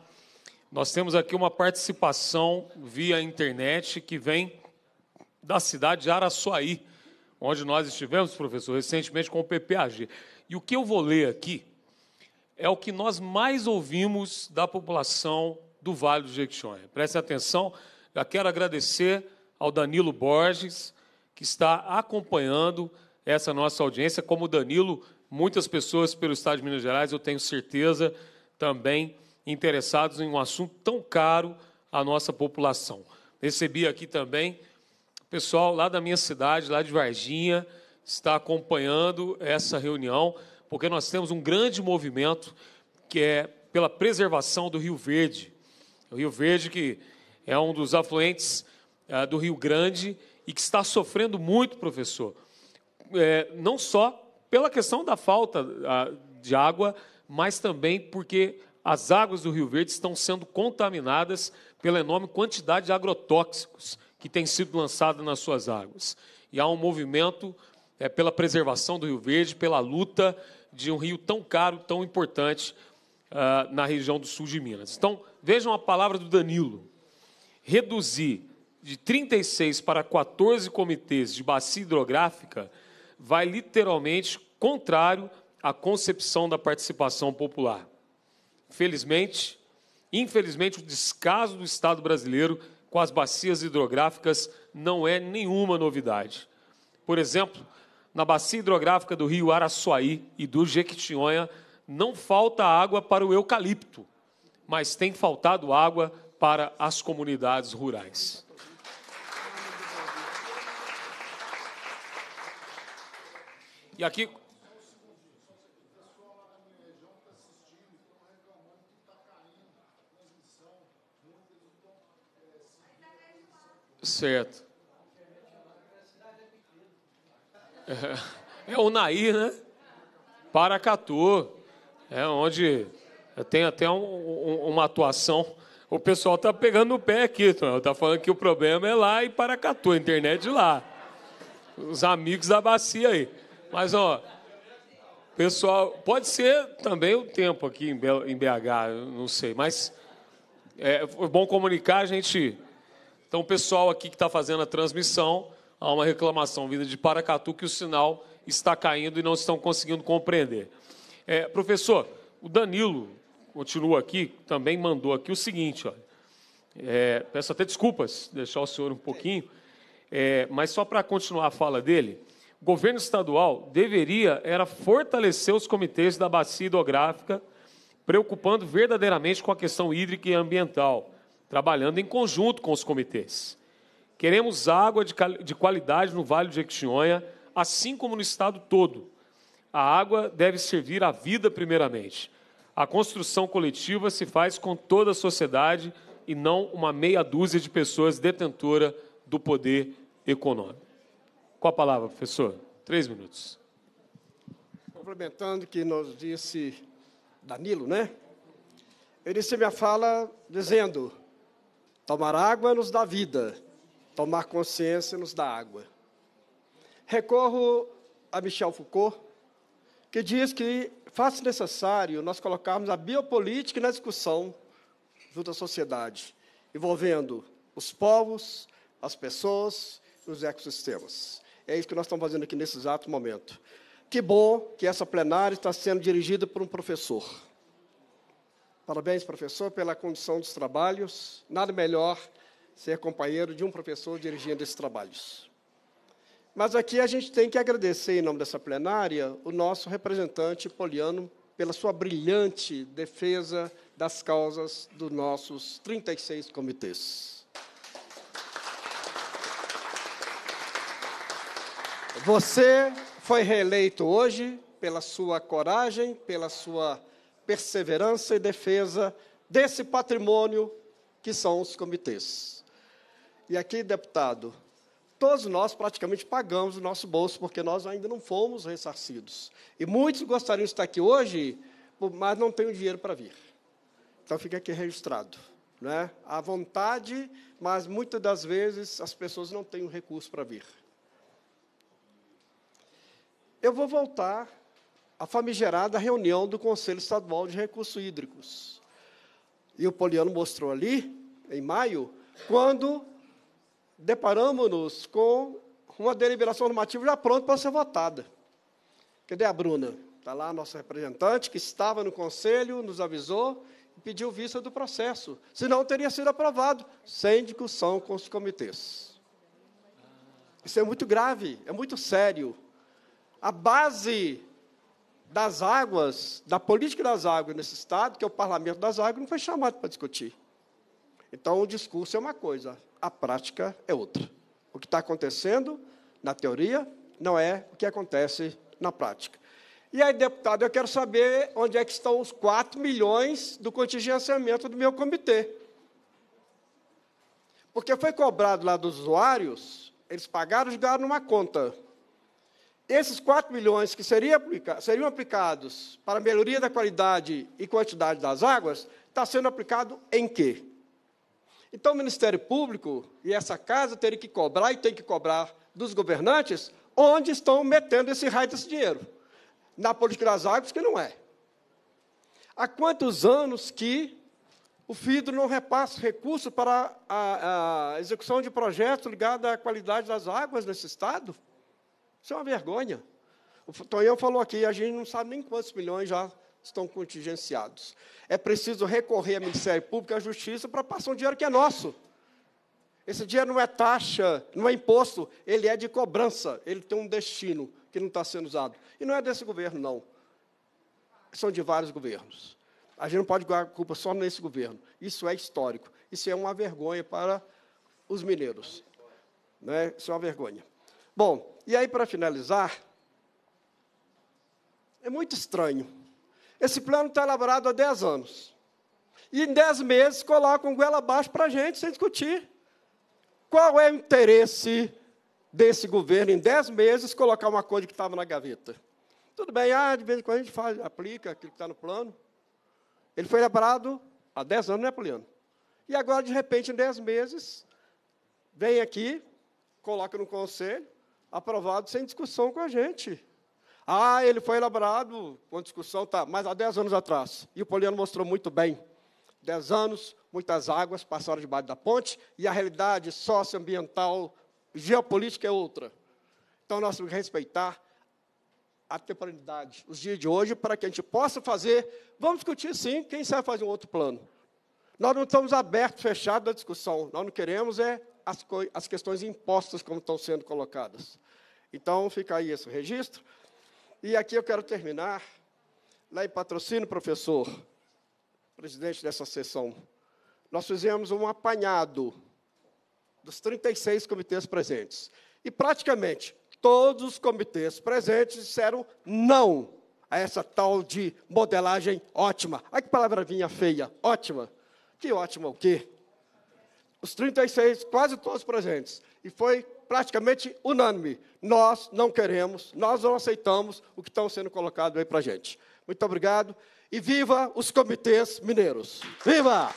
Nós temos aqui uma participação via internet que vem da cidade de Araçuaí, onde nós estivemos, professor, recentemente com o PPAG. E o que eu vou ler aqui é o que nós mais ouvimos da população do Vale do Jequitinhonha. Preste atenção, já quero agradecer ao Danilo Borges, que está acompanhando essa nossa audiência. Como Danilo, muitas pessoas pelo Estado de Minas Gerais, eu tenho certeza, também interessados em um assunto tão caro à nossa população. Recebi aqui também o pessoal lá da minha cidade, lá de Varginha, está acompanhando essa reunião, porque nós temos um grande movimento que é pela preservação do Rio Verde. O Rio Verde que é um dos afluentes ah, do Rio Grande e que está sofrendo muito, professor. É, não só pela questão da falta ah, de água, mas também porque as águas do Rio Verde estão sendo contaminadas pela enorme quantidade de agrotóxicos que tem sido lançada nas suas águas. E há um movimento é, pela preservação do Rio Verde, pela luta de um rio tão caro, tão importante uh, na região do sul de Minas. Então, vejam a palavra do Danilo reduzir de 36 para 14 comitês de bacia hidrográfica vai literalmente contrário à concepção da participação popular. Felizmente, infelizmente, o descaso do Estado brasileiro com as bacias hidrográficas não é nenhuma novidade. Por exemplo, na bacia hidrográfica do rio Araçuaí e do Jequitinhonha, não falta água para o eucalipto, mas tem faltado água para para as comunidades rurais. E aqui. Certo. É, é o Naí, né? Paracatu. É onde tem até um, um, uma atuação o pessoal está pegando no pé aqui, está falando que o problema é lá e Paracatu, a internet lá. Os amigos da bacia aí. Mas, ó, pessoal, pode ser também o tempo aqui em BH, não sei, mas é, é bom comunicar, a gente. Então, o pessoal aqui que está fazendo a transmissão, há uma reclamação vinda de Paracatu que o sinal está caindo e não estão conseguindo compreender. É, professor, o Danilo continua aqui, também mandou aqui o seguinte, olha, é, peço até desculpas, deixar o senhor um pouquinho, é, mas só para continuar a fala dele, o governo estadual deveria era fortalecer os comitês da bacia hidrográfica, preocupando verdadeiramente com a questão hídrica e ambiental, trabalhando em conjunto com os comitês. Queremos água de, de qualidade no Vale do Jequitinhonha, assim como no estado todo. A água deve servir à vida primeiramente. A construção coletiva se faz com toda a sociedade e não uma meia dúzia de pessoas detentora do poder econômico. Com a palavra, professor. Três minutos. Complementando o que nos disse Danilo, né? Ele se me fala dizendo: tomar água nos dá vida, tomar consciência nos dá água. Recorro a Michel Foucault, que diz que faz necessário nós colocarmos a biopolítica na discussão junto à sociedade, envolvendo os povos, as pessoas e os ecossistemas. É isso que nós estamos fazendo aqui nesse exato momento. Que bom que essa plenária está sendo dirigida por um professor. Parabéns, professor, pela condição dos trabalhos. Nada melhor ser companheiro de um professor dirigindo esses trabalhos. Mas aqui a gente tem que agradecer, em nome dessa plenária, o nosso representante Poliano pela sua brilhante defesa das causas dos nossos 36 comitês. Você foi reeleito hoje pela sua coragem, pela sua perseverança e defesa desse patrimônio que são os comitês. E aqui, deputado, todos nós praticamente pagamos o nosso bolso, porque nós ainda não fomos ressarcidos. E muitos gostariam de estar aqui hoje, mas não têm o dinheiro para vir. Então fica aqui registrado. Né? A vontade, mas muitas das vezes as pessoas não têm o recurso para vir. Eu vou voltar à famigerada reunião do Conselho Estadual de Recursos Hídricos. E o Poliano mostrou ali, em maio, quando deparamos-nos com uma deliberação normativa já pronta para ser votada. Cadê a Bruna? Está lá a nossa representante, que estava no conselho, nos avisou e pediu vista do processo. Senão teria sido aprovado, sem discussão com os comitês. Isso é muito grave, é muito sério. A base das águas, da política das águas nesse Estado, que é o Parlamento das Águas, não foi chamado para discutir. Então, o discurso é uma coisa, a prática é outra. O que está acontecendo na teoria não é o que acontece na prática. E aí, deputado, eu quero saber onde é que estão os 4 milhões do contingenciamento do meu comitê. Porque foi cobrado lá dos usuários, eles pagaram e jogaram numa conta. Esses 4 milhões que seriam, aplica seriam aplicados para melhoria da qualidade e quantidade das águas, está sendo aplicado em quê? Então, o Ministério Público e essa casa teriam que cobrar e tem que cobrar dos governantes onde estão metendo esse raio desse dinheiro. Na política das águas, que não é. Há quantos anos que o FIDRO não repassa recursos para a, a execução de projetos ligados à qualidade das águas nesse Estado? Isso é uma vergonha. O Tonhão falou aqui, a gente não sabe nem quantos milhões já estão contingenciados. É preciso recorrer ao Ministério Público e à Justiça para passar um dinheiro que é nosso. Esse dinheiro não é taxa, não é imposto, ele é de cobrança, ele tem um destino que não está sendo usado. E não é desse governo, não. São de vários governos. A gente não pode guardar a culpa só nesse governo. Isso é histórico. Isso é uma vergonha para os mineiros. Né? Isso é uma vergonha. Bom, e aí, para finalizar, é muito estranho esse plano está elaborado há 10 anos. E em 10 meses colocam goela abaixo para a gente, sem discutir. Qual é o interesse desse governo, em 10 meses, colocar uma coisa que estava na gaveta? Tudo bem, ah, de vez em quando a gente faz, aplica aquilo que está no plano. Ele foi elaborado há 10 anos, né, Poliano? E agora, de repente, em 10 meses, vem aqui, coloca no conselho, aprovado sem discussão com a gente. Ah, ele foi elaborado, uma discussão, tá, mas há 10 anos atrás. E o Poliano mostrou muito bem. 10 anos, muitas águas passaram debaixo da ponte e a realidade socioambiental, geopolítica é outra. Então nós temos que respeitar a temporalidade, os dias de hoje, para que a gente possa fazer. Vamos discutir sim, quem sabe fazer um outro plano. Nós não estamos abertos, fechados à discussão. Nós não queremos é as, as questões impostas como estão sendo colocadas. Então fica aí esse registro. E aqui eu quero terminar, lá em patrocínio, professor, presidente dessa sessão, nós fizemos um apanhado dos 36 comitês presentes. E praticamente todos os comitês presentes disseram não a essa tal de modelagem ótima. Olha que palavra vinha feia, ótima. Que ótima o quê? Os 36, quase todos presentes. E foi praticamente unânime. Nós não queremos, nós não aceitamos o que estão sendo colocado aí para a gente. Muito obrigado e viva os comitês mineiros. Viva!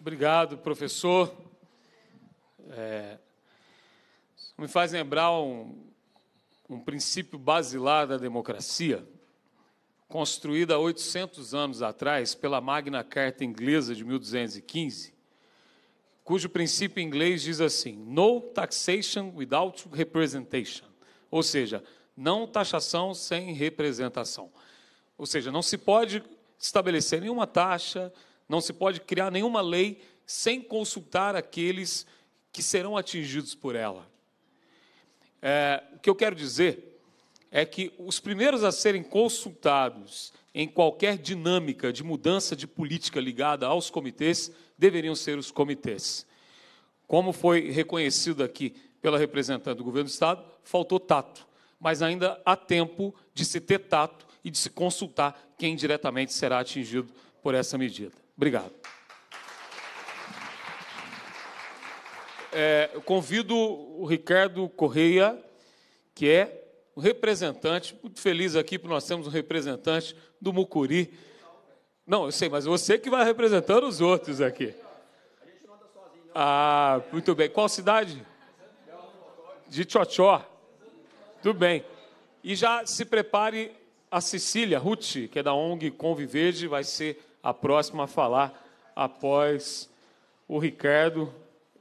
Obrigado, professor. É, me faz lembrar um, um princípio basilar da democracia construída há 800 anos atrás pela Magna Carta inglesa de 1215, cujo princípio inglês diz assim: No taxation without representation, ou seja, não taxação sem representação. Ou seja, não se pode estabelecer nenhuma taxa, não se pode criar nenhuma lei sem consultar aqueles que serão atingidos por ela. É, o que eu quero dizer é que os primeiros a serem consultados em qualquer dinâmica de mudança de política ligada aos comitês deveriam ser os comitês. Como foi reconhecido aqui pela representante do governo do Estado, faltou tato, mas ainda há tempo de se ter tato e de se consultar quem diretamente será atingido por essa medida. Obrigado. É, convido o Ricardo Correia, que é um representante, muito feliz aqui, porque nós temos um representante do Mucuri. Não, eu sei, mas você que vai representando os outros aqui. Ah, muito bem. Qual cidade? De Tchotchó. Tudo bem. E já se prepare a Cecília Ruth, que é da ONG Conviverde, vai ser a próxima a falar após o Ricardo,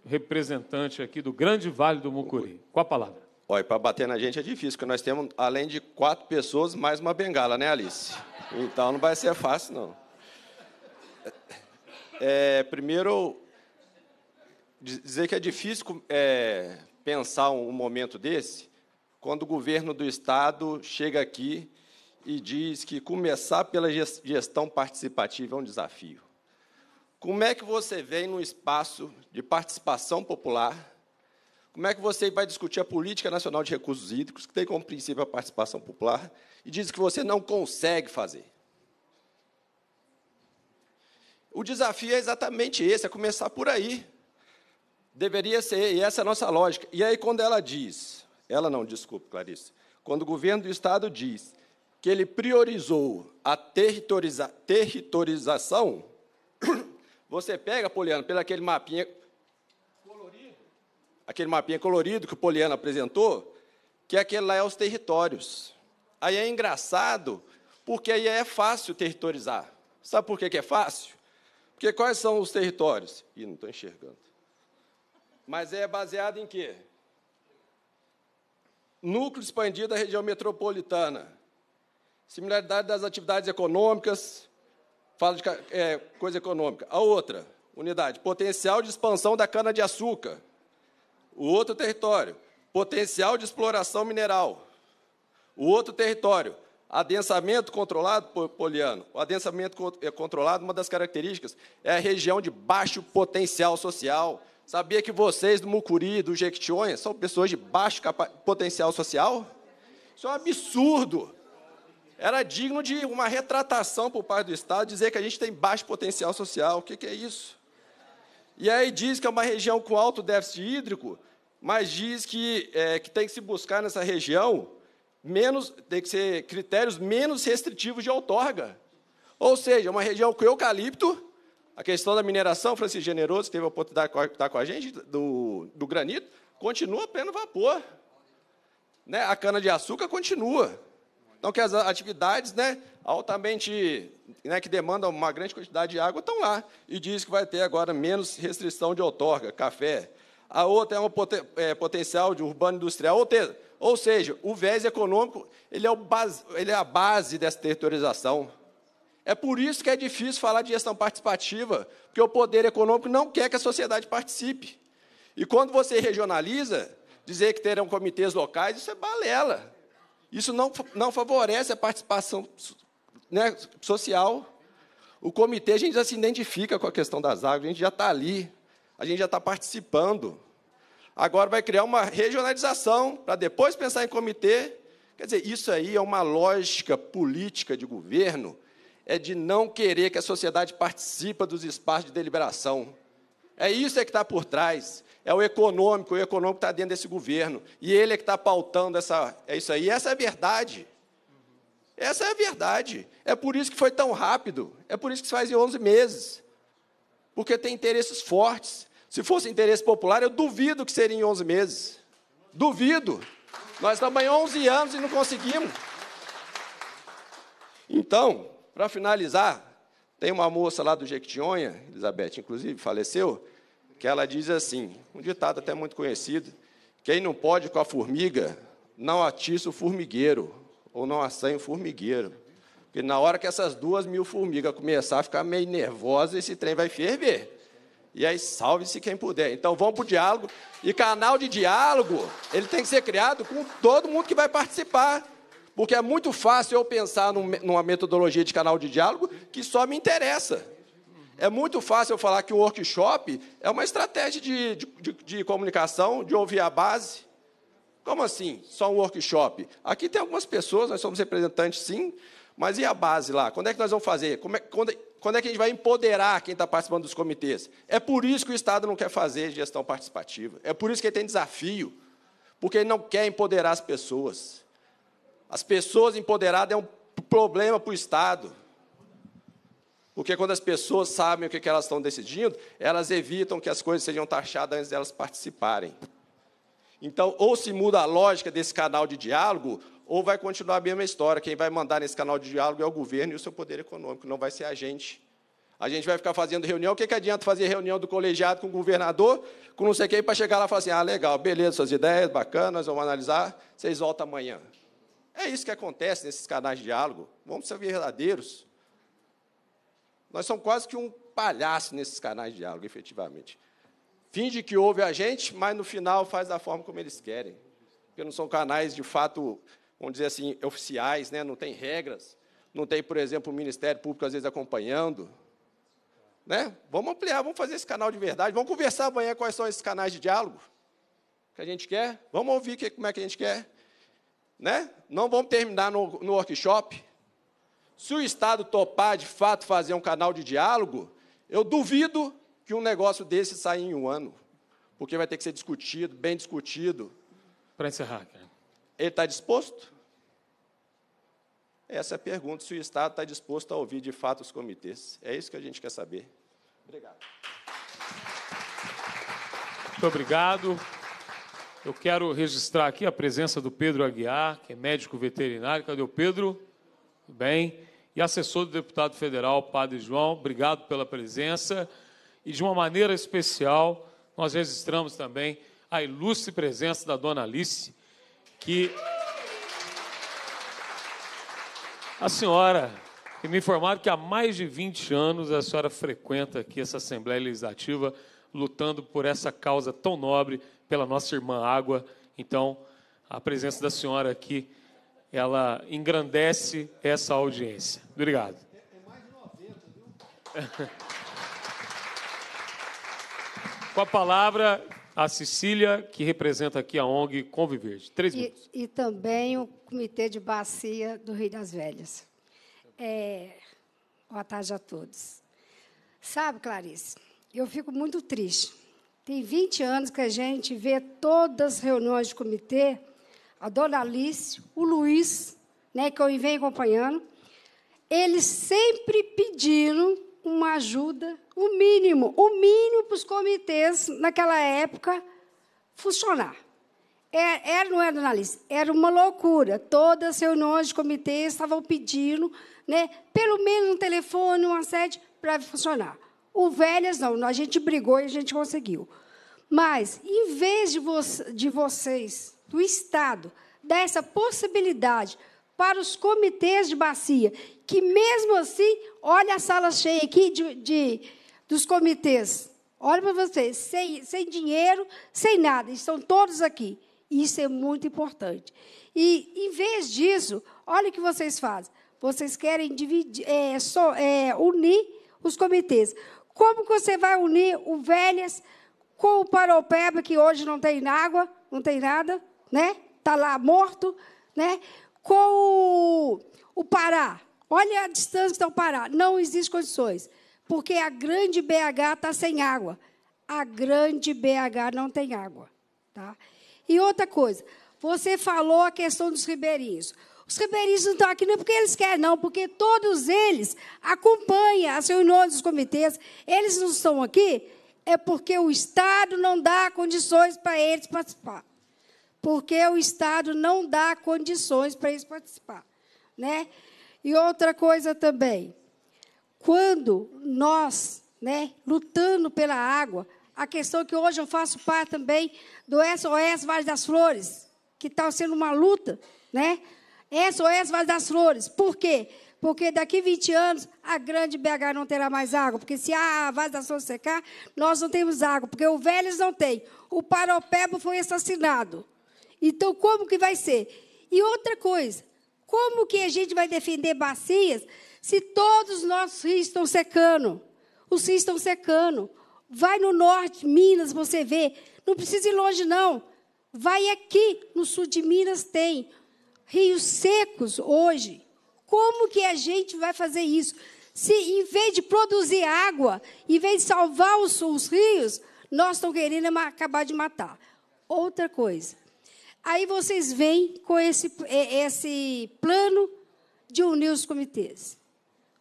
representante aqui do Grande Vale do Mucuri. Com a palavra. Olha, para bater na gente é difícil, porque nós temos, além de quatro pessoas, mais uma bengala, né, Alice? Então não vai ser fácil, não. É, primeiro, dizer que é difícil é, pensar um momento desse, quando o governo do Estado chega aqui e diz que começar pela gestão participativa é um desafio. Como é que você vem num espaço de participação popular como é que você vai discutir a política nacional de recursos hídricos, que tem como princípio a participação popular, e diz que você não consegue fazer? O desafio é exatamente esse, é começar por aí. Deveria ser, e essa é a nossa lógica. E aí, quando ela diz, ela não, desculpe, Clarice, quando o governo do Estado diz que ele priorizou a territoriza, territorização, você pega, Poliana, pelo aquele mapinha aquele mapinha colorido que o Poliano apresentou, que aquele é lá é os territórios. Aí é engraçado, porque aí é fácil territorizar. Sabe por que, é fácil? Porque quais são os territórios? Ih, não estou enxergando. Mas é baseado em quê? Núcleo expandido da região metropolitana. Similaridade das atividades econômicas. Fala de é, coisa econômica. A outra unidade, potencial de expansão da cana-de-açúcar. O outro território, potencial de exploração mineral. O outro território, adensamento controlado, Poliano. O adensamento eh, controlado, uma das características, é a região de baixo potencial social. Sabia que vocês do Mucuri, do Jequitinhonha, são pessoas de baixo potencial social? Isso é um absurdo. Era digno de uma retratação por parte do Estado dizer que a gente tem baixo potencial social. O que, que é isso? E aí diz que é uma região com alto déficit hídrico, mas diz que, é, que tem que se buscar nessa região menos, tem que ser critérios menos restritivos de outorga. Ou seja, uma região com eucalipto, a questão da mineração, Francisco Generoso, que teve a oportunidade de estar com a gente, do, do granito, continua a pleno vapor. Né? A cana-de-açúcar continua. Então, que as atividades né, altamente, né, que demandam uma grande quantidade de água, estão lá. E diz que vai ter agora menos restrição de outorga, café. A outra é um é, potencial de urbano industrial. Ou, ter, ou seja, o viés econômico ele é, base, ele é a base dessa territorialização. É por isso que é difícil falar de gestão participativa, porque o poder econômico não quer que a sociedade participe. E quando você regionaliza, dizer que terão comitês locais, isso é balela. Isso não, não favorece a participação né, social. O comitê, a gente já se identifica com a questão das águas, a gente já está ali, a gente já está participando. Agora vai criar uma regionalização para depois pensar em comitê. Quer dizer, isso aí é uma lógica política de governo, é de não querer que a sociedade participe dos espaços de deliberação. É isso é que está por trás é o econômico, o econômico está dentro desse governo. E ele é que está pautando essa, é isso aí. essa é a verdade. Essa é a verdade. É por isso que foi tão rápido. É por isso que se faz em 11 meses. Porque tem interesses fortes. Se fosse interesse popular, eu duvido que seria em 11 meses. Duvido. Nós estamos em 11 anos e não conseguimos. Então, para finalizar, tem uma moça lá do Jequitinhonha, Elizabeth, inclusive, faleceu, que ela diz assim, um ditado até muito conhecido, quem não pode com a formiga, não atiça o formigueiro, ou não assanha o formigueiro. Porque na hora que essas duas mil formigas começar a ficar meio nervosa, esse trem vai ferver. E aí salve-se quem puder. Então vamos para o diálogo. E canal de diálogo, ele tem que ser criado com todo mundo que vai participar. Porque é muito fácil eu pensar numa metodologia de canal de diálogo que só me interessa. É muito fácil eu falar que o workshop é uma estratégia de, de, de, comunicação, de ouvir a base. Como assim, só um workshop? Aqui tem algumas pessoas, nós somos representantes, sim, mas e a base lá? Quando é que nós vamos fazer? É, quando, quando é que a gente vai empoderar quem está participando dos comitês? É por isso que o Estado não quer fazer gestão participativa. É por isso que ele tem desafio, porque ele não quer empoderar as pessoas. As pessoas empoderadas é um problema para o Estado. Porque quando as pessoas sabem o que, elas estão decidindo, elas evitam que as coisas sejam taxadas antes delas participarem. Então, ou se muda a lógica desse canal de diálogo, ou vai continuar a mesma história. Quem vai mandar nesse canal de diálogo é o governo e o seu poder econômico, não vai ser a gente. A gente vai ficar fazendo reunião. O que, que adianta fazer reunião do colegiado com o governador, com não sei quem, para chegar lá e falar assim: ah, legal, beleza, suas ideias, bacanas, vamos analisar, vocês voltam amanhã. É isso que acontece nesses canais de diálogo. Vamos ser verdadeiros. Nós somos quase que um palhaço nesses canais de diálogo, efetivamente. Finge que ouve a gente, mas no final faz da forma como eles querem. Porque não são canais, de fato, vamos dizer assim, oficiais, né? não tem regras. Não tem, por exemplo, o Ministério Público, às vezes, acompanhando. Né? Vamos ampliar, vamos fazer esse canal de verdade. Vamos conversar amanhã quais são esses canais de diálogo que a gente quer. Vamos ouvir que, como é que a gente quer. Né? Não vamos terminar no, no workshop. Se o Estado topar de fato fazer um canal de diálogo, eu duvido que um negócio desse saia em um ano, porque vai ter que ser discutido, bem discutido. Para encerrar, cara. Ele está disposto? Essa é a pergunta, se o Estado está disposto a ouvir de fato os comitês. É isso que a gente quer saber. Obrigado. Muito obrigado. Eu quero registrar aqui a presença do Pedro Aguiar, que é médico veterinário. Cadê o Pedro? bem? E assessor do deputado federal, Padre João, obrigado pela presença. E de uma maneira especial, nós registramos também a ilustre presença da dona Alice, que. A senhora, que me informaram que há mais de 20 anos a senhora frequenta aqui essa Assembleia Legislativa, lutando por essa causa tão nobre, pela nossa irmã Água. Então, a presença da senhora aqui ela engrandece essa audiência. Obrigado. É, é mais de 90, viu? Com a palavra, a Cecília, que representa aqui a ONG Conviverde. Três e, minutos. E também o Comitê de Bacia do Rio das Velhas. É, boa tarde a todos. Sabe, Clarice, eu fico muito triste. Tem 20 anos que a gente vê todas as reuniões de comitê a dona Alice, o Luiz, né, que eu venho acompanhando, eles sempre pediram uma ajuda, o mínimo, o mínimo para os comitês, naquela época, funcionar. Era, é, era, não era, é, Alice? Era uma loucura. Todas as reuniões de comitê estavam pedindo, né, pelo menos um telefone, uma sede, para funcionar. O Velhas, não. A gente brigou e a gente conseguiu. Mas, em vez de, vo de vocês do Estado dá essa possibilidade para os comitês de bacia, que mesmo assim, olha a sala cheia aqui de, de dos comitês. Olha para vocês, sem, sem dinheiro, sem nada, estão todos aqui. Isso é muito importante. E, em vez disso, olha o que vocês fazem. Vocês querem dividir, é, so, é, unir os comitês. Como você vai unir o Velhas com o Paropeba, que hoje não tem água, não tem nada? né? Está lá morto, né? Com o, o Pará. Olha a distância que está o Pará. Não existe condições. Porque a grande BH está sem água. A grande BH não tem água. Tá? E outra coisa, você falou a questão dos ribeirinhos. Os ribeirinhos não estão aqui não é porque eles querem, não, porque todos eles acompanham as reuniões dos comitês. Eles não estão aqui é porque o Estado não dá condições para eles participar porque o Estado não dá condições para eles participar. Né? E outra coisa também, quando nós, né, lutando pela água, a questão é que hoje eu faço parte também do SOS Vale das Flores, que está sendo uma luta, né? SOS Vale das Flores. Por quê? Porque daqui 20 anos a grande BH não terá mais água. Porque se ah, a Vale das Flores secar, nós não temos água. Porque o Vélez não tem. O Paropebo foi assassinado. Então, como que vai ser? E outra coisa, como que a gente vai defender bacias se todos os nossos rios estão secando? Os rios estão secando. Vai no norte, Minas, você vê. Não precisa ir longe, não. Vai aqui, no sul de Minas tem. Rios secos hoje. Como que a gente vai fazer isso? Se em vez de produzir água, em vez de salvar os, os rios, nós estamos querendo acabar de matar. Outra coisa, Aí vocês vêm com esse, esse plano de unir os comitês.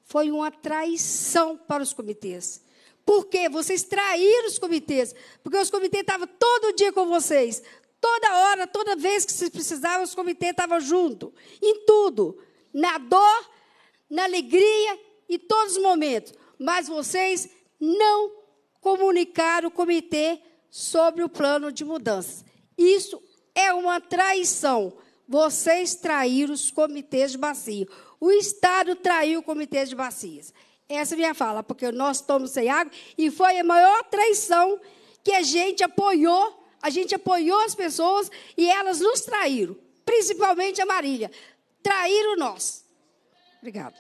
Foi uma traição para os comitês. Por quê? Vocês traíram os comitês. Porque os comitês estavam todo dia com vocês. Toda hora, toda vez que vocês precisavam, os comitês estavam junto. Em tudo. Na dor, na alegria, em todos os momentos. Mas vocês não comunicaram o comitê sobre o plano de mudança. Isso é uma traição. Vocês traíram os comitês de bacia. O Estado traiu o comitê de bacias. Essa é a minha fala, porque nós estamos sem água e foi a maior traição que a gente apoiou. A gente apoiou as pessoas e elas nos traíram, principalmente a Marília. Traíram nós. Obrigado.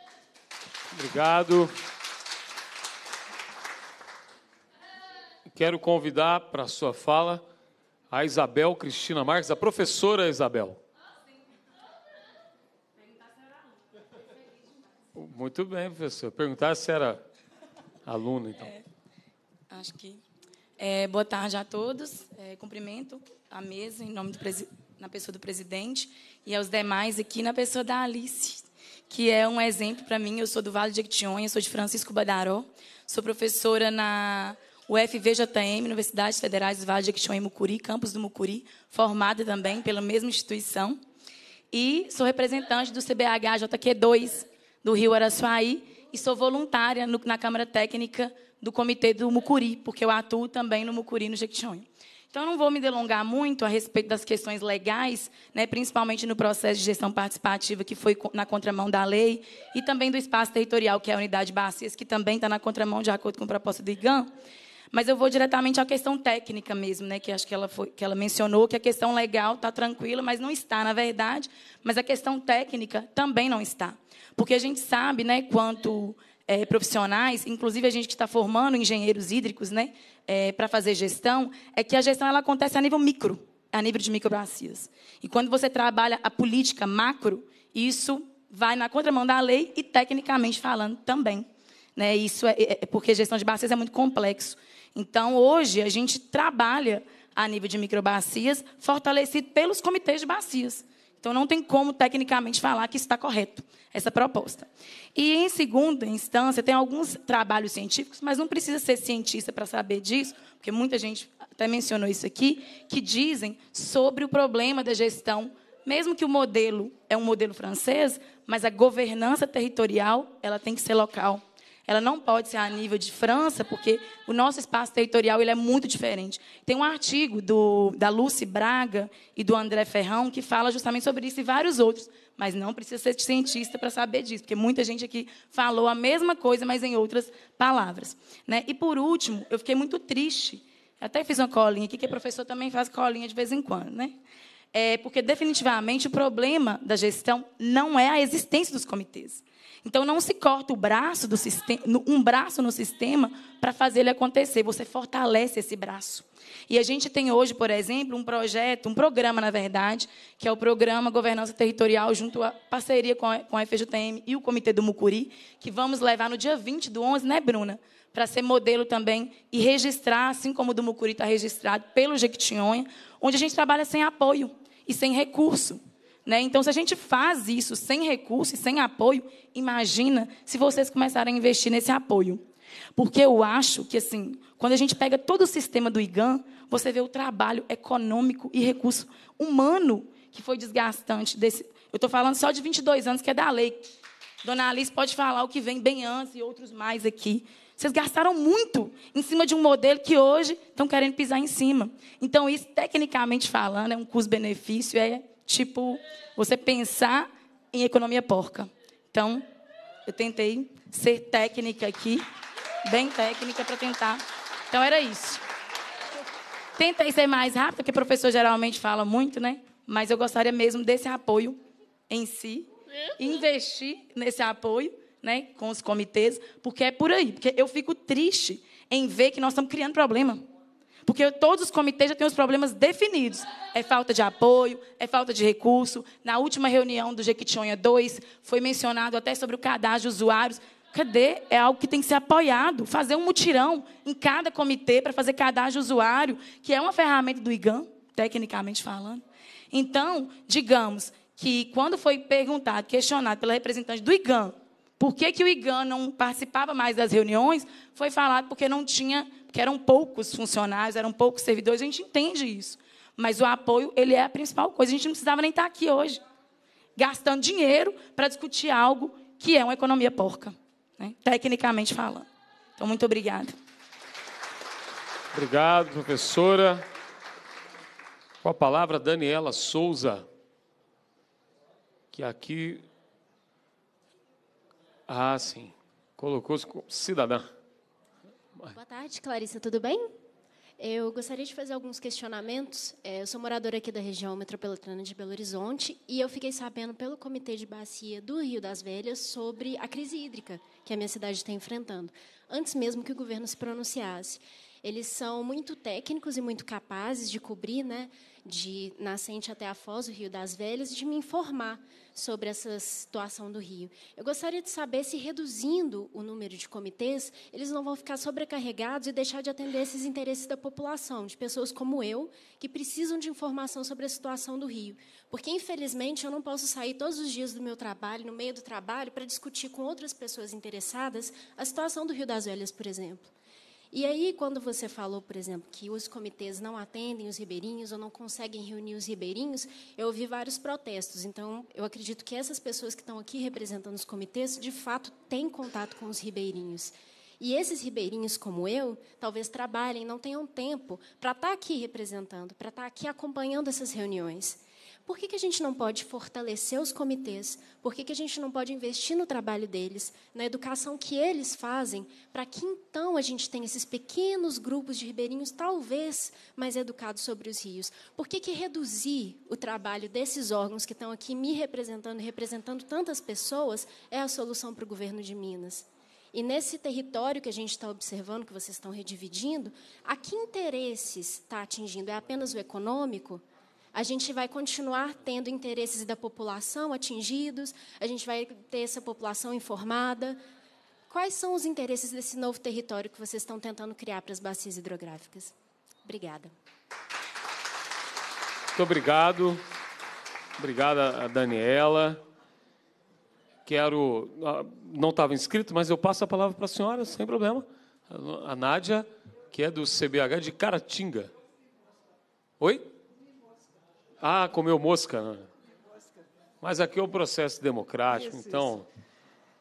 Obrigado. Quero convidar para a sua fala a Isabel Cristina Marques, a professora Isabel. Muito bem, professor. Perguntar se era aluna, então. É, acho que. É, boa tarde a todos. É, cumprimento a mesa em nome do na pessoa do presidente e aos demais aqui na pessoa da Alice, que é um exemplo para mim. Eu sou do Vale de Jequitinhonha, sou de Francisco Badaró, sou professora na UFVJM, Universidades Federais do Vale de Quixoé e Mucuri, campus do Mucuri, formada também pela mesma instituição. E sou representante do cbhjq 2 do Rio Araçuaí e sou voluntária no, na Câmara Técnica do Comitê do Mucuri, porque eu atuo também no Mucuri, no Jequitinhonha. Então, não vou me delongar muito a respeito das questões legais, né, principalmente no processo de gestão participativa, que foi na contramão da lei, e também do espaço territorial, que é a unidade Bacias, que também está na contramão, de acordo com a proposta do IGAN. Mas eu vou diretamente à questão técnica mesmo, né? Que acho que ela, foi, que ela mencionou que a questão legal está tranquila, mas não está, na verdade. Mas a questão técnica também não está. Porque a gente sabe, né, quanto é, profissionais, inclusive a gente que está formando engenheiros hídricos, né, é, para fazer gestão, é que a gestão ela acontece a nível micro, a nível de microbacias. E quando você trabalha a política macro, isso vai na contramão da lei e tecnicamente falando também. Né, isso é, é, é porque gestão de bacias é muito complexo. Então, hoje, a gente trabalha a nível de microbacias, fortalecido pelos comitês de bacias. Então, não tem como tecnicamente falar que está correto essa proposta. E, em segunda instância, tem alguns trabalhos científicos, mas não precisa ser cientista para saber disso, porque muita gente até mencionou isso aqui, que dizem sobre o problema da gestão, mesmo que o modelo é um modelo francês, mas a governança territorial ela tem que ser local ela não pode ser a nível de França, porque o nosso espaço territorial ele é muito diferente. Tem um artigo do, da Lucy Braga e do André Ferrão que fala justamente sobre isso e vários outros, mas não precisa ser cientista para saber disso, porque muita gente aqui falou a mesma coisa, mas em outras palavras. Né? E, por último, eu fiquei muito triste, até fiz uma colinha aqui, que o professor também faz colinha de vez em quando, né? É porque definitivamente o problema da gestão não é a existência dos comitês. Então não se corta o braço do sistema, um braço no sistema para fazer ele acontecer. Você fortalece esse braço. E a gente tem hoje, por exemplo, um projeto, um programa, na verdade, que é o programa Governança Territorial, junto à parceria com a FGTM e o Comitê do Mucuri, que vamos levar no dia 20 do 11, né, Bruna? Para ser modelo também e registrar, assim como o do Mucuri está registrado pelo Jequitinhonha, onde a gente trabalha sem apoio e sem recurso. Né? Então, se a gente faz isso sem recurso e sem apoio, imagina se vocês começarem a investir nesse apoio. Porque eu acho que, assim, quando a gente pega todo o sistema do IGAN, você vê o trabalho econômico e recurso humano que foi desgastante desse. Eu estou falando só de 22 anos, que é da lei. Dona Alice pode falar o que vem bem antes e outros mais aqui. Vocês gastaram muito em cima de um modelo que hoje estão querendo pisar em cima. Então, isso, tecnicamente falando, é um custo-benefício, é tipo, você pensar em economia porca. Então, eu tentei ser técnica aqui, bem técnica para tentar. Então era isso. Tentei ser mais rápida, porque professor geralmente fala muito, né? Mas eu gostaria mesmo desse apoio em si, investir nesse apoio, né, com os comitês, porque é por aí, porque eu fico triste em ver que nós estamos criando problema. Porque todos os comitês já têm os problemas definidos. É falta de apoio, é falta de recurso. Na última reunião do Jequitinhonha 2, foi mencionado até sobre o cadastro de usuários. Cadê? É algo que tem que ser apoiado. Fazer um mutirão em cada comitê para fazer cadastro de usuário, que é uma ferramenta do Igan, tecnicamente falando. Então, digamos que quando foi perguntado, questionado pela representante do Igan por que, que o IGAN não participava mais das reuniões? Foi falado porque não tinha, porque eram poucos funcionários, eram poucos servidores, a gente entende isso. Mas o apoio, ele é a principal coisa. A gente não precisava nem estar aqui hoje, gastando dinheiro para discutir algo que é uma economia porca, né? tecnicamente falando. Então, muito obrigada. Obrigado, professora. Com a palavra, Daniela Souza, que aqui ah, sim. Colocou-se como cidadã. Boa tarde, Clarissa, tudo bem? Eu gostaria de fazer alguns questionamentos. É, eu sou moradora aqui da região metropolitana de Belo Horizonte e eu fiquei sabendo pelo Comitê de Bacia do Rio das Velhas sobre a crise hídrica que a minha cidade está enfrentando, antes mesmo que o governo se pronunciasse. Eles são muito técnicos e muito capazes de cobrir, né, de Nascente até a Foz, o Rio das Velhas, e de me informar sobre essa situação do rio. Eu gostaria de saber se, reduzindo o número de comitês, eles não vão ficar sobrecarregados e deixar de atender esses interesses da população, de pessoas como eu, que precisam de informação sobre a situação do rio. Porque, infelizmente, eu não posso sair todos os dias do meu trabalho, no meio do trabalho, para discutir com outras pessoas interessadas a situação do Rio das Velhas, por exemplo. E aí, quando você falou, por exemplo, que os comitês não atendem os ribeirinhos ou não conseguem reunir os ribeirinhos, eu ouvi vários protestos. Então, eu acredito que essas pessoas que estão aqui representando os comitês, de fato, têm contato com os ribeirinhos. E esses ribeirinhos, como eu, talvez trabalhem, não tenham tempo para estar tá aqui representando, para estar tá aqui acompanhando essas reuniões. Por que, que a gente não pode fortalecer os comitês? Por que, que a gente não pode investir no trabalho deles, na educação que eles fazem, para que então a gente tenha esses pequenos grupos de ribeirinhos, talvez mais educados sobre os rios? Por que, que reduzir o trabalho desses órgãos que estão aqui me representando e representando tantas pessoas é a solução para o governo de Minas? E nesse território que a gente está observando, que vocês estão redividindo, a que interesses está atingindo? É apenas o econômico? a gente vai continuar tendo interesses da população atingidos, a gente vai ter essa população informada. Quais são os interesses desse novo território que vocês estão tentando criar para as bacias hidrográficas? Obrigada. Muito obrigado. Obrigada, Daniela. Quero. Ah, não estava inscrito, mas eu passo a palavra para a senhora, sem problema. A Nádia, que é do CBH de Caratinga. Oi? Ah, comeu mosca. Né? Mas aqui é o um processo democrático, isso, então. Isso.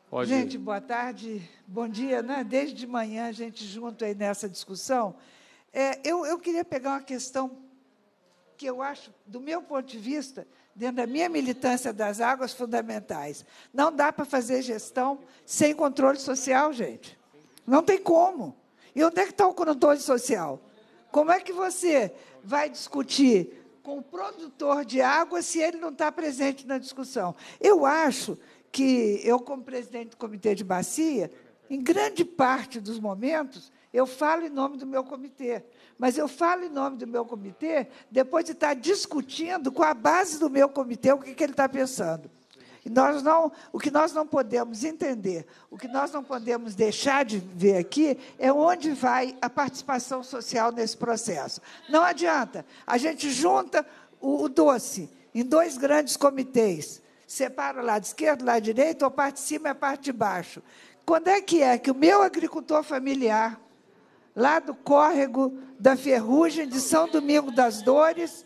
Pode... Gente, boa tarde, bom dia, né? Desde manhã a gente junto aí nessa discussão. É, eu, eu queria pegar uma questão que eu acho, do meu ponto de vista, dentro da minha militância das águas fundamentais. Não dá para fazer gestão sem controle social, gente. Não tem como. E onde é que está o controle social? Como é que você vai discutir com o produtor de água se ele não está presente na discussão. Eu acho que eu, como presidente do Comitê de Bacia, em grande parte dos momentos, eu falo em nome do meu comitê. Mas eu falo em nome do meu comitê depois de estar tá discutindo com a base do meu comitê o que, que ele está pensando. E nós não, o que nós não podemos entender, o que nós não podemos deixar de ver aqui é onde vai a participação social nesse processo. Não adianta. A gente junta o, o doce em dois grandes comitês. Separa o lado esquerdo, o lado direito, ou a parte de cima e a parte de baixo. Quando é que é que o meu agricultor familiar, lá do córrego da Ferrugem, de São Domingo das Dores,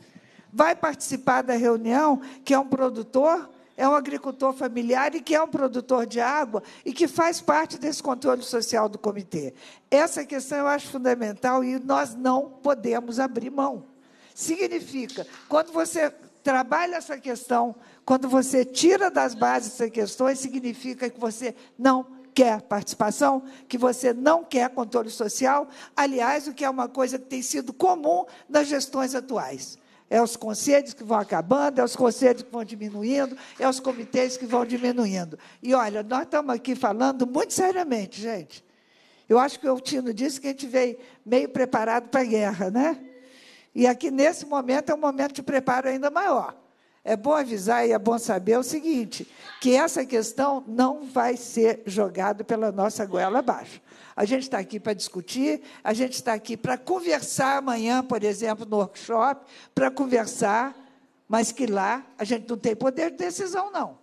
vai participar da reunião, que é um produtor é um agricultor familiar e que é um produtor de água e que faz parte desse controle social do comitê. Essa questão eu acho fundamental e nós não podemos abrir mão. Significa, quando você trabalha essa questão, quando você tira das bases essas questões, significa que você não quer participação, que você não quer controle social, aliás, o que é uma coisa que tem sido comum nas gestões atuais. É os conselhos que vão acabando, é os conselhos que vão diminuindo, é os comitês que vão diminuindo. E olha, nós estamos aqui falando muito seriamente, gente. Eu acho que o Tino disse que a gente veio meio preparado para a guerra, né? E aqui nesse momento é um momento de preparo ainda maior. É bom avisar e é bom saber o seguinte: que essa questão não vai ser jogada pela nossa goela abaixo. A gente está aqui para discutir, a gente está aqui para conversar amanhã, por exemplo, no workshop, para conversar, mas que lá a gente não tem poder de decisão, não.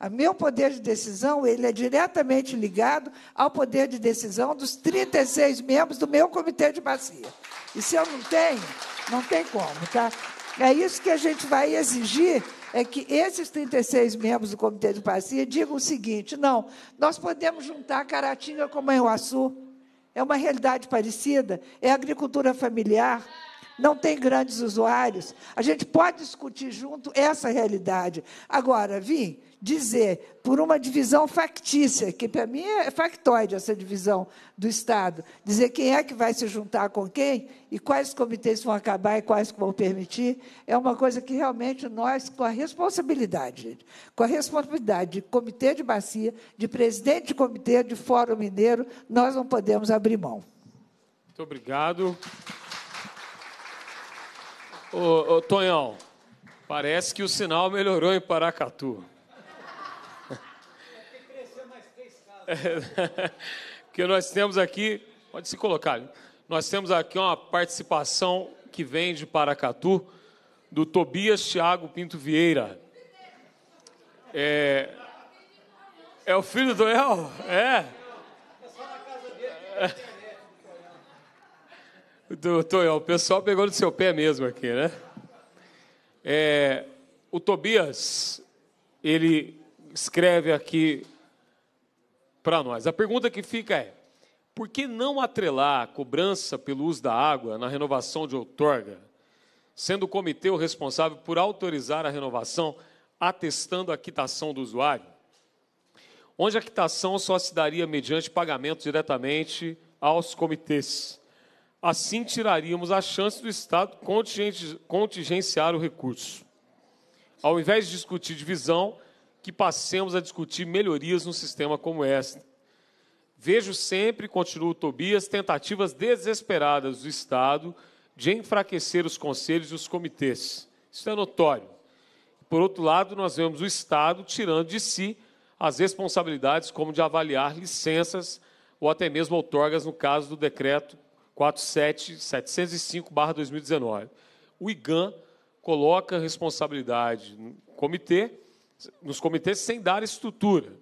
O meu poder de decisão ele é diretamente ligado ao poder de decisão dos 36 membros do meu comitê de bacia. E se eu não tenho, não tem como, tá? É isso que a gente vai exigir é que esses 36 membros do Comitê de Pacia digam o seguinte: não, nós podemos juntar Caratinga com Manhuaçu. É uma realidade parecida, é agricultura familiar não tem grandes usuários. A gente pode discutir junto essa realidade. Agora, vim dizer, por uma divisão factícia, que para mim é factóide essa divisão do Estado, dizer quem é que vai se juntar com quem e quais comitês vão acabar e quais vão permitir, é uma coisa que realmente nós, com a responsabilidade, com a responsabilidade de comitê de bacia, de presidente de comitê, de fórum mineiro, nós não podemos abrir mão. Muito obrigado. Ô, ô Tonhão, parece que o sinal melhorou em Paracatu. que nós temos aqui, pode se colocar, nós temos aqui uma participação que vem de Paracatu, do Tobias Tiago Pinto Vieira. É, é o filho do El? É. Doutor, é, o pessoal pegou no seu pé mesmo aqui, né? É, o Tobias, ele escreve aqui para nós. A pergunta que fica é: por que não atrelar a cobrança pelo uso da água na renovação de outorga, sendo o comitê o responsável por autorizar a renovação, atestando a quitação do usuário? Onde a quitação só se daria mediante pagamento diretamente aos comitês. Assim, tiraríamos a chance do Estado contingenciar o recurso. Ao invés de discutir divisão, que passemos a discutir melhorias num sistema como este. Vejo sempre, continua o Tobias, tentativas desesperadas do Estado de enfraquecer os conselhos e os comitês. Isso é notório. Por outro lado, nós vemos o Estado tirando de si as responsabilidades, como de avaliar licenças ou até mesmo outorgas, no caso do decreto 47705-2019. O IGAN coloca responsabilidade no comitê nos comitês sem dar estrutura.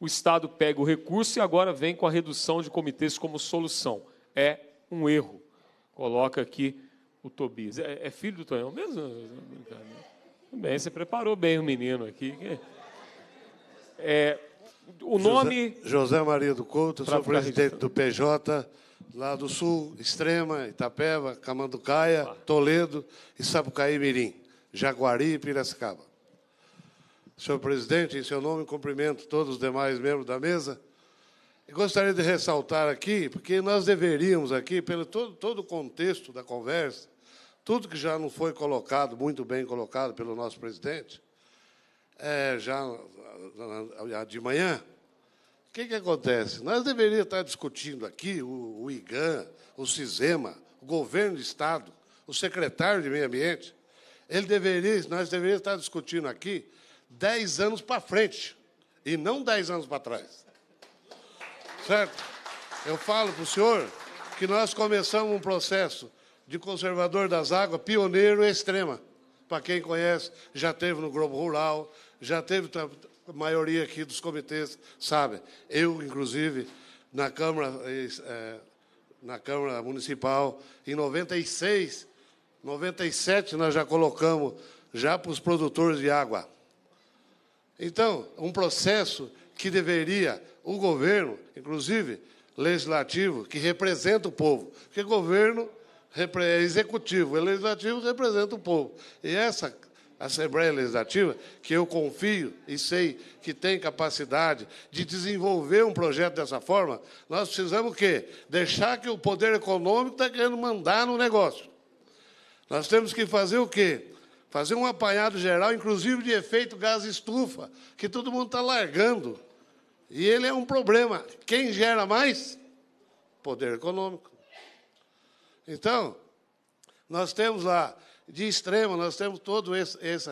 O Estado pega o recurso e agora vem com a redução de comitês como solução. É um erro. Coloca aqui o Tobias. É, é filho do Tonhão mesmo? Bem, você preparou bem o menino aqui. É, o nome. José, José Maria do Couto, sou presidente do PJ, lá do Sul, Extrema, Itapeva, Camanducaia, tá. Toledo e Sapucaí Mirim, Jaguari e Piracicaba. Senhor presidente, em seu nome, cumprimento todos os demais membros da mesa. E gostaria de ressaltar aqui, porque nós deveríamos aqui, pelo todo, todo o contexto da conversa, tudo que já não foi colocado, muito bem colocado pelo nosso presidente, é, já de manhã, o que, que acontece? Nós deveríamos estar discutindo aqui o, o IGAN, o CISEMA, o governo do Estado, o secretário de Meio Ambiente. Ele deveria, nós deveríamos estar discutindo aqui 10 anos para frente e não 10 anos para trás. Certo? Eu falo para o senhor que nós começamos um processo de conservador das águas pioneiro e extrema. Para quem conhece, já teve no Globo Rural, já teve a maioria aqui dos comitês, sabe? Eu, inclusive, na Câmara, é, na Câmara Municipal, em 96, 97, nós já colocamos já para os produtores de água. Então, um processo que deveria o governo, inclusive legislativo, que representa o povo, porque governo é executivo, e é legislativo representa o povo. E essa Assembleia Legislativa, que eu confio e sei que tem capacidade de desenvolver um projeto dessa forma, nós precisamos o quê? Deixar que o poder econômico está querendo mandar no negócio. Nós temos que fazer o quê? Fazer um apanhado geral, inclusive de efeito gás estufa, que todo mundo está largando. E ele é um problema. Quem gera mais? Poder econômico. Então, nós temos lá, de extremo, nós temos todo esse. esse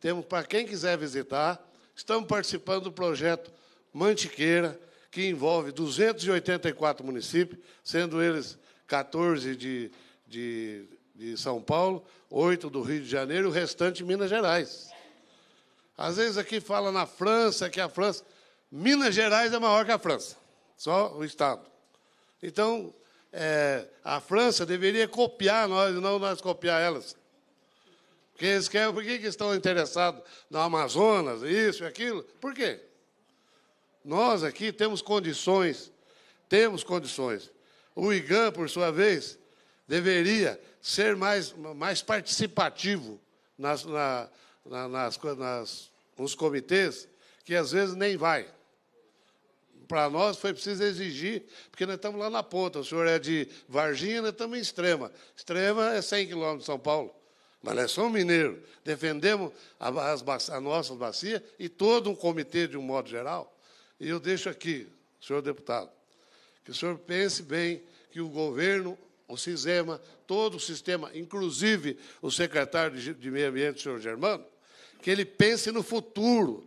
temos para quem quiser visitar, estamos participando do projeto Mantiqueira, que envolve 284 municípios, sendo eles 14 de, de de São Paulo, oito do Rio de Janeiro o restante Minas Gerais. Às vezes aqui fala na França, que a França. Minas Gerais é maior que a França, só o Estado. Então, é, a França deveria copiar nós, não nós copiar elas. Porque eles querem, por que, que estão interessados no Amazonas, isso e aquilo? Por quê? Nós aqui temos condições, temos condições. O IGAN, por sua vez, deveria ser mais, mais participativo nas, na, na, nas, nas, nos comitês, que às vezes nem vai. Para nós foi preciso exigir, porque nós estamos lá na ponta. O senhor é de Varginha, nós estamos em Extrema. Extrema é 100 quilômetros de São Paulo. Mas nós somos mineiros. Defendemos a, as, a nossa bacia e todo um comitê, de um modo geral. E eu deixo aqui, senhor deputado, que o senhor pense bem que o governo o CISEMA, todo o sistema, inclusive o secretário de, de Meio Ambiente, o senhor Germano, que ele pense no futuro,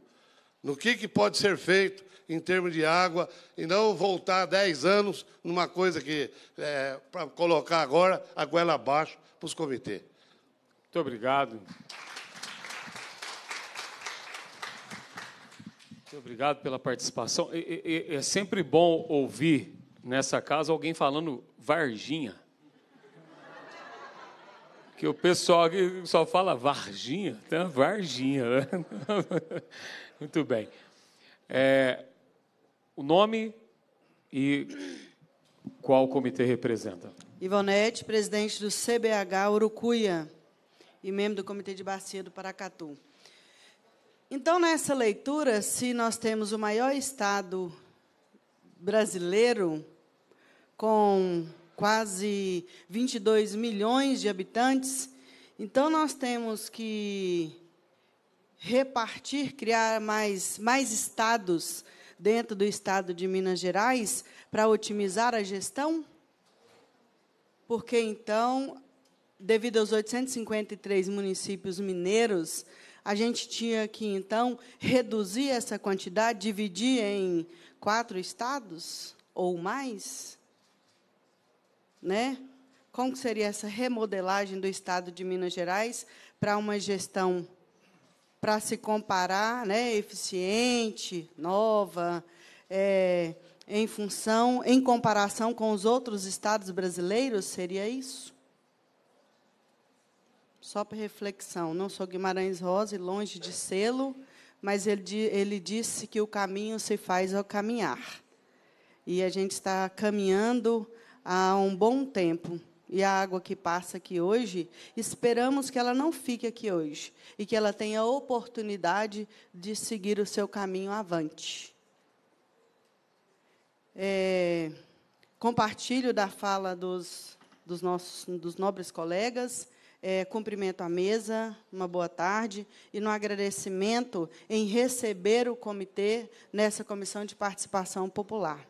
no que, que pode ser feito em termos de água, e não voltar 10 anos numa coisa que, é, para colocar agora, a goela abaixo para os comitês. Muito obrigado. Muito obrigado pela participação. É, é, é sempre bom ouvir nessa casa alguém falando Varginha que o pessoal aqui só fala Varginha, tá? Varginha. Né? Muito bem. É, o nome e qual comitê representa? Ivonete, presidente do CBH Urucuia e membro do Comitê de Bacia do Paracatu. Então, nessa leitura, se nós temos o maior estado brasileiro com quase 22 milhões de habitantes. Então, nós temos que repartir, criar mais, mais estados dentro do estado de Minas Gerais para otimizar a gestão? Porque, então, devido aos 853 municípios mineiros, a gente tinha que, então, reduzir essa quantidade, dividir em quatro estados ou mais? né? Como seria essa remodelagem do Estado de Minas Gerais para uma gestão para se comparar, né, eficiente, nova, é, em função, em comparação com os outros estados brasileiros, seria isso? Só para reflexão. Não sou Guimarães Rosa e longe de sê-lo, mas ele, ele disse que o caminho se faz ao caminhar. E a gente está caminhando há um bom tempo. E a água que passa aqui hoje, esperamos que ela não fique aqui hoje e que ela tenha a oportunidade de seguir o seu caminho avante. É, compartilho da fala dos, dos nossos dos nobres colegas. É, cumprimento a mesa, uma boa tarde, e no agradecimento em receber o comitê nessa comissão de participação popular.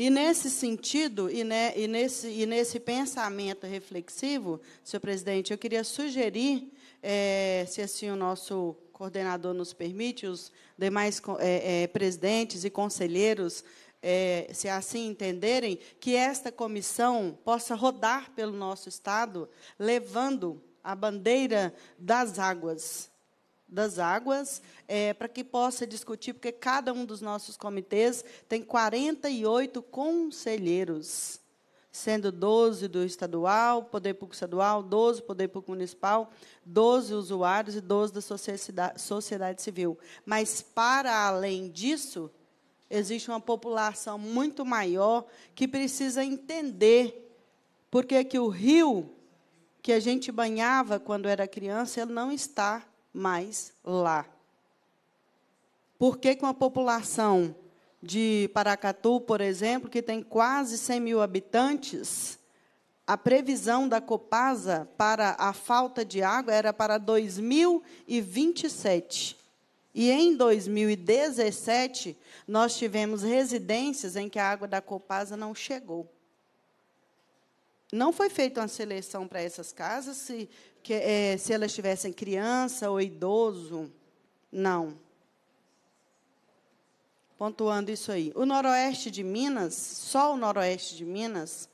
E nesse sentido, e, né, e, nesse, e nesse pensamento reflexivo, senhor presidente, eu queria sugerir, é, se assim o nosso coordenador nos permite, os demais é, é, presidentes e conselheiros, se assim entenderem, que esta comissão possa rodar pelo nosso Estado, levando a bandeira das águas, das águas, é, para que possa discutir, porque cada um dos nossos comitês tem 48 conselheiros, sendo 12 do estadual, poder público estadual, 12 poder público municipal, 12 usuários e 12 da sociedade, sociedade civil. Mas, para além disso, existe uma população muito maior que precisa entender por que, que o rio que a gente banhava quando era criança, ele não está mas lá. Por que, com uma população de Paracatu, por exemplo, que tem quase 100 mil habitantes, a previsão da Copasa para a falta de água era para 2027. E em 2017, nós tivemos residências em que a água da Copasa não chegou. Não foi feita uma seleção para essas casas, se que, é, se elas tivessem criança ou idoso. Não. Pontuando isso aí. O noroeste de Minas, só o noroeste de Minas,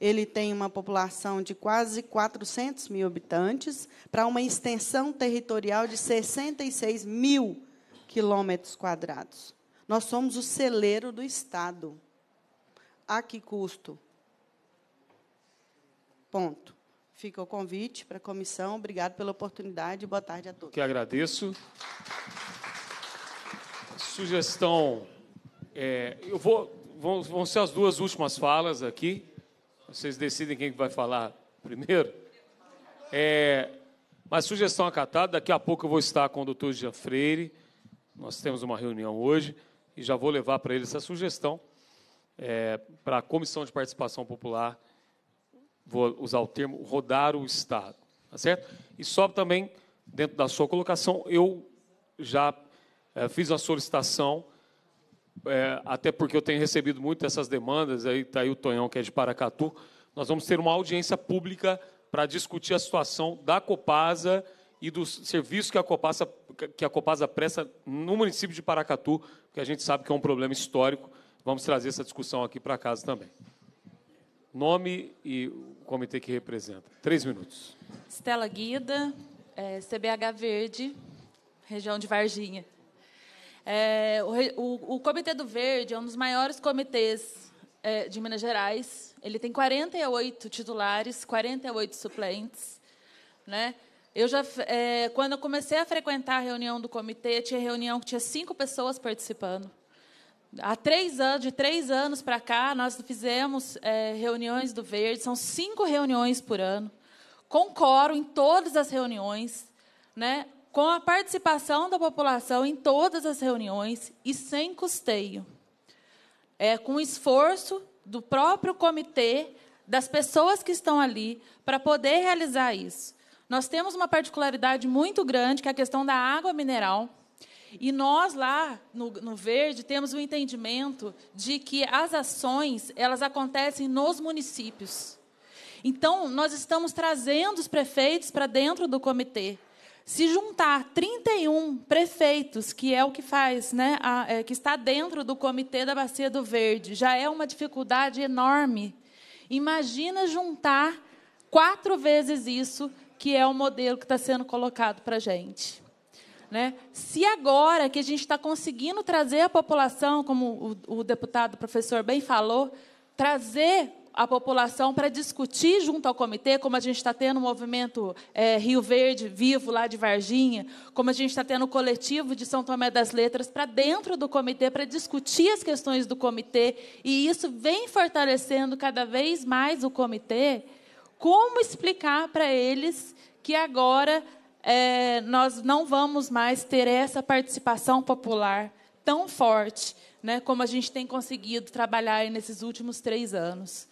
ele tem uma população de quase 400 mil habitantes, para uma extensão territorial de 66 mil quilômetros quadrados. Nós somos o celeiro do Estado. A que custo? Ponto. Fica o convite para a comissão. Obrigado pela oportunidade. Boa tarde a todos. Que agradeço. Sugestão. É, eu vou, vão, vão ser as duas últimas falas aqui. Vocês decidem quem vai falar primeiro. É, mas sugestão acatada, daqui a pouco eu vou estar com o doutor Jean Freire, nós temos uma reunião hoje, e já vou levar para ele essa sugestão é, para a Comissão de Participação Popular vou usar o termo, rodar o Estado. Tá certo? E só também, dentro da sua colocação, eu já é, fiz a solicitação, é, até porque eu tenho recebido muito essas demandas, aí está aí o Tonhão, que é de Paracatu, nós vamos ter uma audiência pública para discutir a situação da Copasa e dos serviços que a Copasa, que a Copasa presta no município de Paracatu, porque a gente sabe que é um problema histórico. Vamos trazer essa discussão aqui para casa também. Nome e o comitê que representa. Três minutos. Estela Guida, é, CBH Verde, região de Varginha. É, o, o, Comitê do Verde é um dos maiores comitês é, de Minas Gerais. Ele tem 48 titulares, 48 suplentes. Né? Eu já, é, quando eu comecei a frequentar a reunião do comitê, tinha reunião que tinha cinco pessoas participando. Há três anos, de três anos para cá, nós fizemos é, reuniões do Verde, são cinco reuniões por ano, com coro em todas as reuniões, né, com a participação da população em todas as reuniões e sem custeio. É, com esforço do próprio comitê, das pessoas que estão ali, para poder realizar isso. Nós temos uma particularidade muito grande, que é a questão da água mineral e nós lá no, no, verde temos o entendimento de que as ações elas acontecem nos municípios. Então nós estamos trazendo os prefeitos para dentro do comitê. Se juntar 31 prefeitos, que é o que faz, né, a, é, que está dentro do comitê da Bacia do Verde, já é uma dificuldade enorme. Imagina juntar quatro vezes isso, que é o modelo que está sendo colocado para a gente. Né? Se agora que a gente está conseguindo trazer a população, como o, o deputado professor bem falou, trazer a população para discutir junto ao comitê, como a gente está tendo o movimento é, Rio Verde Vivo lá de Varginha, como a gente está tendo o coletivo de São Tomé das Letras para dentro do comitê, para discutir as questões do comitê, e isso vem fortalecendo cada vez mais o comitê, como explicar para eles que agora é, nós não vamos mais ter essa participação popular tão forte, né, como a gente tem conseguido trabalhar nesses últimos três anos.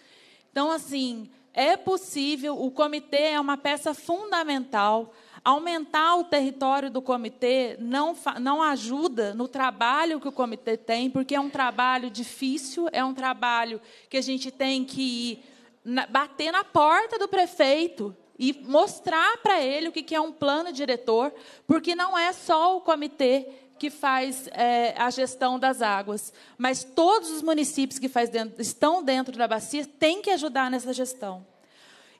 Então, assim, é possível, o comitê é uma peça fundamental. Aumentar o território do comitê não, não ajuda no trabalho que o comitê tem, porque é um trabalho difícil, é um trabalho que a gente tem que ir na, bater na porta do prefeito e mostrar para ele o que é um plano diretor, porque não é só o comitê que faz é, a gestão das águas, mas todos os municípios que dentro, estão dentro da bacia têm que ajudar nessa gestão.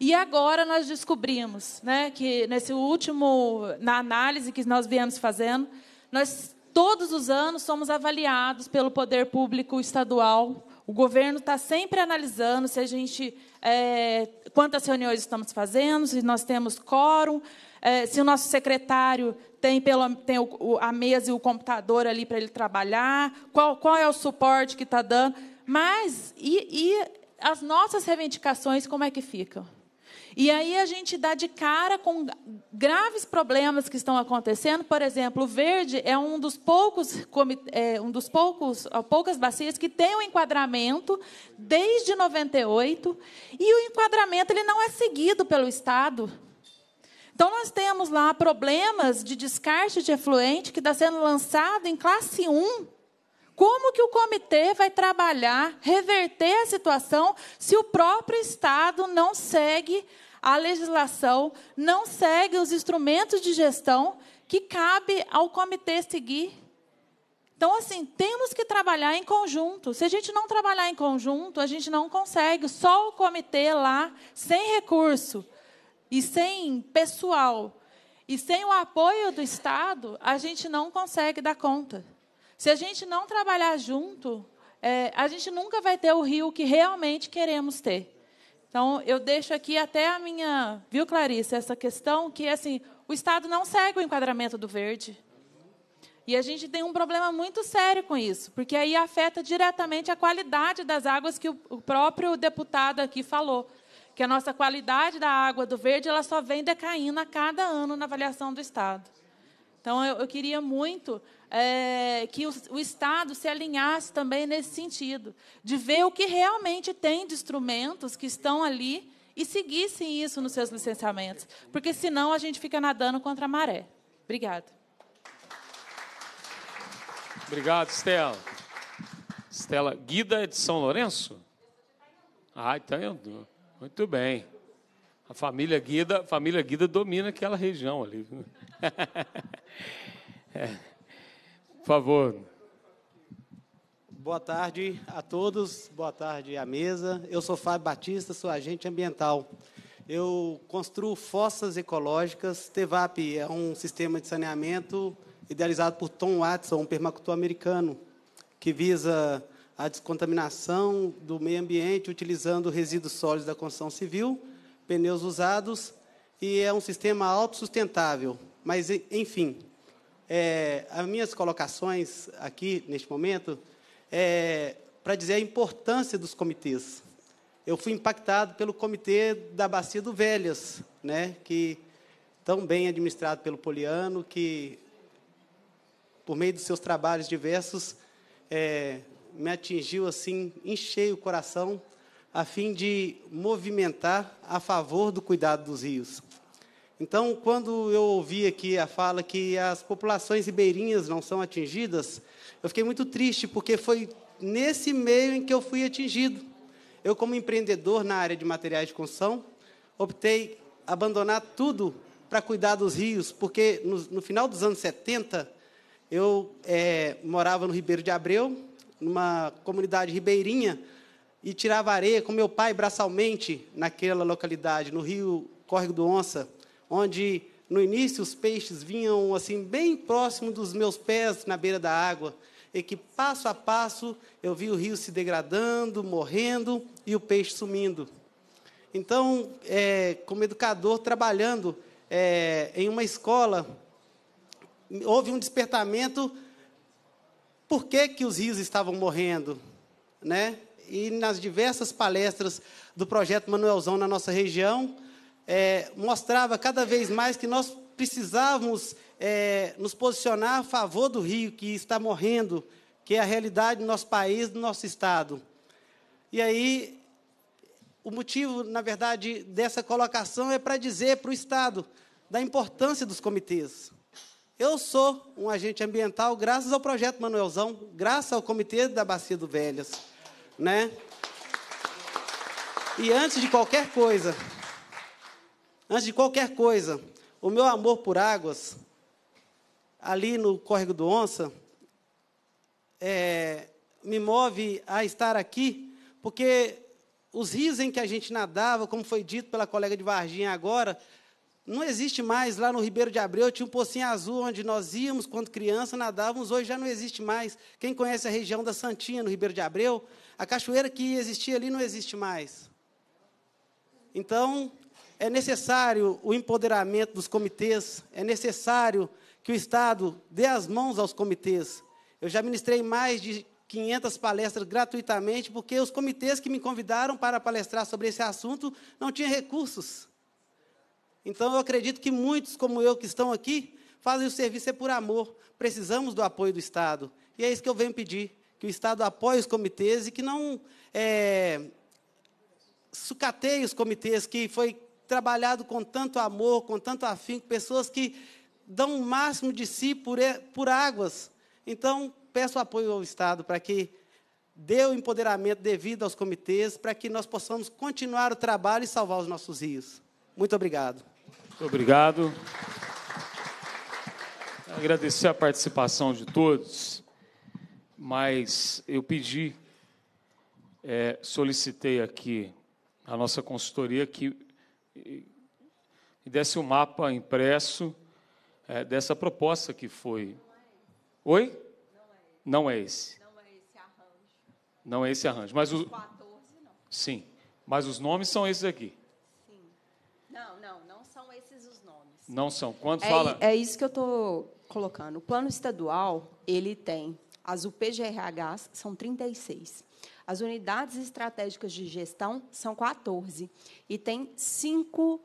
E agora nós descobrimos, né, que nesse último na análise que nós viemos fazendo, nós todos os anos somos avaliados pelo poder público estadual o governo está sempre analisando se a gente é, quantas reuniões estamos fazendo, se nós temos quórum, é, se o nosso secretário tem, pelo, tem o, a mesa e o computador ali para ele trabalhar, qual, qual é o suporte que está dando. Mas e, e as nossas reivindicações como é que ficam? E aí a gente dá de cara com graves problemas que estão acontecendo. Por exemplo, o verde é um dos poucos, é, um dos poucos, poucas bacias que tem o um enquadramento desde 98 e o enquadramento ele não é seguido pelo Estado. Então, nós temos lá problemas de descarte de efluente que está sendo lançado em classe 1. Como que o comitê vai trabalhar, reverter a situação, se o próprio Estado não segue a legislação não segue os instrumentos de gestão que cabe ao comitê seguir. Então, assim, temos que trabalhar em conjunto. Se a gente não trabalhar em conjunto, a gente não consegue. Só o comitê lá, sem recurso e sem pessoal e sem o apoio do Estado, a gente não consegue dar conta. Se a gente não trabalhar junto, é, a gente nunca vai ter o rio que realmente queremos ter. Então, eu deixo aqui até a minha, viu, Clarice, essa questão que, assim, o Estado não segue o enquadramento do verde. E a gente tem um problema muito sério com isso, porque aí afeta diretamente a qualidade das águas que o próprio deputado aqui falou, que a nossa qualidade da água do verde ela só vem decaindo a cada ano na avaliação do Estado. Então, eu, eu queria muito é, que o, o, Estado se alinhasse também nesse sentido, de ver o que realmente tem de instrumentos que estão ali e seguissem isso nos seus licenciamentos, porque senão a gente fica nadando contra a maré. Obrigada. Obrigado, Stella. Stella Guida é de São Lourenço? Ah, então eu Muito bem. A família Guida, a família Guida domina aquela região ali. é. Por favor. Boa tarde a todos, boa tarde à mesa. Eu sou Fábio Batista, sou agente ambiental. Eu construo fossas ecológicas. TEVAP é um sistema de saneamento idealizado por Tom Watson, um permacultor americano, que visa a descontaminação do meio ambiente utilizando resíduos sólidos da construção civil, pneus usados, e é um sistema autossustentável. Mas, enfim, é, as minhas colocações aqui, neste momento, é para dizer a importância dos comitês. Eu fui impactado pelo comitê da Bacia do Velhas, né, que tão bem administrado pelo Poliano, que, por meio dos seus trabalhos diversos, é, me atingiu assim, encheu o coração, a fim de movimentar a favor do cuidado dos rios. Então, quando eu ouvi aqui a fala que as populações ribeirinhas não são atingidas, eu fiquei muito triste, porque foi nesse meio em que eu fui atingido. Eu, como empreendedor na área de materiais de construção, optei abandonar tudo para cuidar dos rios, porque no, no final dos anos 70, eu é, morava no Ribeiro de Abreu, numa comunidade ribeirinha, e tirava areia com meu pai braçalmente naquela localidade, no rio Córrego do Onça onde no início os peixes vinham assim bem próximo dos meus pés na beira da água, e que passo a passo eu vi o rio se degradando, morrendo e o peixe sumindo. Então, é, como educador trabalhando é, em uma escola, houve um despertamento. Por que, que os rios estavam morrendo, né? E nas diversas palestras do projeto Manuelzão na nossa região, é, mostrava cada vez mais que nós precisávamos é, nos posicionar a favor do rio que está morrendo, que é a realidade do nosso país, do nosso estado. E aí, o motivo, na verdade, dessa colocação é para dizer para o estado da importância dos comitês. Eu sou um agente ambiental graças ao projeto Manuelzão, graças ao comitê da Bacia do Velhas, né? E antes de qualquer coisa, Antes de qualquer coisa, o meu amor por águas, ali no Córrego do Onça, é, me move a estar aqui, porque os rios em que a gente nadava, como foi dito pela colega de Varginha agora, não existe mais. Lá no Ribeiro de Abreu tinha um pocinho azul onde nós íamos quando criança, nadávamos, hoje já não existe mais. Quem conhece a região da Santinha, no Ribeiro de Abreu, a cachoeira que existia ali não existe mais. Então, é necessário o empoderamento dos comitês, é necessário que o Estado dê as mãos aos comitês. Eu já ministrei mais de 500 palestras gratuitamente, porque os comitês que me convidaram para palestrar sobre esse assunto não tinham recursos. Então, eu acredito que muitos, como eu, que estão aqui, fazem o serviço é por amor. Precisamos do apoio do Estado. E é isso que eu venho pedir, que o Estado apoie os comitês e que não é, sucateie os comitês, que foi trabalhado com tanto amor, com tanto afinco, pessoas que dão o máximo de si por, por águas. Então, peço apoio ao Estado para que dê o empoderamento devido aos comitês, para que nós possamos continuar o trabalho e salvar os nossos rios. Muito obrigado. Muito obrigado. Agradecer a participação de todos, mas eu pedi, é, solicitei aqui a nossa consultoria que e, desse o um mapa impresso é, dessa proposta que foi. Não é esse. Oi? Não é, não é esse. Não é esse arranjo. Não é esse arranjo. Mas os. 14, não. Sim. Mas os nomes são esses aqui. Sim. Não, não, não são esses os nomes. Não são. Quando é, fala. É isso que eu estou colocando. O plano estadual, ele tem. As UPGRHs são 36. As unidades estratégicas de gestão são 14 e tem cinco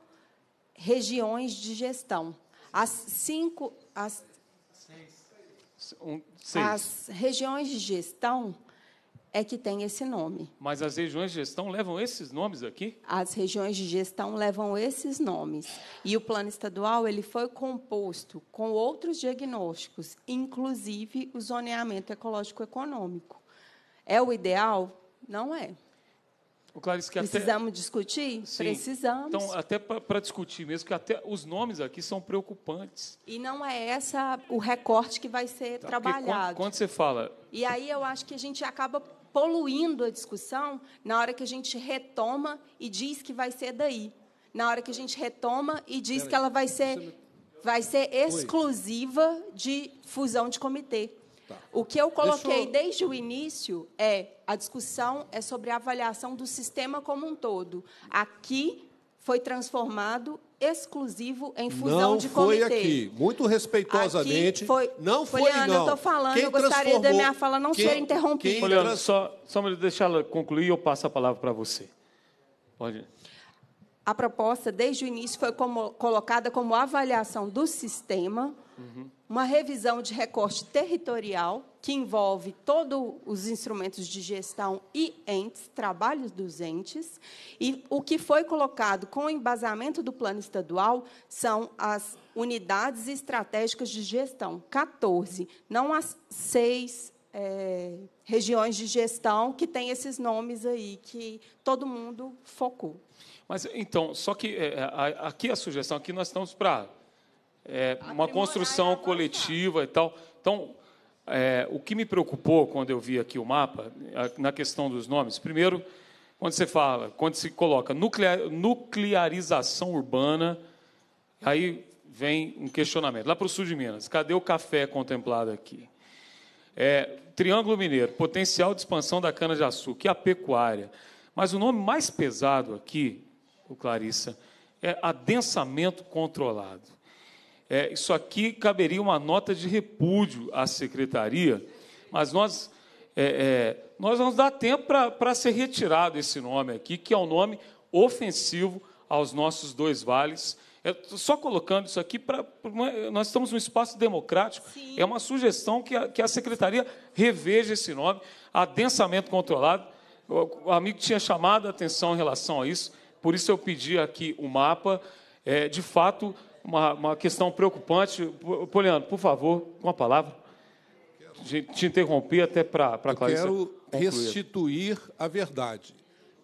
regiões de gestão. As cinco. As, as regiões de gestão é que tem esse nome. Mas as regiões de gestão levam esses nomes aqui? As regiões de gestão levam esses nomes. E o plano estadual ele foi composto com outros diagnósticos, inclusive o zoneamento ecológico econômico. É o ideal? Não é. O Clarice, que Precisamos até... discutir? Sim. Precisamos. Então, até para discutir mesmo, que até os nomes aqui são preocupantes. E não é essa o recorte que vai ser tá, trabalhado. Quando, quando você fala. E aí eu acho que a gente acaba poluindo a discussão na hora que a gente retoma e diz que vai ser daí. Na hora que a gente retoma e diz Pera que aí. ela vai ser, vai ser exclusiva de fusão de comitê. Tá. O que eu coloquei eu... desde o início é a discussão é sobre a avaliação do sistema como um todo. Aqui foi transformado exclusivo em fusão não de comitê. Não foi aqui, muito respeitosamente. Aqui foi, não foi, Poliana, não. eu estou falando, quem eu gostaria da minha fala não quem, ser interrompida. Poliana, trans... só, só me deixar ela concluir, eu passo a palavra para você. Pode. A proposta, desde o início, foi como, colocada como avaliação do sistema Uhum. Uma revisão de recorte territorial, que envolve todos os instrumentos de gestão e entes, trabalhos dos entes. E o que foi colocado com o embasamento do plano estadual são as unidades estratégicas de gestão, 14, não as seis é, regiões de gestão que tem esses nomes aí que todo mundo focou. Mas então, só que é, é aqui a sugestão aqui nós estamos para é, uma construção coletiva e tal. Então, é, o que me preocupou quando eu vi aqui o mapa, é, na questão dos nomes, primeiro, quando você fala, quando se coloca nuclear, nuclearização urbana, aí vem um questionamento. Lá para o sul de Minas, cadê o café contemplado aqui? É, Triângulo Mineiro, potencial de expansão da cana-de-açúcar e a pecuária. Mas o nome mais pesado aqui, o Clarissa, é adensamento controlado. É, isso aqui caberia uma nota de repúdio à secretaria, mas nós, é, é, nós vamos dar tempo para ser retirado esse nome aqui, que é um nome ofensivo aos nossos dois vales. É, só colocando isso aqui, para nós estamos num espaço democrático. Sim. É uma sugestão que a, que a secretaria reveja esse nome, adensamento controlado. O, o amigo tinha chamado a atenção em relação a isso, por isso eu pedi aqui o mapa. É, de fato, uma, uma questão preocupante. Poliano, por favor, com a palavra. Te, interrompi até para a Clarice. Quero concluir. restituir a verdade.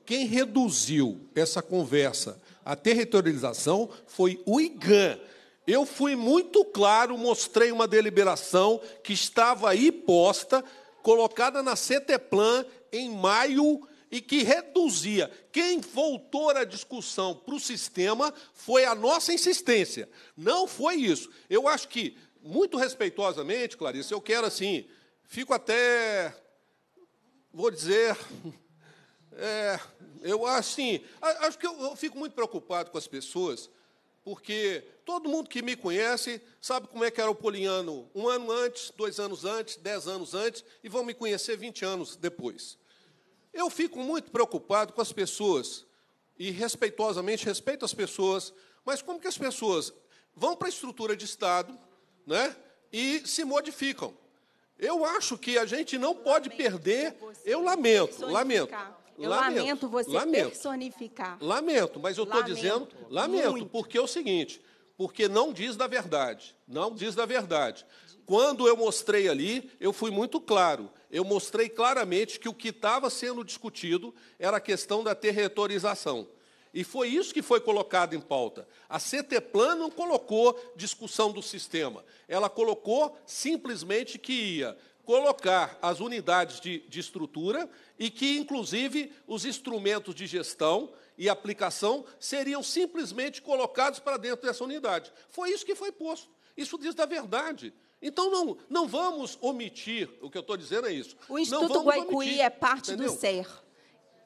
Quem reduziu essa conversa à territorialização foi o IGAN. Eu fui muito claro, mostrei uma deliberação que estava aí posta, colocada na CETEPLAN em maio e que reduzia. Quem voltou a discussão para o sistema foi a nossa insistência. Não foi isso. Eu acho que, muito respeitosamente, Clarice, eu quero assim, fico até, vou dizer, é, eu assim, acho que eu, eu fico muito preocupado com as pessoas, porque todo mundo que me conhece sabe como é que era o Poliano um ano antes, dois anos antes, dez anos antes, e vão me conhecer 20 anos depois. Eu fico muito preocupado com as pessoas, e respeitosamente respeito as pessoas, mas como que as pessoas vão para a estrutura de Estado né, e se modificam? Eu acho que a gente não pode perder. Eu lamento, lamento. Eu lamento, lamento você lamento, personificar. Lamento, mas eu estou dizendo, lamento, muito. porque é o seguinte, porque não diz da verdade, não diz da verdade. Quando eu mostrei ali, eu fui muito claro eu mostrei claramente que o que estava sendo discutido era a questão da territorialização. E foi isso que foi colocado em pauta. A CETEPLAN não colocou discussão do sistema, ela colocou simplesmente que ia colocar as unidades de, de estrutura e que, inclusive, os instrumentos de gestão e aplicação seriam simplesmente colocados para dentro dessa unidade. Foi isso que foi posto. Isso diz da verdade. Então não, não vamos omitir, o que eu estou dizendo é isso. O Instituto Guaicuí é parte entendeu? do SER.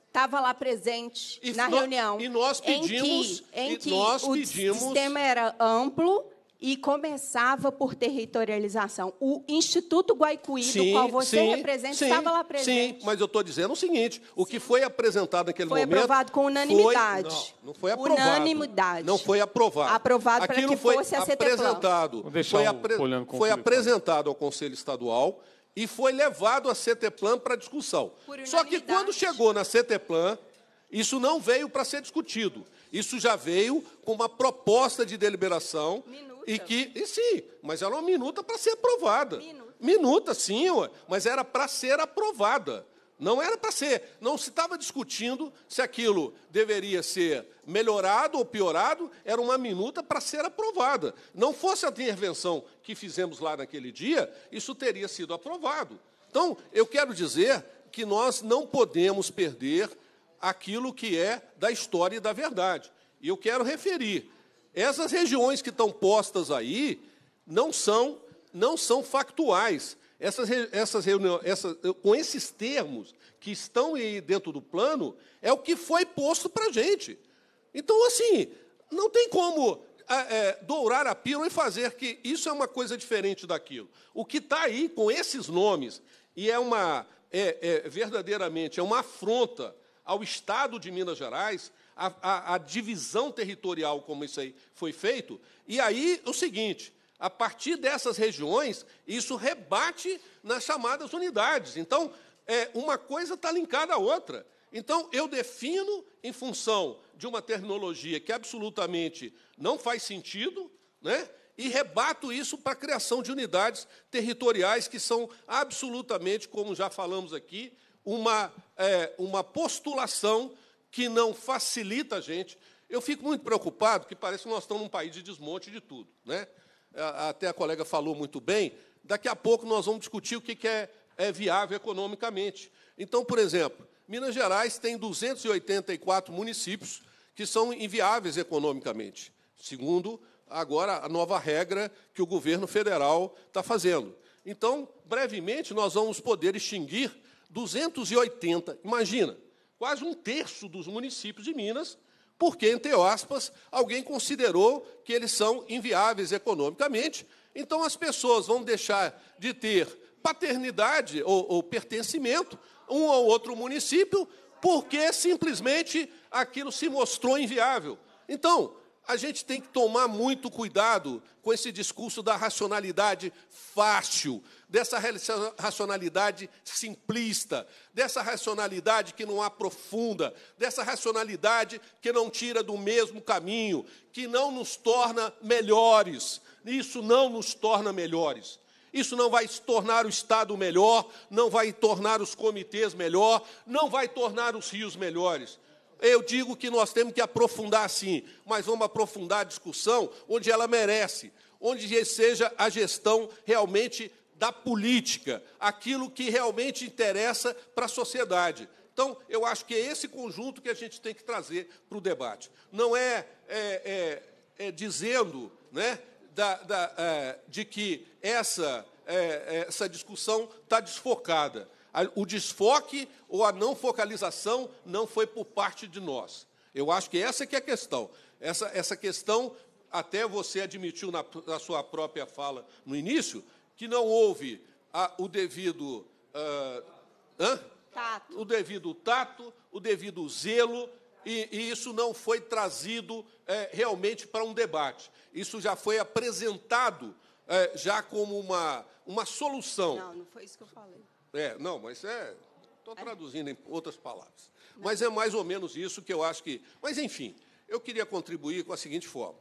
Estava lá presente e na reunião. E nós pedimos, em que, em que nós pedimos, o sistema era amplo e começava por territorialização. O Instituto Guaicuí, sim, do qual você sim, representa, sim, estava lá presente. Sim, mas eu estou dizendo o seguinte: o que foi apresentado naquele foi momento. Foi aprovado com unanimidade. Foi, não, não, foi aprovado. Unanimidade. Não foi aprovado. Aprovado Aquilo para que foi fosse a CT apresentado, Foi, apre foi apresentado ao Conselho Estadual e foi levado à CTPlan para discussão. Só que quando chegou na CTPlan, isso não veio para ser discutido. Isso já veio com uma proposta de deliberação Minuto. E que, e sim, mas ela é uma minuta para ser aprovada. Minuta. Minuta, sim, ué, mas era para ser aprovada. Não era para ser. Não se estava discutindo se aquilo deveria ser melhorado ou piorado, era uma minuta para ser aprovada. Não fosse a intervenção que fizemos lá naquele dia, isso teria sido aprovado. Então, eu quero dizer que nós não podemos perder aquilo que é da história e da verdade. E eu quero referir essas regiões que estão postas aí não são, não são factuais. Essas, essas reuniões, essas, com esses termos que estão aí dentro do plano, é o que foi posto para a gente. Então, assim, não tem como é, dourar a pílula e fazer que isso é uma coisa diferente daquilo. O que está aí com esses nomes, e é uma é, é, verdadeiramente é uma afronta ao Estado de Minas Gerais, a, a, a divisão territorial como isso aí foi feito. E aí o seguinte, a partir dessas regiões, isso rebate nas chamadas unidades. Então, é, uma coisa está linkada à outra. Então, eu defino em função de uma terminologia que absolutamente não faz sentido, né? e rebato isso para a criação de unidades territoriais que são absolutamente, como já falamos aqui, uma, é, uma postulação que não facilita a gente. Eu fico muito preocupado, que parece que nós estamos num país de desmonte de tudo. Né? Até a colega falou muito bem, daqui a pouco nós vamos discutir o que é, é viável economicamente. Então, por exemplo, Minas Gerais tem 284 municípios que são inviáveis economicamente, segundo agora a nova regra que o governo federal está fazendo. Então, brevemente, nós vamos poder extinguir 280. Imagina, quase um terço dos municípios de Minas, porque, entre aspas, alguém considerou que eles são inviáveis economicamente. Então, as pessoas vão deixar de ter paternidade ou, ou pertencimento um ao outro município, porque simplesmente aquilo se mostrou inviável. Então, a gente tem que tomar muito cuidado com esse discurso da racionalidade fácil, dessa racionalidade simplista, dessa racionalidade que não aprofunda, dessa racionalidade que não tira do mesmo caminho, que não nos torna melhores. Isso não nos torna melhores. Isso não vai tornar o Estado melhor, não vai tornar os comitês melhor, não vai tornar os rios melhores. Eu digo que nós temos que aprofundar sim, mas vamos aprofundar a discussão onde ela merece, onde seja a gestão realmente da política, aquilo que realmente interessa para a sociedade. Então, eu acho que é esse conjunto que a gente tem que trazer para o debate. Não é, é, é, é dizendo né, da, da, é, de que essa, é, essa discussão está desfocada o desfoque ou a não focalização não foi por parte de nós. Eu acho que essa que é a questão. Essa, essa questão, até você admitiu na, na sua própria fala no início, que não houve a, o devido. Uh, o devido tato, o devido zelo, e, e isso não foi trazido é, realmente para um debate. Isso já foi apresentado é, já como uma, uma solução. Não, não foi isso que eu falei. É, não, mas é. Estou traduzindo em outras palavras. Mas é mais ou menos isso que eu acho que. Mas, enfim, eu queria contribuir com a seguinte forma.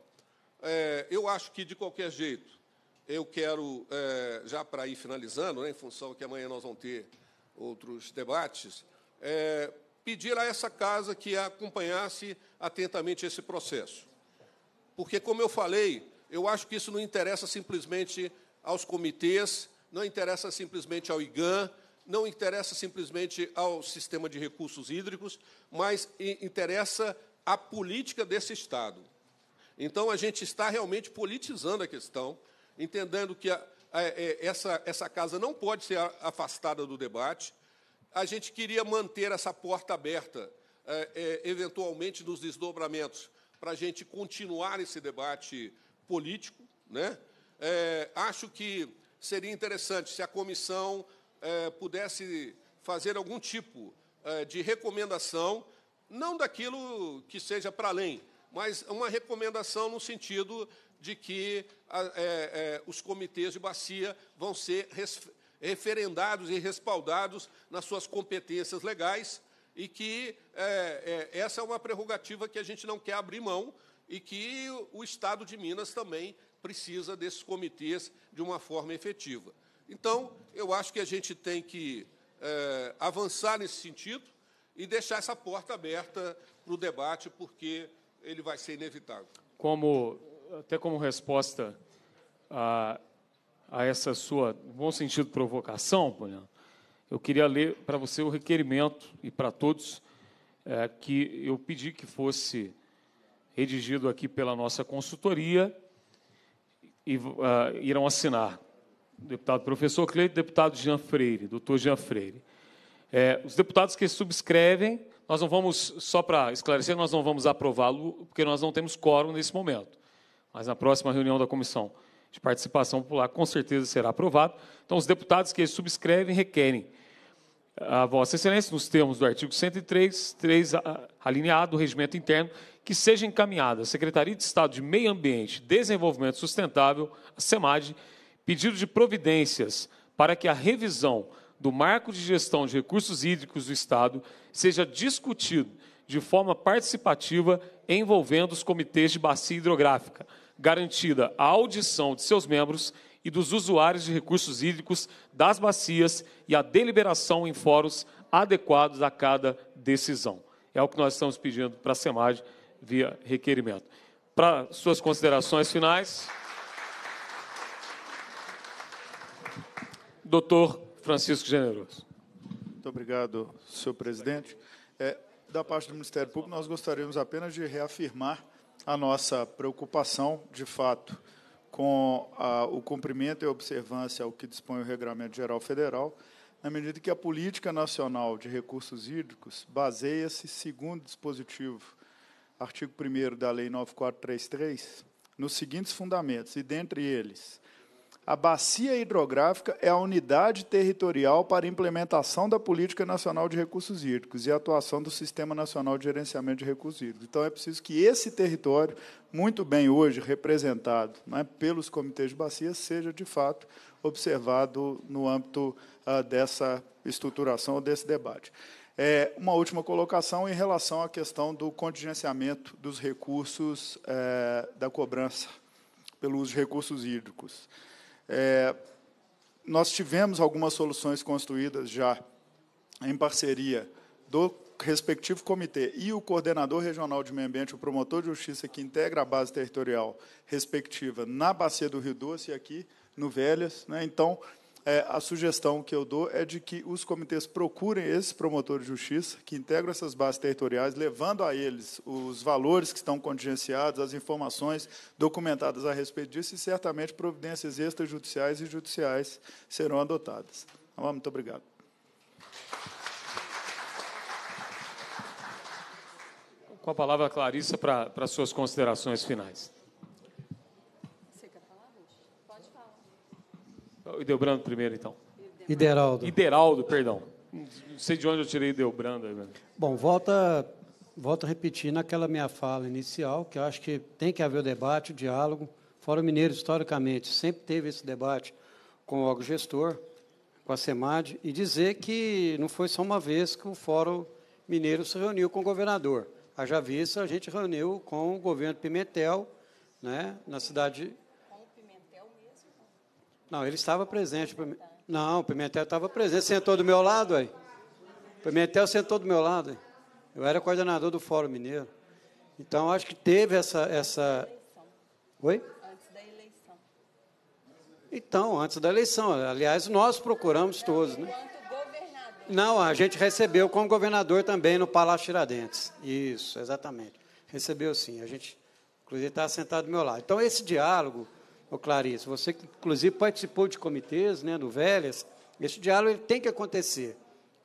É, eu acho que, de qualquer jeito, eu quero, é, já para ir finalizando, né, em função que amanhã nós vamos ter outros debates, é, pedir a essa casa que acompanhasse atentamente esse processo. Porque, como eu falei, eu acho que isso não interessa simplesmente aos comitês, não interessa simplesmente ao IGAN, não interessa simplesmente ao sistema de recursos hídricos, mas interessa à política desse Estado. Então, a gente está realmente politizando a questão, entendendo que a, a, a, é, essa, essa casa não pode ser afastada do debate. A gente queria manter essa porta aberta, é, é, eventualmente, nos desdobramentos, para a gente continuar esse debate político. Né? É, acho que seria interessante se a comissão eh, pudesse fazer algum tipo eh, de recomendação, não daquilo que seja para além, mas uma recomendação no sentido de que eh, os comitês de bacia vão ser referendados e respaldados nas suas competências legais e que essa é uma prerrogativa que a gente não quer abrir mão e que o Estado de Minas também precisa desses comitês de uma forma efetiva. Então, eu acho que a gente tem que é, avançar nesse sentido e deixar essa porta aberta para o debate, porque ele vai ser inevitável. Como, até como resposta a, a essa sua, no bom sentido, provocação, eu queria ler para você o requerimento e para todos é, que eu pedi que fosse redigido aqui pela nossa consultoria e uh, irão assinar deputado professor Cleito, deputado Jean Freire, doutor Jean Freire. É, os deputados que subscrevem, nós não vamos, só para esclarecer, nós não vamos aprová-lo, porque nós não temos quórum nesse momento. Mas na próxima reunião da comissão de participação popular, com certeza será aprovado. Então, os deputados que subscrevem requerem a Vossa Excelência, nos termos do artigo 103, 3 alineado do regimento interno, que seja encaminhada à Secretaria de Estado de Meio Ambiente e Desenvolvimento Sustentável, a SEMAD, pedido de providências para que a revisão do marco de gestão de recursos hídricos do Estado seja discutido de forma participativa envolvendo os comitês de bacia hidrográfica, garantida a audição de seus membros e dos usuários de recursos hídricos das bacias e a deliberação em fóruns adequados a cada decisão. É o que nós estamos pedindo para a SEMAD via requerimento. Para suas considerações finais. Doutor Francisco Generoso. Muito obrigado, senhor presidente. É, da parte do Ministério Público, nós gostaríamos apenas de reafirmar a nossa preocupação, de fato, com a, o cumprimento e observância ao que dispõe o Regulamento Geral Federal, na medida que a Política Nacional de Recursos Hídricos baseia-se, segundo o dispositivo, artigo 1 da Lei 9433, nos seguintes fundamentos, e dentre eles, a bacia hidrográfica é a unidade territorial para implementação da Política Nacional de Recursos Hídricos e atuação do Sistema Nacional de Gerenciamento de Recursos Hídricos. Então, é preciso que esse território, muito bem hoje representado né, pelos comitês de bacia, seja, de fato, observado no âmbito ah, dessa estruturação, desse debate. É, uma última colocação em relação à questão do contingenciamento dos recursos é, da cobrança pelo uso de recursos hídricos. É, nós tivemos algumas soluções construídas já em parceria do respectivo comitê e o coordenador regional de meio ambiente, o promotor de justiça que integra a base territorial respectiva na bacia do Rio Doce e aqui no Velhas. Né? Então, é, a sugestão que eu dou é de que os comitês procurem esses promotores de justiça que integram essas bases territoriais, levando a eles os valores que estão contingenciados, as informações documentadas a respeito disso, e certamente providências extrajudiciais e judiciais serão adotadas. muito obrigado. Com a palavra, Clarissa, para, para suas considerações finais. Ideobrando primeiro, então. Ideraldo. Ideraldo, perdão. Não sei de onde eu tirei Ideobrando. Aí, Bom, volta, volta a repetir naquela minha fala inicial, que eu acho que tem que haver o debate, o diálogo. O Fórum Mineiro, historicamente, sempre teve esse debate com o órgão gestor, com a SEMAD, e dizer que não foi só uma vez que o Fórum Mineiro se reuniu com o governador. A vista, a gente reuniu com o governo Pimentel, né, na cidade não, ele estava presente. Não, o Pimentel estava presente, sentou do meu lado aí. O Pimentel sentou do meu lado. Aí. Eu era coordenador do Fórum Mineiro. Então, acho que teve essa. essa... Oi? Então, antes da eleição. Aliás, nós procuramos todos. Né? Não, a gente recebeu como governador também no Palácio Tiradentes. Isso, exatamente. Recebeu sim. A gente, inclusive, está sentado do meu lado. Então, esse diálogo ô Clarice, você que, inclusive, participou de comitês, né, do Velhas, esse diálogo ele tem que acontecer,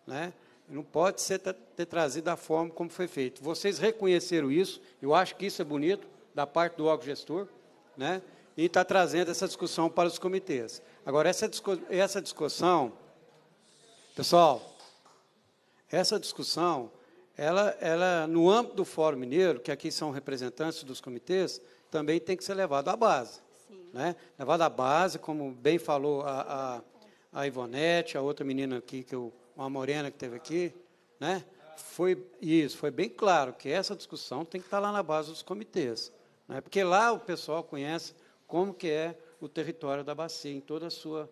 né? Não pode ser ter trazido da forma como foi feito. Vocês reconheceram isso, eu acho que isso é bonito, da parte do órgão gestor, né? e está trazendo essa discussão para os comitês. Agora, essa, essa discussão, pessoal, essa discussão, ela, ela, no âmbito do Fórum Mineiro, que aqui são representantes dos comitês, também tem que ser levado à base. Né? Levar da base, como bem falou a, a, a Ivonete, a outra menina aqui, que eu, uma morena que teve aqui, né? foi isso, foi bem claro que essa discussão tem que estar tá lá na base dos comitês, né? porque lá o pessoal conhece como que é o território da bacia em toda a sua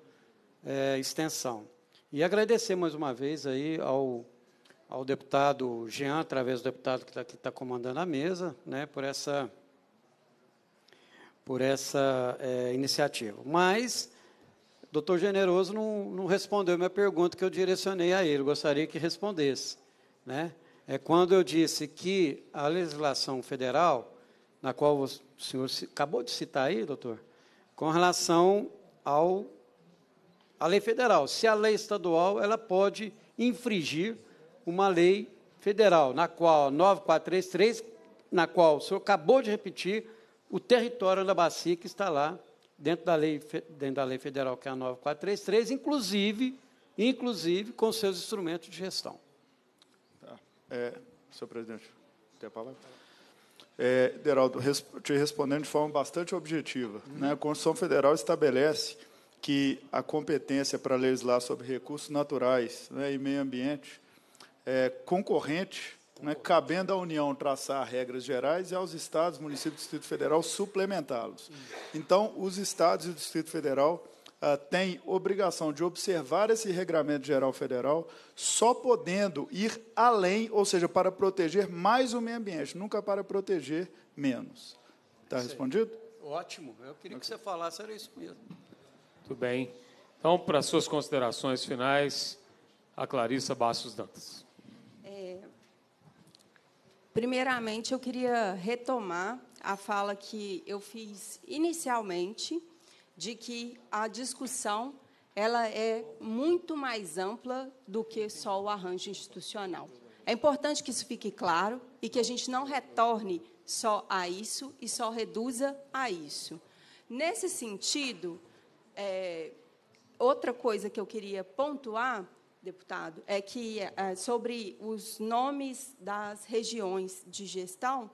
é, extensão. E agradecer mais uma vez aí ao, ao deputado Jean, através do deputado que está tá comandando a mesa, né, por essa por essa é, iniciativa. Mas o doutor Generoso não, não respondeu minha pergunta que eu direcionei a ele, gostaria que respondesse. Né? É quando eu disse que a legislação federal, na qual o senhor acabou de citar aí, doutor, com relação ao a lei federal. Se a lei estadual, ela pode infringir uma lei federal, na qual 9433, na qual o senhor acabou de repetir, o território da bacia que está lá dentro da lei, dentro da lei federal que é a 9433, inclusive, inclusive com seus instrumentos de gestão. Tá. É, senhor presidente, tem a palavra? É, Deraldo, res, te respondendo de forma bastante objetiva. Uhum. Né, a Constituição Federal estabelece que a competência para legislar sobre recursos naturais né, e meio ambiente é concorrente né, cabendo à União traçar regras gerais e aos estados, municípios e Distrito Federal suplementá-los. Então, os estados e o Distrito Federal ah, têm obrigação de observar esse regramento geral federal, só podendo ir além, ou seja, para proteger mais o meio ambiente, nunca para proteger menos. Está respondido? Ótimo. Eu queria que você falasse, era isso mesmo. Muito bem. Então, para suas considerações finais, a Clarissa Bastos Dantas. Primeiramente, eu queria retomar a fala que eu fiz inicialmente de que a discussão ela é muito mais ampla do que só o arranjo institucional. É importante que isso fique claro e que a gente não retorne só a isso e só reduza a isso. Nesse sentido, é, outra coisa que eu queria pontuar deputado, é que é, sobre os nomes das regiões de gestão,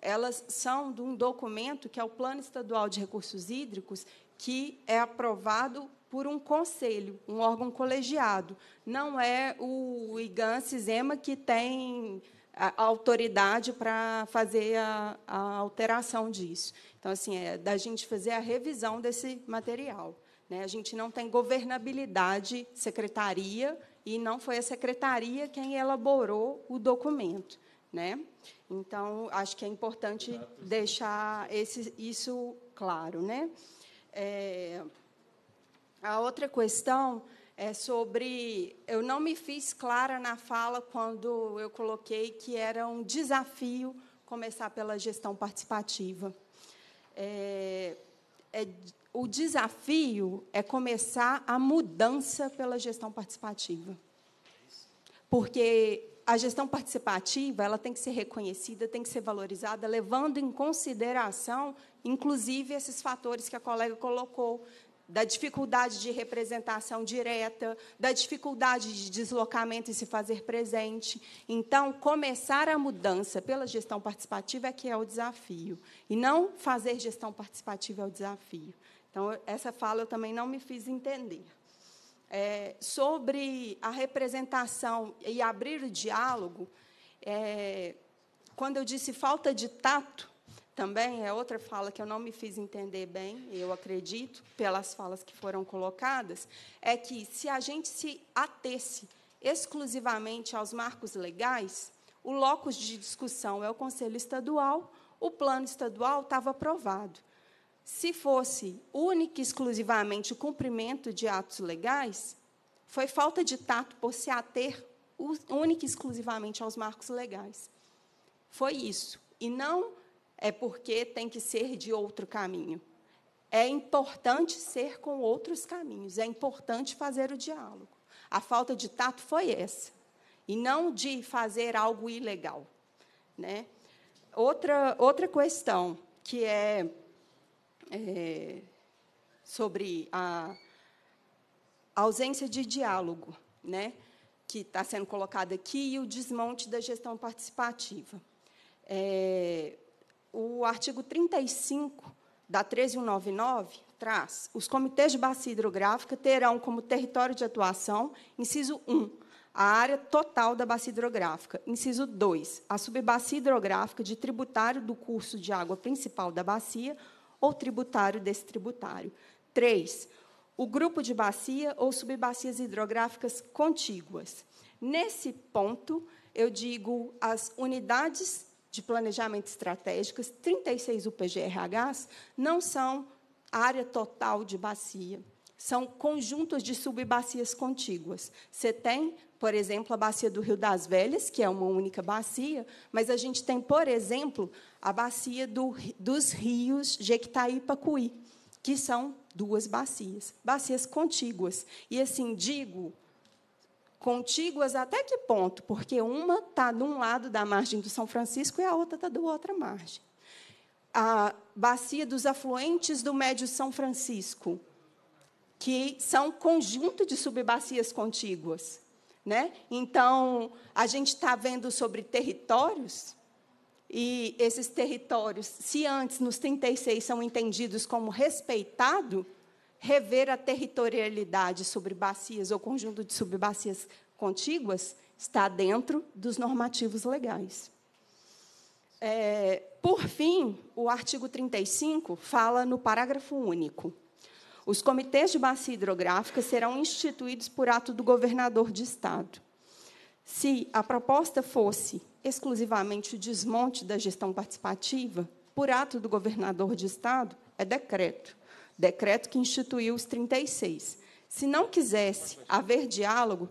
elas são de um documento que é o Plano Estadual de Recursos Hídricos, que é aprovado por um conselho, um órgão colegiado. Não é o IGAN Cisema que tem a autoridade para fazer a, a, alteração disso. Então, assim, é da gente fazer a revisão desse material. Né? A gente não tem governabilidade, secretaria, e não foi a secretaria quem elaborou o documento. Né? Então, acho que é importante deixar esse, isso claro. Né? É, a outra questão é sobre. Eu não me fiz clara na fala quando eu coloquei que era um desafio começar pela gestão participativa. É, é, o desafio é começar a mudança pela gestão participativa. Porque a gestão participativa ela tem que ser reconhecida, tem que ser valorizada, levando em consideração, inclusive, esses fatores que a colega colocou, da dificuldade de representação direta, da dificuldade de deslocamento e se fazer presente. Então, começar a mudança pela gestão participativa é que é o desafio, e não fazer gestão participativa é o desafio. Então, essa fala eu também não me fiz entender. É, sobre a representação e abrir o diálogo, é, quando eu disse falta de tato, também é outra fala que eu não me fiz entender bem, eu acredito, pelas falas que foram colocadas, é que se a gente se atesse exclusivamente aos marcos legais, o locus de discussão é o Conselho Estadual, o plano estadual estava aprovado se fosse única e exclusivamente o cumprimento de atos legais, foi falta de tato por se ater única e exclusivamente aos marcos legais. Foi isso. E não é porque tem que ser de outro caminho. É importante ser com outros caminhos, é importante fazer o diálogo. A falta de tato foi essa, e não de fazer algo ilegal. Né? Outra, outra questão que é é, sobre a, ausência de diálogo, né, que está sendo colocada aqui, e o desmonte da gestão participativa. É, o artigo 35 da 13199 traz: os comitês de bacia hidrográfica terão como território de atuação, inciso 1, a área total da bacia hidrográfica, inciso 2, a subbacia hidrográfica de tributário do curso de água principal da bacia ou tributário desse tributário. 3. O grupo de bacia ou subbacias hidrográficas contíguas. Nesse ponto, eu digo as unidades de planejamento estratégicas, 36 UPGRHs, não são área total de bacia. São conjuntos de subbacias contíguas. Você tem, por exemplo, a bacia do Rio das Velhas, que é uma única bacia, mas a gente tem, por exemplo, a bacia do, dos rios Jequitaí e Pacuí, que são duas bacias, bacias contíguas. E assim, digo contíguas até que ponto? Porque uma está de um lado da margem do São Francisco e a outra está da outra margem. A bacia dos afluentes do Médio São Francisco, que são conjunto de subbacias contíguas. Né? Então, a gente está vendo sobre territórios e esses territórios, se antes nos 36 são entendidos como respeitado, rever a territorialidade sobre bacias ou conjunto de subbacias contíguas está dentro dos normativos legais. É, por fim, o artigo 35 fala no parágrafo único. Os comitês de bacia hidrográfica serão instituídos por ato do governador de Estado. Se a proposta fosse exclusivamente o desmonte da gestão participativa, por ato do governador de Estado, é decreto. Decreto que instituiu os 36. Se não quisesse haver diálogo,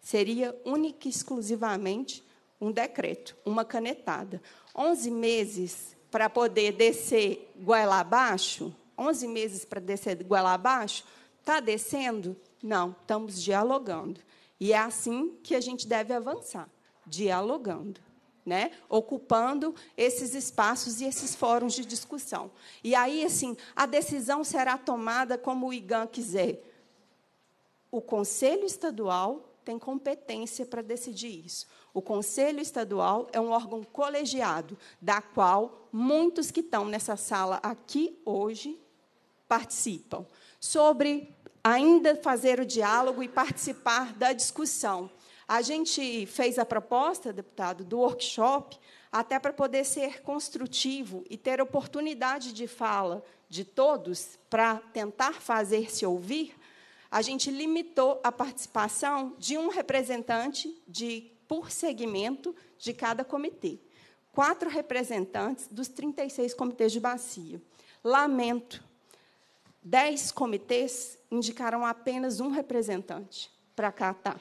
seria única e exclusivamente um decreto, uma canetada. 11 meses para poder descer goela abaixo, 11 meses para descer goela abaixo, está descendo? Não, estamos dialogando. E é assim que a gente deve avançar, dialogando né, ocupando esses espaços e esses fóruns de discussão. E aí, assim, a decisão será tomada como o IGAN quiser. O Conselho Estadual tem competência para decidir isso. O Conselho Estadual é um órgão colegiado, da qual muitos que estão nessa sala aqui hoje participam. Sobre ainda fazer o diálogo e participar da discussão. A gente fez a proposta, deputado, do workshop, até para poder ser construtivo e ter oportunidade de fala de todos para tentar fazer se ouvir. A gente limitou a participação de um representante de por segmento de cada comitê. Quatro representantes dos 36 comitês de bacia. Lamento, dez comitês indicaram apenas um representante para Catar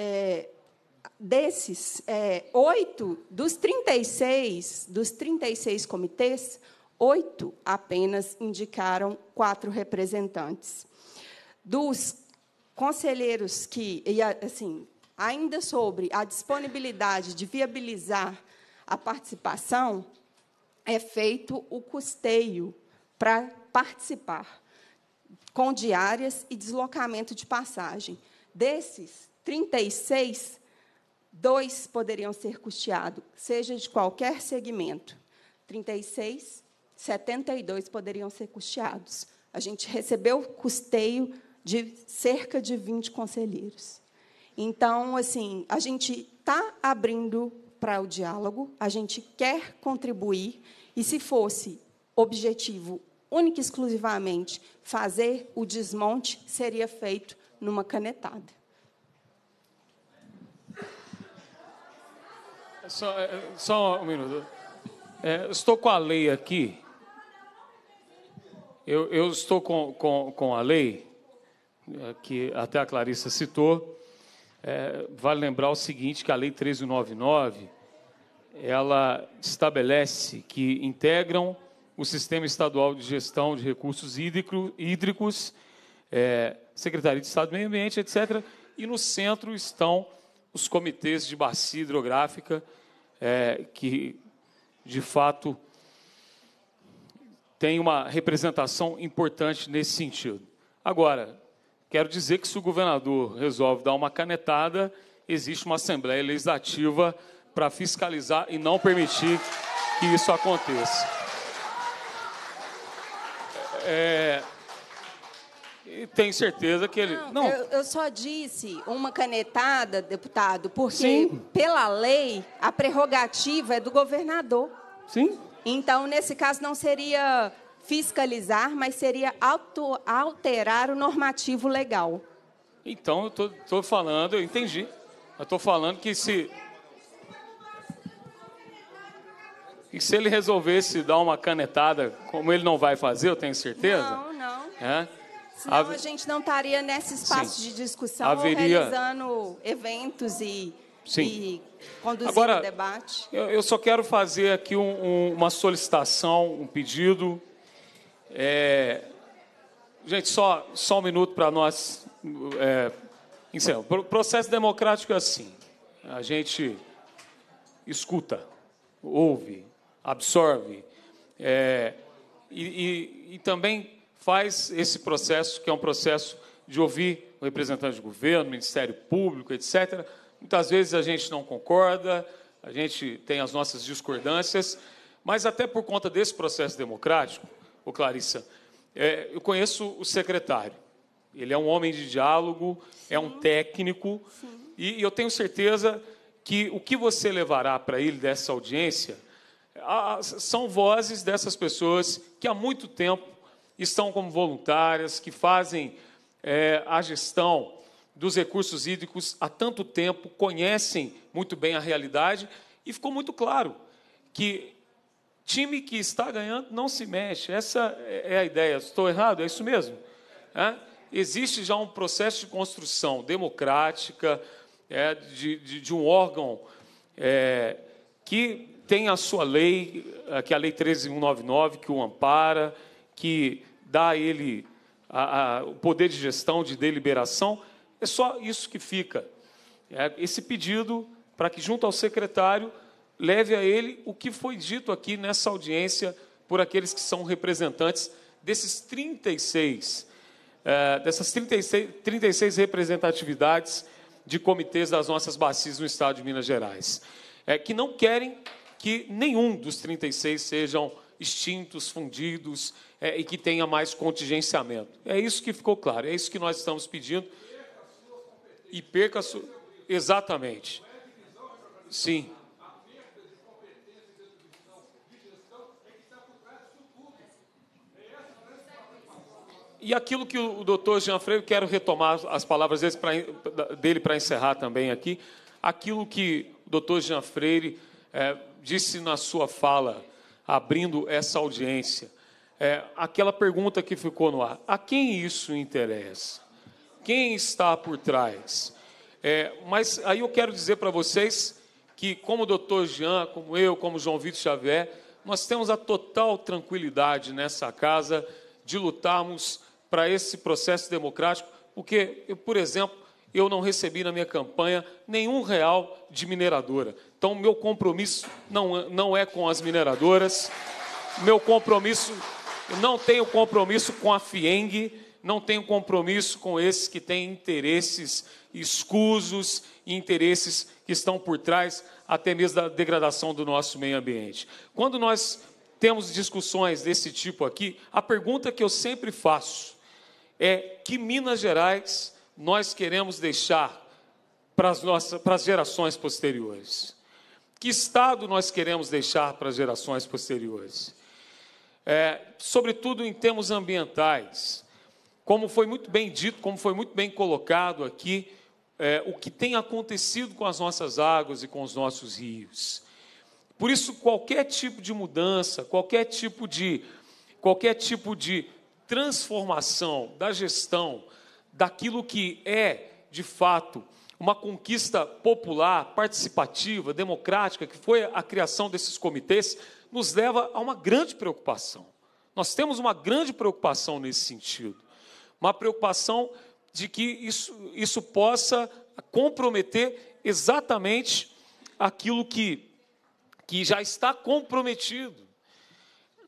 é, desses, é, oito dos 36, dos 36 comitês, oito apenas indicaram quatro representantes. Dos conselheiros que, e, assim, ainda sobre a disponibilidade de viabilizar a participação, é feito o custeio para participar, com diárias e deslocamento de passagem. Desses, 36, dois poderiam ser custeados, seja de qualquer segmento. 36, 72 poderiam ser custeados. A gente recebeu custeio de cerca de 20 conselheiros. Então, assim, a gente está abrindo para o diálogo, a gente quer contribuir, e se fosse objetivo única e exclusivamente fazer o desmonte, seria feito numa canetada. Só, é, é, só um minuto. É, estou com a lei aqui. Eu, eu estou com, com, com a lei, é, que até a Clarissa citou. É, vale lembrar o seguinte, que a Lei 1399, ela estabelece que integram o Sistema Estadual de Gestão de Recursos Hídrico, Hídricos, é, Secretaria de Estado do Meio Ambiente, etc., e no centro estão os comitês de bacia hidrográfica, é, que de fato tem uma representação importante nesse sentido. Agora, quero dizer que se o governador resolve dar uma canetada, existe uma Assembleia Legislativa para fiscalizar e não permitir que isso aconteça. É, e tenho certeza que ele. Não, não. Eu, eu, só disse uma canetada, deputado, porque Sim. pela lei a prerrogativa é do governador. Sim. Então, nesse caso, não seria fiscalizar, mas seria auto, alterar o normativo legal. Então, eu estou falando, eu entendi. Eu estou falando que se. E se ele resolvesse dar uma canetada, como ele não vai fazer, eu tenho certeza. Não, não. É, Senão a gente não estaria nesse espaço Sim. de discussão Haveria... realizando eventos e, Sim. e conduzindo Agora, debate. Eu, eu, só quero fazer aqui um, um, uma solicitação, um pedido. É... Gente, só, só um minuto para nós. É... Então, o processo democrático é assim. A gente escuta, ouve, absorve é... e, e, e também faz esse processo, que é um processo de ouvir o representante do governo, Ministério Público, etc. Muitas vezes a gente não concorda, a gente tem as nossas discordâncias, mas até por conta desse processo democrático, o Clarissa, é, eu conheço o secretário. Ele é um homem de diálogo, Sim. é um técnico, e, e eu tenho certeza que o que você levará para ele dessa audiência a, são vozes dessas pessoas que há muito tempo estão como voluntárias, que fazem é, a gestão dos recursos hídricos há tanto tempo, conhecem muito bem a realidade e ficou muito claro que time que está ganhando não se mexe. Essa é a ideia. Estou errado? É isso mesmo? É? Existe já um processo de construção democrática é, de, de, de, um órgão é, que tem a sua lei, é, que é a Lei 13199, que o ampara, que dá a ele a, a, o poder de gestão, de deliberação. É só isso que fica. É esse pedido para que, junto ao secretário, leve a ele o que foi dito aqui nessa audiência por aqueles que são representantes desses 36, é, dessas 36, 36 representatividades de comitês das nossas bacias no estado de Minas Gerais, é, que não querem que nenhum dos 36 sejam extintos, fundidos é, e que tenha mais contingenciamento. É isso que ficou claro, é isso que nós estamos pedindo. E perca a sua. Exatamente. Sim. E aquilo que o doutor Jean Freire, quero retomar as palavras dele para encerrar também aqui, aquilo que o doutor Jean Freire é, disse na sua fala abrindo essa audiência. É, aquela pergunta que ficou no ar: a quem isso interessa? Quem está por trás? É, mas aí eu quero dizer para vocês que, como o doutor Jean, como eu, como João Vitor Xavier, nós temos a total tranquilidade nessa casa de lutarmos para esse processo democrático, porque, eu, por exemplo, eu não recebi na minha campanha nenhum real de mineradora. Então, meu compromisso não, não é com as mineradoras, meu compromisso, não tenho compromisso com a FIENG, não tenho compromisso com esses que têm interesses escusos e interesses que estão por trás até mesmo da degradação do nosso meio ambiente. Quando nós temos discussões desse tipo aqui, a pergunta que eu sempre faço é que Minas Gerais nós queremos deixar para as, nossas, para as gerações posteriores. Que Estado nós queremos deixar para as gerações posteriores? É, sobretudo em termos ambientais. Como foi muito bem dito, como foi muito bem colocado aqui, é, o que tem acontecido com as nossas águas e com os nossos rios. Por isso, qualquer tipo de mudança, qualquer tipo de, qualquer tipo de transformação da gestão, daquilo que é de fato uma conquista popular, participativa, democrática, que foi a criação desses comitês, nos leva a uma grande preocupação. Nós temos uma grande preocupação nesse sentido. Uma preocupação de que isso, isso possa comprometer exatamente aquilo que, que já está comprometido.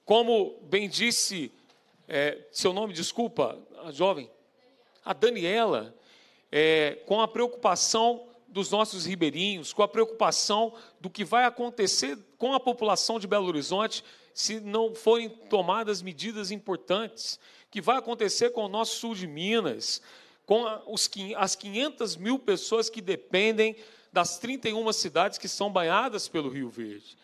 Como bem disse, é, seu nome, desculpa, a jovem, a Daniela, é, com a preocupação dos nossos ribeirinhos, com a preocupação do que vai acontecer com a população de Belo Horizonte se não forem tomadas medidas importantes, que vai acontecer com o nosso sul de Minas, com os, as 500 mil pessoas que dependem das 31 cidades que são banhadas pelo Rio Verde.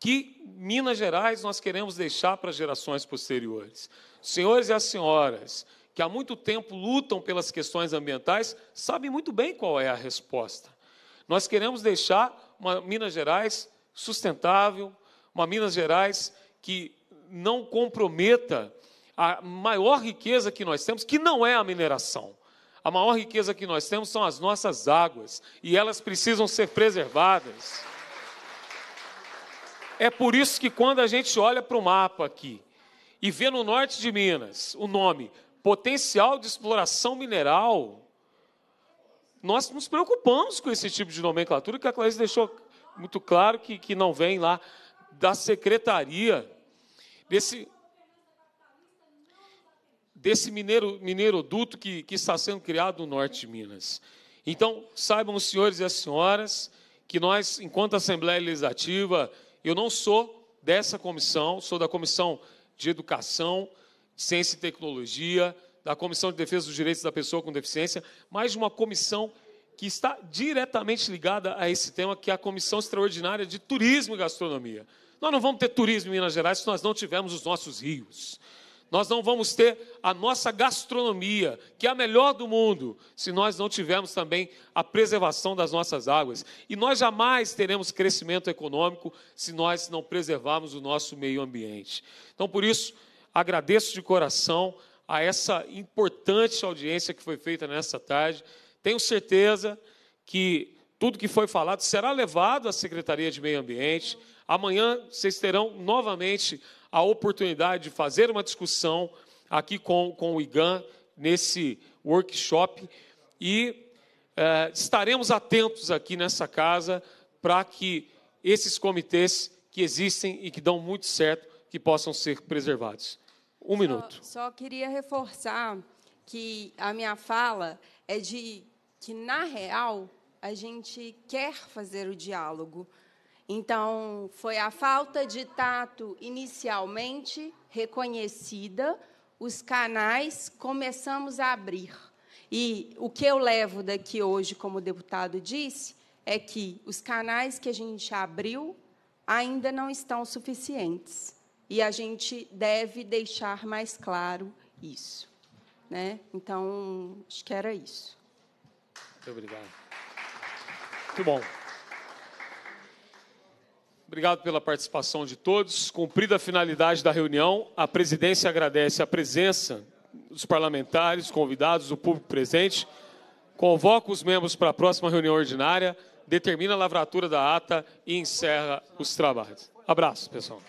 Que Minas Gerais nós queremos deixar para gerações posteriores. Senhores e as senhoras, que há muito tempo lutam pelas questões ambientais, sabem muito bem qual é a resposta. Nós queremos deixar uma Minas Gerais sustentável, uma Minas Gerais que não comprometa a maior riqueza que nós temos, que não é a mineração. A maior riqueza que nós temos são as nossas águas, e elas precisam ser preservadas. É por isso que quando a gente olha para o mapa aqui e vê no norte de Minas o nome potencial de exploração mineral. Nós nos preocupamos com esse tipo de nomenclatura, que a Clarice deixou muito claro que, que não vem lá da secretaria, desse, desse mineiro, duto que, que está sendo criado no norte de Minas. Então, saibam os senhores e as senhoras que nós, enquanto Assembleia Legislativa, eu não sou dessa comissão, sou da Comissão de Educação, Ciência e Tecnologia, da Comissão de Defesa dos Direitos da Pessoa com Deficiência, mais uma comissão que está diretamente ligada a esse tema, que é a Comissão Extraordinária de Turismo e Gastronomia. Nós não vamos ter turismo em Minas Gerais se nós não tivermos os nossos rios. Nós não vamos ter a nossa gastronomia, que é a melhor do mundo, se nós não tivermos também a preservação das nossas águas. E nós jamais teremos crescimento econômico se nós não preservarmos o nosso meio ambiente. Então, por isso, Agradeço de coração a essa importante audiência que foi feita nesta tarde. Tenho certeza que tudo que foi falado será levado à Secretaria de Meio Ambiente. Amanhã vocês terão novamente a oportunidade de fazer uma discussão aqui com, com o IGAN nesse workshop e eh, estaremos atentos aqui nessa casa para que esses comitês que existem e que dão muito certo que possam ser preservados. Um minuto. Só, só queria reforçar que a minha fala é de que, na real, a gente quer fazer o diálogo. Então, foi a falta de tato inicialmente reconhecida, os canais começamos a abrir. E o que eu levo daqui hoje, como o deputado disse, é que os canais que a gente abriu ainda não estão suficientes e a gente deve deixar mais claro isso. Né? Então, acho que era isso. Muito obrigado. Muito bom. Obrigado pela participação de todos. Cumprida a finalidade da reunião, a presidência agradece a presença dos parlamentares, convidados, do público presente. Convoca os membros para a próxima reunião ordinária, determina a lavratura da ata e encerra os trabalhos. Abraço, pessoal.